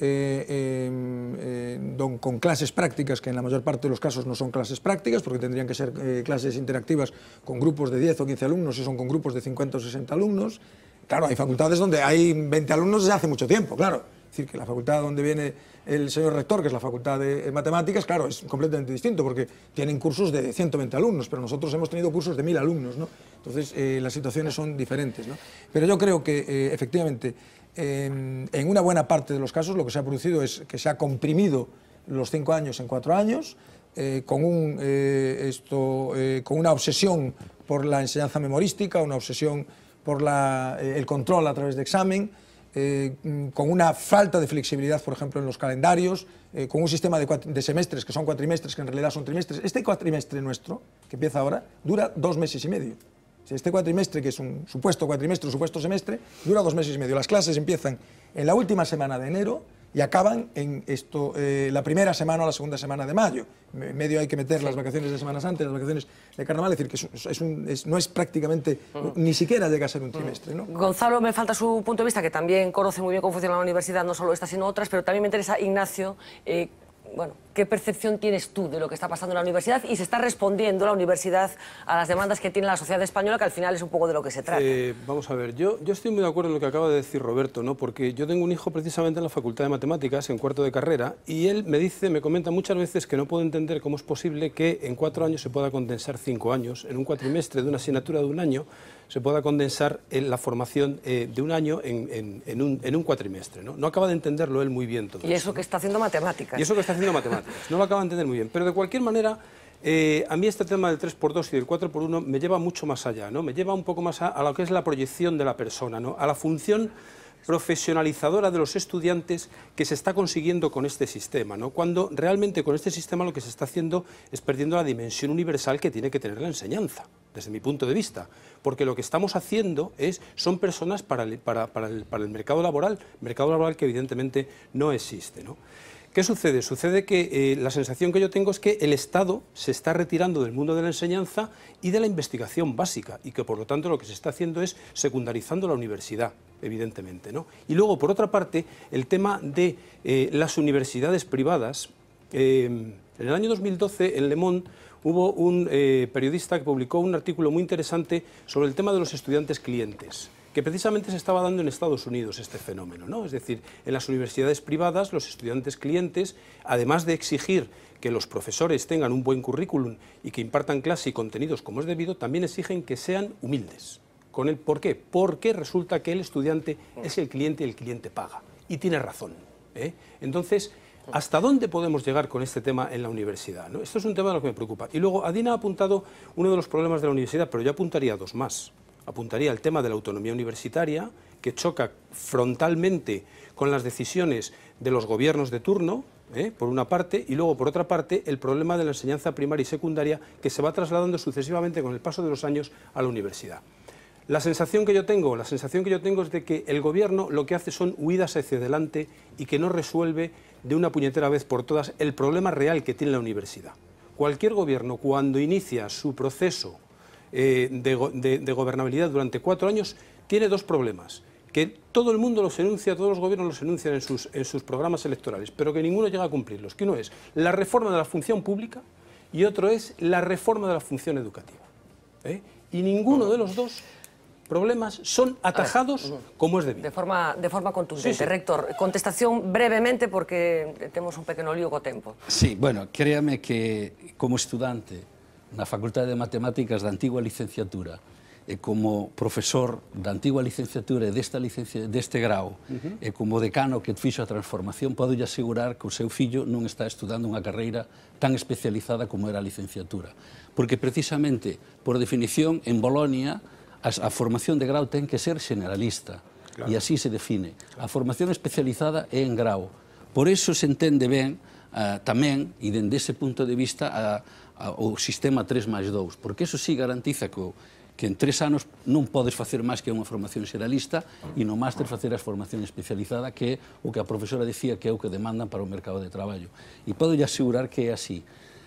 Speaker 9: eh, eh, don, con clases prácticas, que en la mayor parte de los casos no son clases prácticas, porque tendrían que ser eh, clases interactivas con grupos de 10 o 15 alumnos, y son con grupos de 50 o 60 alumnos, Claro, hay facultades donde hay 20 alumnos desde hace mucho tiempo, claro. Es decir, que la facultad donde viene el señor rector, que es la facultad de eh, matemáticas, claro, es completamente distinto porque tienen cursos de 120 alumnos, pero nosotros hemos tenido cursos de 1.000 alumnos, ¿no? Entonces, eh, las situaciones son diferentes, ¿no? Pero yo creo que, eh, efectivamente, en una buena parte de los casos lo que se ha producido es que se ha comprimido los cinco años en cuatro años, con, un, esto, con una obsesión por la enseñanza memorística, una obsesión por eh, el control a través de examen, eh, con una falta de flexibilidad, por ejemplo, en los calendarios, eh, con un sistema de, semestres que son cuatrimestres, que en realidad son trimestres. Este cuatrimestre nuestro, que empieza ahora, dura dos meses y medio. Este cuatrimestre, que es un supuesto cuatrimestre, supuesto semestre, dura dos meses y medio. Las clases empiezan en la última semana de enero y acaban en esto eh, la primera semana o la segunda semana de mayo. En medio hay que meter las vacaciones de Semana antes las vacaciones de Carnaval, es decir, que es, un, es, no es prácticamente, ni siquiera llega a ser un trimestre. ¿no?
Speaker 1: Gonzalo, me falta su punto de vista, que también conoce muy bien cómo funciona la universidad, no solo esta, sino otras, pero también me interesa, Ignacio, eh, bueno, ¿qué percepción tienes tú de lo que está pasando en la universidad? Y se está respondiendo la universidad a las demandas que tiene la sociedad española, que al final es un poco de lo que se trata.
Speaker 5: Eh, vamos a ver, yo, yo estoy muy de acuerdo en lo que acaba de decir Roberto, ¿no? porque yo tengo un hijo precisamente en la Facultad de Matemáticas, en cuarto de carrera, y él me dice, me comenta muchas veces que no puedo entender cómo es posible que en cuatro años se pueda condensar cinco años, en un cuatrimestre de una asignatura de un año, se pueda condensar en la formación eh, de un año en, en, un, cuatrimestre. ¿no? ¿no? acaba de entenderlo él muy bien todo. Y eso
Speaker 1: que está haciendo matemáticas. Y eso que está haciendo matemáticas.
Speaker 5: No lo acaba de entender muy bien. Pero de cualquier manera, eh, a mí este tema del 3x2 y del 4x1 me lleva mucho más allá, ¿no? me lleva un poco más a, a lo que es la proyección de la persona, ¿no? a la función profesionalizadora de los estudiantes que se está consiguiendo con este sistema, ¿no? cuando realmente con este sistema lo que se está haciendo es perdiendo la dimensión universal que tiene que tener la enseñanza, desde mi punto de vista, porque lo que estamos haciendo es, son personas para el, para, para el mercado laboral, mercado laboral que evidentemente no existe. ¿no? ¿Qué sucede? Sucede que eh, la sensación que yo tengo es que el Estado se está retirando del mundo de la enseñanza y de la investigación básica y que por lo tanto lo que se está haciendo es secundarizando la universidad, evidentemente. Y luego, por otra parte, el tema de eh, las universidades privadas. Eh, en el año 2012 en Le Monde hubo un periodista que publicó un artículo muy interesante sobre el tema de los estudiantes clientes que precisamente se estaba dando en Estados Unidos este fenómeno. ¿no? Es decir, en las universidades privadas, los estudiantes clientes, además de exigir que los profesores tengan un buen currículum y que impartan clase y contenidos como es debido, también exigen que sean humildes. Con el, ¿Por qué? Porque resulta que el estudiante es el cliente y el cliente paga. Y tiene razón. ¿eh? Entonces, ¿Hasta dónde podemos llegar con este tema en la universidad? Esto es un tema de lo que me preocupa. Y luego, Adina ha apuntado uno de los problemas de la universidad, pero yo apuntaría dos más apuntaría al tema de la autonomía universitaria, que choca frontalmente con las decisiones de los gobiernos de turno, ¿eh? por una parte, y luego, por otra parte, el problema de la enseñanza primaria y secundaria que se va trasladando sucesivamente con el paso de los años a la universidad. La sensación que yo tengo, la sensación que yo tengo es de que el gobierno lo que hace son huidas hacia adelante y que no resuelve de una puñetera vez por todas el problema real que tiene la universidad. Cualquier gobierno cuando inicia su proceso eh, de, gobernabilidad durante cuatro años, tiene dos problemas que todo el mundo los enuncia, todos los gobiernos los enuncian en sus, programas electorales, pero que ninguno llega a cumplirlos, que uno es la reforma de la función pública y otro es la reforma de la función educativa. ¿eh? Y ninguno de los dos problemas son atajados como es debido.
Speaker 1: De forma, de forma contundente. Rector, contestación brevemente porque tenemos un pequeño lío con tiempo.
Speaker 7: Sí, bueno, créame que como estudiante na Facultade de Matemáticas da antiga licenciatura e como profesor da antiga licenciatura e desta licencia, deste grau uh -huh. e como decano que fixo a transformación podo asegurar que o seu fillo non está estudando unha carreira tan especializada como era a licenciatura porque precisamente por definición en Bolonia a formación de grau ten que ser generalista Claro. e así se define. A formación especializada é en grau. Por eso se entende ben uh, tamén, e dende ese punto de vista, a, o sistema 3 máis 2, porque eso sí garantiza que, que en tres anos non podes facer máis que unha formación xeralista e no máster facer a formación especializada que é o que a profesora decía que é o que demandan para o mercado de traballo. E podo asegurar que é así.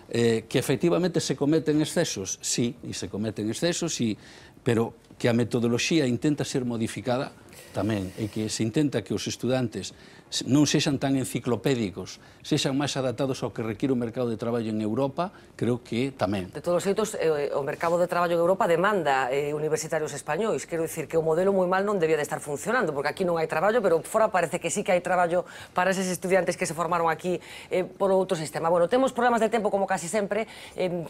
Speaker 7: Eh, que efectivamente se cometen excesos, sí, e se cometen excesos, sí, pero que a metodoloxía intenta ser modificada tamén, e que se intenta que os estudantes no sean tan enciclopédicos, sean más adaptados a lo que requiere un mercado de trabajo en Europa, creo que también.
Speaker 1: De todos los xeitos, el eh, mercado de trabajo en Europa demanda eh, universitarios españoles. Quiero decir que un modelo muy mal no debía de estar funcionando, porque aquí no hay trabajo, pero fuera parece que sí que hay trabajo para esos estudiantes que se formaron aquí eh, por otro sistema. Bueno, tenemos problemas de tiempo como casi siempre.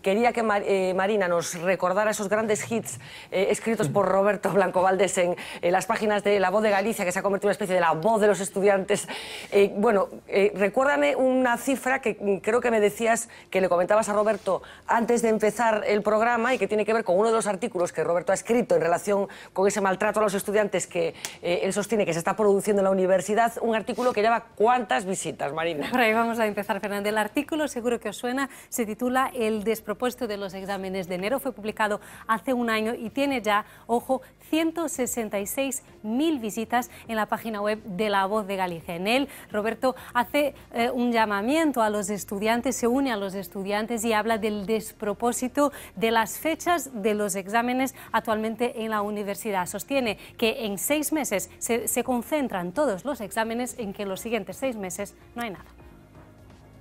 Speaker 1: quería que Marina nos recordara esos grandes hits escritos por Roberto Blanco Valdés en las páginas de La Voz de Galicia, que se ha convertido en una especie de la voz de los estudiantes eh, bueno, eh, recuérdame una cifra que mm, creo que me decías, que le comentabas a Roberto antes de empezar el programa y que tiene que ver con uno de los artículos que Roberto ha escrito en relación con ese maltrato a los estudiantes que
Speaker 3: eh, él sostiene que se está produciendo en la universidad, un artículo que lleva cuántas visitas, Marina. Por ahí vamos a empezar, Fernando. El artículo, seguro que os suena, se titula El despropuesto de los exámenes de enero. Fue publicado hace un año y tiene ya, ojo, 166.000 visitas en la página web de La Voz de Galicia. En él, Roberto hace eh, un llamamiento a los estudiantes, se une a los estudiantes y habla del despropósito de las fechas de los exámenes actualmente en la universidad. Sostiene que en seis meses se, se concentran todos los exámenes, en que en los siguientes seis meses no hay nada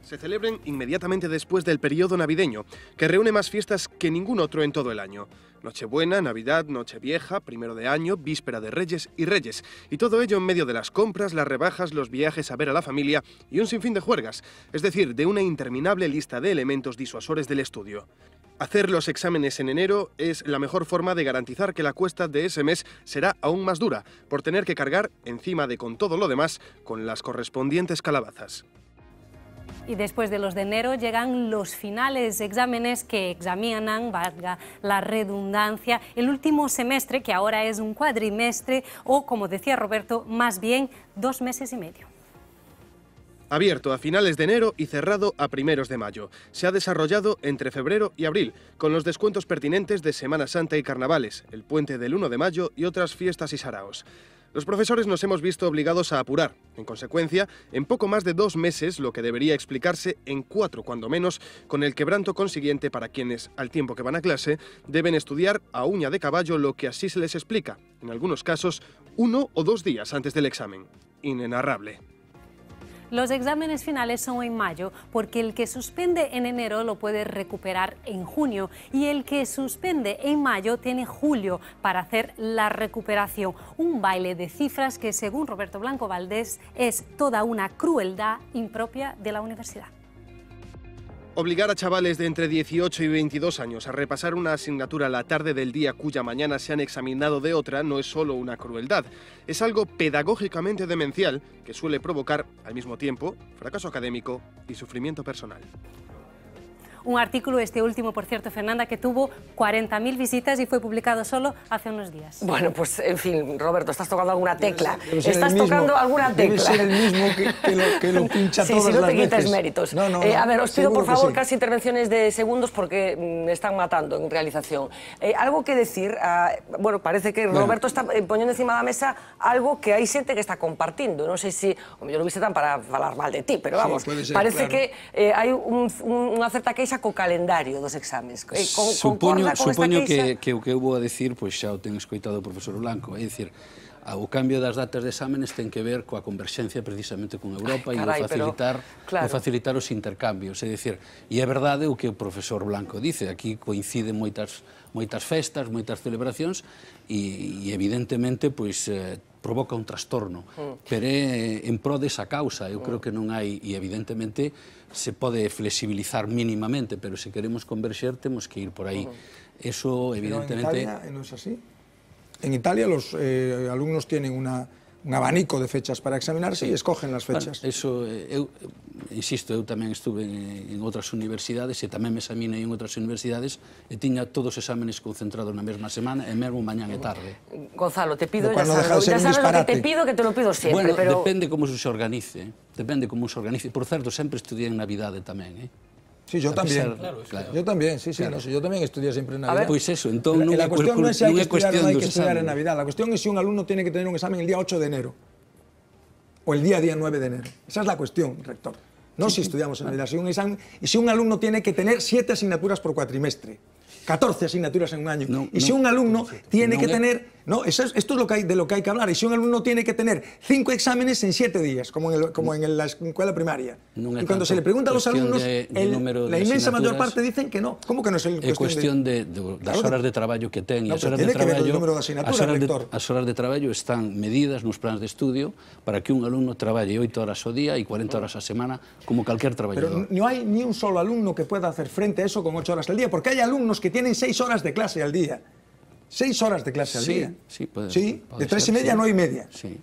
Speaker 8: se celebren inmediatamente después del periodo navideño, que reúne más fiestas que ningún otro en todo el año. Nochebuena, Navidad, Nochevieja, primero de año, víspera de Reyes y Reyes. Y todo ello en medio de las compras, las rebajas, los viajes a ver a la familia y un sinfín de juergas, es decir, de una interminable lista de elementos disuasores del estudio. Hacer los exámenes en enero es la mejor forma de garantizar que la cuesta de ese mes será aún más dura, por tener que cargar, encima de con todo lo demás, con las correspondientes calabazas.
Speaker 3: Y después de los de enero llegan los finales exámenes que examinan, valga la redundancia, el último semestre, que ahora es un cuadrimestre, o como decía Roberto, más bien dos meses y medio.
Speaker 8: Abierto a finales de enero y cerrado a primeros de mayo. Se ha desarrollado entre febrero y abril, con los descuentos pertinentes de Semana Santa y Carnavales, el puente del 1 de mayo y otras fiestas y saraos. Los profesores nos hemos visto obligados a apurar, en consecuencia, en poco más de dos meses lo que debería explicarse en cuatro, cuando menos, con el quebranto consiguiente para quienes, al tiempo que van a clase, deben estudiar a uña de caballo lo que así se les explica, en algunos casos, uno o dos días antes del examen. Inenarrable.
Speaker 3: Los exámenes finales son en mayo porque el que suspende en enero lo puede recuperar en junio y el que suspende en mayo tiene julio para hacer la recuperación. Un baile de cifras que según Roberto Blanco Valdés es toda una crueldad impropia de la universidad.
Speaker 8: Obligar a chavales de entre 18 y 22 años a repasar una asignatura la tarde del día cuya mañana se han examinado de otra no es solo una crueldad, es algo pedagógicamente demencial que suele provocar, al mismo tiempo, fracaso académico y sufrimiento personal.
Speaker 3: Un artículo, este último, por cierto, Fernanda, que tuvo 40.000 visitas y fue publicado solo hace unos días.
Speaker 1: Bueno, pues en fin, Roberto, estás tocando alguna tecla. estás tocando alguna tecla. Debe ser el
Speaker 10: mismo que, sí, si no te quitas méritos. No, eh, no, a ver, os pido por favor
Speaker 1: casi intervenciones de segundos porque mm, me están matando en realización. Eh, algo que decir, ah, bueno, parece que Roberto está eh, poniendo encima de la mesa algo que hay gente que está compartiendo. No sé si, yo lo viste tan para hablar mal de ti, pero vamos, parece que hay una un, pasa co calendario dos exames. Eh, con, supoño con supoño que,
Speaker 7: que o que eu vou a decir, pois xa o ten escoitado o profesor Blanco, é dicir, o cambio das datas de exámenes ten que ver coa converxencia precisamente con Europa Ay, carai, e o facilitar, pero, claro. o facilitar os intercambios. É dicir, e é verdade o que o profesor Blanco dice, aquí coinciden moitas, moitas festas, moitas celebracións e, e evidentemente pois, eh, provoca un trastorno. Mm. Pero é en pro desa causa, eu mm. creo que non hai, e evidentemente se puede flexibilizar mínimamente, pero si queremos conversar, tenemos que ir por ahí.
Speaker 9: Eso, evidentemente... en Italia no es así. En Italia los eh, alumnos tienen una... un abanico de fechas para examinarse sí. e escogen as fechas. Bueno, eso, eh, eu,
Speaker 7: insisto, eu tamén estuve en, en outras universidades e tamén me examinei en outras universidades e tiña todos os exámenes concentrados na mesma semana e mesmo mañán e tarde.
Speaker 1: Gonzalo, te pido,
Speaker 7: ya sabes, ya sabes lo que te pido, que te lo pido sempre. Bueno, pero... depende como se organice, depende como se organice. Por certo, sempre estudié en Navidade tamén, eh? Sí, yo también. Yo también, sí, sí,
Speaker 9: yo también estudié siempre en Navidad. pues eso, entonces... La, cuestión no es si hay que estudiar en Navidad, la cuestión es si un alumno tiene que tener un examen el día 8 de enero o el día día 9 de enero. Esa es la cuestión, rector. No si estudiamos en Navidad, si un examen, y si un alumno tiene que tener siete asignaturas por cuatrimestre, 14 asignaturas en un año, y si un alumno tiene que tener No, eso es, esto es lo que hay, de lo que hay que hablar. Y si un alumno tiene que tener cinco exámenes en siete días, como en, el, como en la escuela primaria, no y cuando se le pregunta a los alumnos, de, de el, la inmensa mayor parte dicen que no. ¿Cómo que no es el cuestión, cuestión de,
Speaker 7: de las horas de trabajo que ten. No, as de traballo, número de as horas de, Las horas de trabajo están medidas en los planes de estudio para que un alumno trabaje 8 horas al día y 40 horas a semana como cualquier trabajador. Pero
Speaker 9: no hay ni un solo alumno que pueda hacer frente a eso con 8 horas al día, porque hay alumnos que tienen 6 horas de clase al día. seis horas de clase al día.
Speaker 7: Sí, puede, sí, de tres y media no hay media. Sí.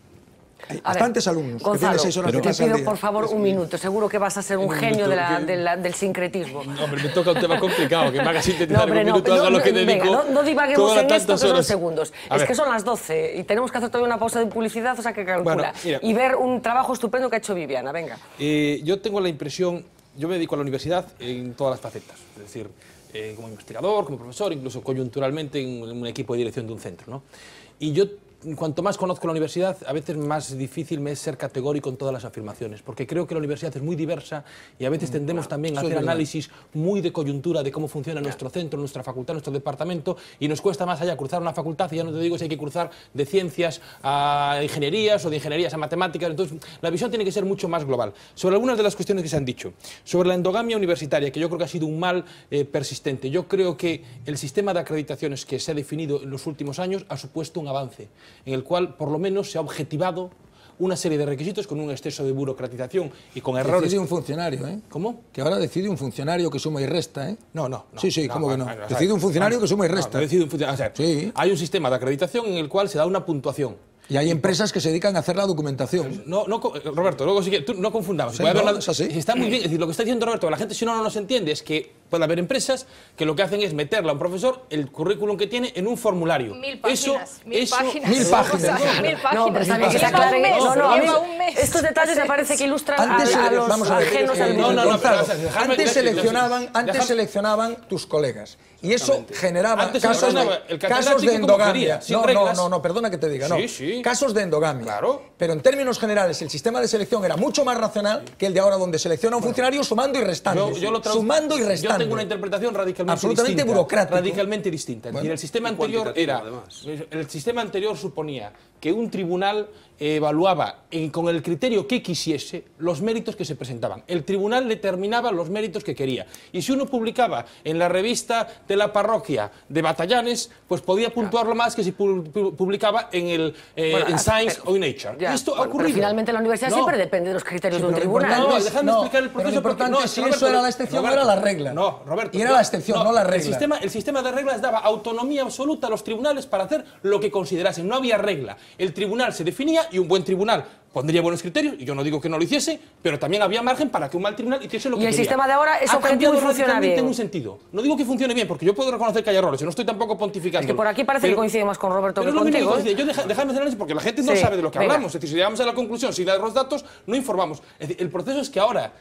Speaker 9: Hay bastantes alumnos Gonzalo, que seis horas de clase te pido, por favor, un minuto. Seguro que vas
Speaker 1: a ser un, genio del sincretismo. No, hombre, me toca un
Speaker 11: tema complicado, que me haga sintetizar en un minuto
Speaker 1: lo que dedico. Venga, no, divaguemos en esto, que son segundos. es que son las 12 y tenemos que hacer todavía una pausa de publicidad, o sea que calcula. y ver un trabajo estupendo que ha hecho Viviana, venga.
Speaker 11: Eh, yo tengo la impresión, yo me dedico a la universidad en todas las facetas. Es decir, eh, como investigador, como profesor, incluso coyunturalmente en un equipo de dirección de un centro. ¿no? Y yo cuanto más conozco la universidad, a veces más difícil me es ser categórico en todas las afirmaciones, porque creo que la universidad es muy diversa y a veces mm, tendemos también a hacer análisis muy de coyuntura de cómo funciona nuestro centro, nuestra facultad, nuestro departamento, y nos cuesta más allá cruzar una facultad, y ya no te digo si hay que cruzar de ciencias a ingenierías o de ingenierías a matemáticas, entonces la visión tiene que ser mucho más global. Sobre algunas de las cuestiones que se han dicho, sobre la endogamia universitaria, que yo creo que ha sido un mal eh, persistente, yo creo que el sistema de acreditaciones que se ha definido en los últimos años ha supuesto un avance en el cual por lo menos se ha objetivado una serie de requisitos con un exceso de burocratización y con errores. Decide un
Speaker 9: funcionario, ¿eh? ¿Cómo? Que ahora decide un funcionario que suma y resta, ¿eh? No, no. sí, sí, ¿cómo que no? decide un funcionario que suma y resta.
Speaker 11: decide un funcionario. sea, Hay un sistema de acreditación en el cual se da una puntuación.
Speaker 9: Y hay empresas que se dedican a hacer la documentación.
Speaker 11: No, no, eh, Roberto, luego sí que, tú no confundamos. Está muy bien, decir, lo que está diciendo Roberto, la gente si no, no nos entiende, es que puede haber empresas que lo que hacen es meterle a un profesor el currículum que tiene en un formulario.
Speaker 7: Mil páginas. Eso, mil, páginas. mil páginas. mil
Speaker 11: No,
Speaker 9: Estos detalles me parece que ilustran vamos a ver, ajenos al No, no, antes, seleccionaban, antes seleccionaban tus colegas. Y eso generaba antes casos, de, casos de endogamia. No, no, no, no, perdona que te diga. Sí, sí casos de endogamia. Claro. Pero en términos generales, el sistema de selección era mucho más racional que el de ahora, donde selecciona a un funcionario sumando y restando. Yo, lo sumando y restando. Yo tengo una
Speaker 11: interpretación radicalmente Absolutamente burocrática. Radicalmente distinta. Y el sistema anterior era. El sistema anterior suponía que un tribunal evaluaba con el criterio que quisiese los méritos que se presentaban. El tribunal determinaba los méritos que quería. Y si uno publicaba en la revista de la parroquia de Batallanes, pues podía puntuarlo más que si publicaba en, el, eh, Science o Nature. Esto ha ocurrido. finalmente la universidad siempre
Speaker 1: depende de los criterios de un tribunal. No, déjame explicar el
Speaker 11: proceso. no, si eso era la excepción, no era la regla. No, Roberto. Y era la excepción, no, la regla. sistema, el sistema de reglas daba autonomía absoluta a los tribunales para hacer lo que considerasen. No había regla. El tribunal se definía y un buen tribunal pondría buenos criterios, y yo no digo que no lo hiciese, pero también había margen para que un mal tribunal hiciese lo que Y el sistema de ahora es objetivo y funciona en un sentido. No digo que funcione bien, porque yo puedo reconocer que hay errores, yo no estoy tampoco pontificando. Es que por aquí parece que coincidimos
Speaker 1: con Roberto pero ¿eh?
Speaker 11: Yo de porque la gente no sabe de lo que hablamos. Es decir, si llegamos a la conclusión, si da los datos, no informamos. Es decir, el proceso es que ahora,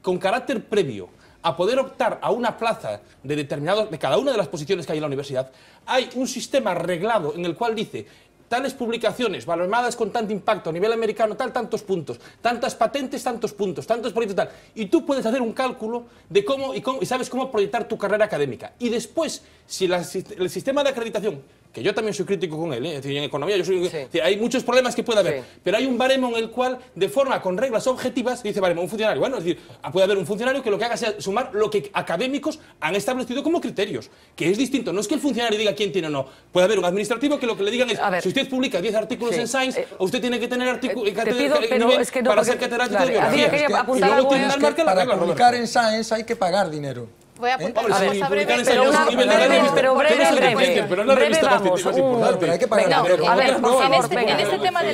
Speaker 11: con carácter previo, a poder optar a una plaza de determinados de cada una de las posiciones que hay en la universidad, hay un sistema reglado en el cual dice tales publicaciones valoradas con tanto impacto a nivel americano, tal, tantos puntos, tantas patentes, tantos puntos, tantos proyectos, tal. Y tú puedes hacer un cálculo de cómo y, sabes cómo proyectar tu carrera académica. Y después, si el sistema de acreditación que yo también soy crítico con él, ¿eh? en economía yo soy, hay muchos problemas que puede haber, pero hay un baremo en el cual, de forma con reglas objetivas, dice baremo, un funcionario, bueno, es decir, ah, puede haber un funcionario que lo que haga sea sumar lo que académicos han establecido como criterios, que es distinto, no es que el funcionario diga quién tiene o no, puede haber un administrativo que lo que le digan es, si usted publica 10 artículos en Science, eh, usted tiene que tener artículos eh, para ser catedrático para publicar
Speaker 9: en Science hay que pagar dinero.
Speaker 4: Voy a ¿Eh?
Speaker 11: apuntar ¿Eh? a breve, pero, una, breve, breve,
Speaker 9: pero breve, breve, revista Hay que pagar a ver, este, en este,
Speaker 12: tema de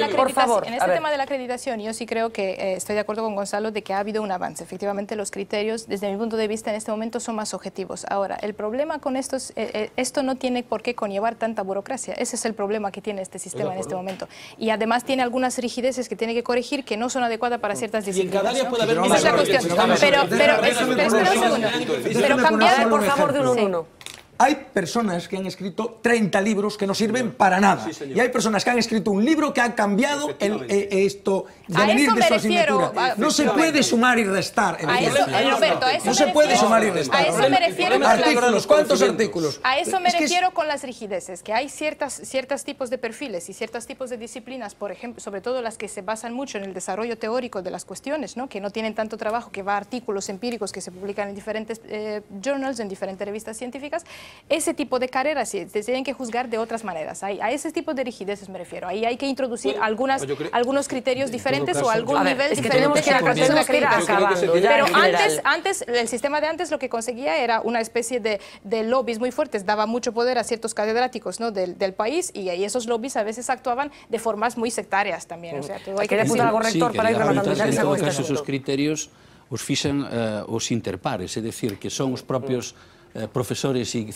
Speaker 12: la acreditación, yo sí creo que eh, estoy de acuerdo con Gonzalo de que ha habido un avance. Efectivamente, los criterios, desde mi punto de vista, en este momento son más objetivos. Ahora, el problema con esto es, eh, esto no tiene por qué conllevar tanta burocracia. Ese es el problema que tiene este sistema en este momento. Y además tiene algunas rigideces que tiene que corregir que no son adecuadas para mm. ciertas disciplinas. Y en Esa es la cuestión. Pero, pero, espera un segundo por favor, de uno.
Speaker 9: Hay personas que han escrito 30 libros que no sirven para nada. y hay personas que han escrito un libro que ha cambiado eh, esto, no se puede sumar y restar. Este no se puede sumar y restar. A eso me refiero. Artículos, ¿cuántos artículos? A eso me
Speaker 12: refiero con las rigideces, que hay ciertas, ciertos tipos de perfiles y ciertos tipos de disciplinas, por ejemplo, sobre todo las que se basan mucho en el desarrollo teórico de las cuestiones, ¿no? que no tienen tanto trabajo, que va a artículos empíricos que se publican en diferentes eh, journals, en diferentes revistas científicas, ese tipo de carreras se tienen que juzgar de otras maneras. a ese tipo de rigideces me refiero. Ahí hay que introducir algunos criterios diferentes o algún nivel Que Pero antes, antes, el sistema de antes lo que conseguía era una especie de, de lobbies muy fuertes, daba mucho poder a ciertos catedráticos ¿no? del, país y, ahí esos lobbies a veces actuaban de formas muy sectarias también. O sea, mm. hay que decir algo rector para ir rematando. En todo esos
Speaker 7: criterios os fijan, eh, os interpares, es decir, que son los propios... Mm. Eh, profesores y,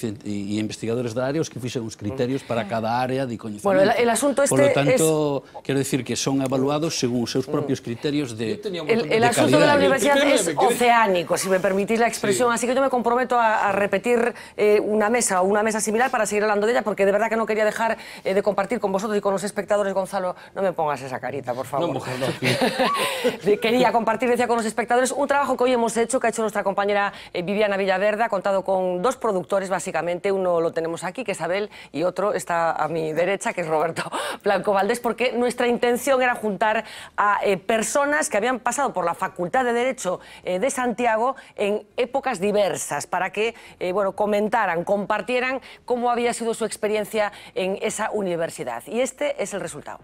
Speaker 7: investigadores de áreas que fuesen unos criterios para cada área de coñecemento. Bueno, el, asunto este Por lo tanto, quiero decir que son evaluados según sus propios criterios de El, asunto de la universidad es
Speaker 1: oceánico, si me permitís la expresión, así que yo me comprometo a, repetir eh, una mesa o una mesa similar para seguir hablando de ella, porque de verdad que no quería dejar eh, de compartir con vosotros y con los espectadores, Gonzalo, no me pongas esa carita, por favor. No, mujer, no. quería compartir, decía, con los espectadores un trabajo que hoy hemos hecho, que ha hecho nuestra compañera Viviana Villaverde, ha contado con dos productores básicamente, uno lo tenemos aquí, que es Abel, y otro está a mi derecha, que es Roberto Blanco Valdés, porque nuestra intención era juntar a eh, personas que habían pasado por la Facultad de Derecho eh, de Santiago en épocas diversas, para que eh, bueno, comentaran, compartieran cómo había sido su experiencia en esa universidad. Y este es el resultado.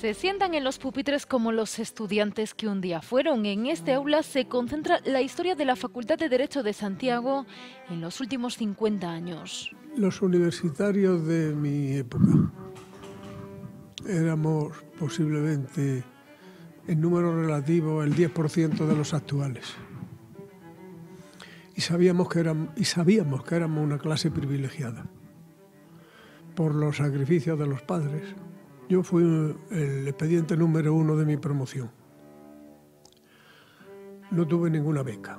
Speaker 4: Se sientan en los pupitres como los estudiantes que un día fueron. En este aula se concentra la historia de la Facultad de Derecho de Santiago en los últimos 50 años.
Speaker 10: Los universitarios de mi época éramos posiblemente en número relativo el 10% de los actuales. Y sabíamos que éramos, y sabíamos que éramos una clase privilegiada por los sacrificios de los padres yo fui eh, el expediente número uno de mi promoción. No tuve ninguna beca.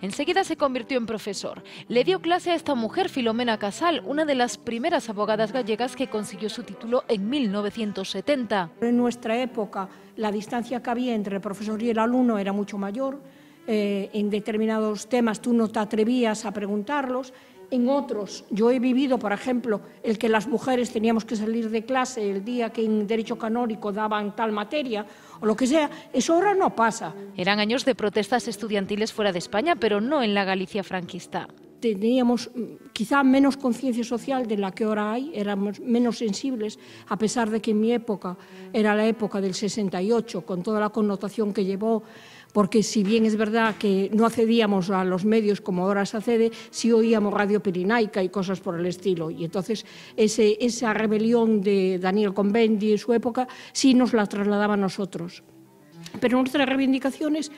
Speaker 4: Enseguida se convirtió en profesor. Le dio clase a esta mujer, Filomena Casal, una de las primeras abogadas gallegas que consiguió su título
Speaker 15: en 1970. En nuestra época, la distancia que había entre el profesor y el alumno era mucho mayor. Eh, en determinados temas tú no te atrevías a preguntarlos en otros. Yo he vivido, por ejemplo, el que las mujeres teníamos que salir de clase el día que en derecho canónico daban tal materia o lo que sea. Eso ahora no pasa. Eran años de protestas estudiantiles fuera de España, pero no en la Galicia franquista. Teníamos mm, quizá menos conciencia social de la que ahora hay, éramos menos sensibles, a pesar de que en mi época era la época del 68, con toda la connotación que llevó porque si bien es verdad que no accedíamos a los medios como ahora se accede, sí oíamos radio pirinaica y cosas por el estilo. Y entonces esa rebelión de Daniel Convendi en su época sí nos la trasladaba a nosotros. Pero nuestras reivindicaciones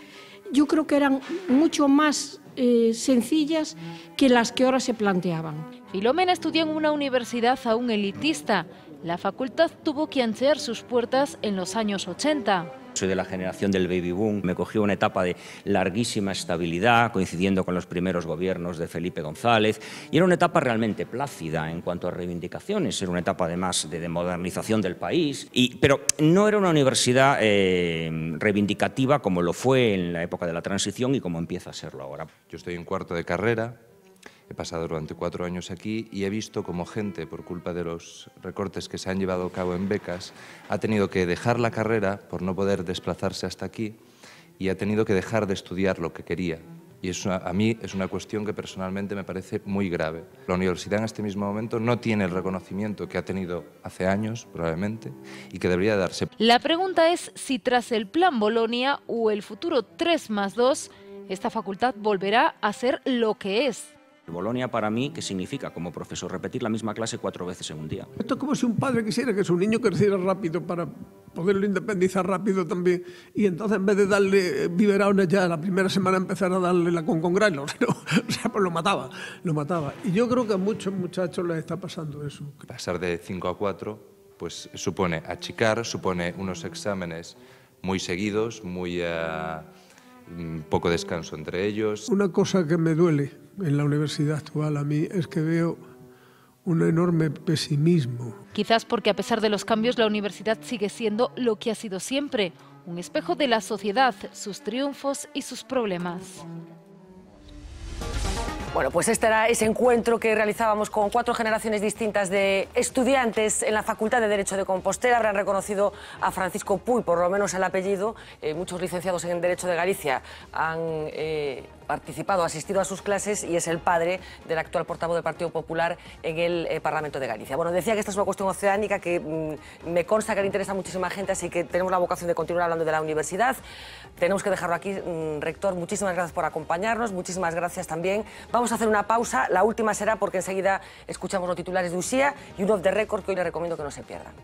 Speaker 15: yo creo que eran mucho más eh, sencillas que las que ahora se planteaban. Filomena estudió en una universidad aún elitista. La
Speaker 4: facultad tuvo que anchar sus puertas en los años 80.
Speaker 2: Soy de la generación del baby boom, me cogió una etapa de larguísima estabilidad, coincidiendo con los primeros gobiernos de Felipe González, y era una etapa realmente plácida en cuanto a reivindicaciones, era una etapa además de,
Speaker 1: modernización
Speaker 14: del país, y, pero no era una universidad eh, reivindicativa como lo fue en la época de la transición y como empieza a serlo ahora. Yo estoy en cuarto de carrera, He pasado durante cuatro años aquí y he visto como gente, por culpa de los recortes que se han llevado a cabo en becas, ha tenido que dejar la carrera por no poder desplazarse hasta aquí y ha tenido que dejar de estudiar lo que quería. Y eso a mí es una cuestión que personalmente me parece muy grave. La universidad en este mismo momento no tiene el reconocimiento que ha tenido hace años, probablemente, y que debería darse.
Speaker 4: La pregunta es si tras el plan Bolonia o el futuro 3 más 2, esta facultad volverá a ser lo que es,
Speaker 14: Bolonia para mí, qué significa como profesor repetir la misma clase cuatro veces en un día.
Speaker 10: Esto es como si un padre quisiera que su niño creciera rápido para poderlo independizar rápido también. Y entonces en vez de darle eh, biberones ya la primera semana empezar a darle la con con grano, o sea, pues lo mataba, lo mataba. Y yo creo que a muchos muchachos les está pasando eso.
Speaker 14: Pasar de 5 a 4 pues supone achicar, supone unos exámenes muy seguidos, muy eh, mm, poco descanso entre ellos.
Speaker 10: Una cosa que me duele en la universidad actual a mí es que veo un enorme pesimismo. Quizás porque a pesar
Speaker 4: de los cambios la universidad sigue siendo lo que ha sido siempre, un espejo de la sociedad, sus triunfos y sus problemas.
Speaker 1: Bueno, pues este era ese encuentro que realizábamos con cuatro generaciones distintas de estudiantes en la Facultad de Derecho de Compostela. Habrán reconocido a Francisco Puy, por lo menos el apellido. Eh, muchos licenciados en Derecho de Galicia han eh, participado, ha asistido a sus clases y es el padre del actual portavoz del Partido Popular en el eh, Parlamento de Galicia. Bueno, decía que esta es una cuestión oceánica que mm, me consta que le interesa muchísima gente, así que tenemos la vocación de continuar hablando de la universidad. Tenemos que dejarlo aquí, mm, rector. Muchísimas gracias por acompañarnos, muchísimas gracias también. Vamos a hacer una pausa, la última será porque enseguida escuchamos los titulares de USIA y un off the record que hoy le recomiendo que no se pierdan.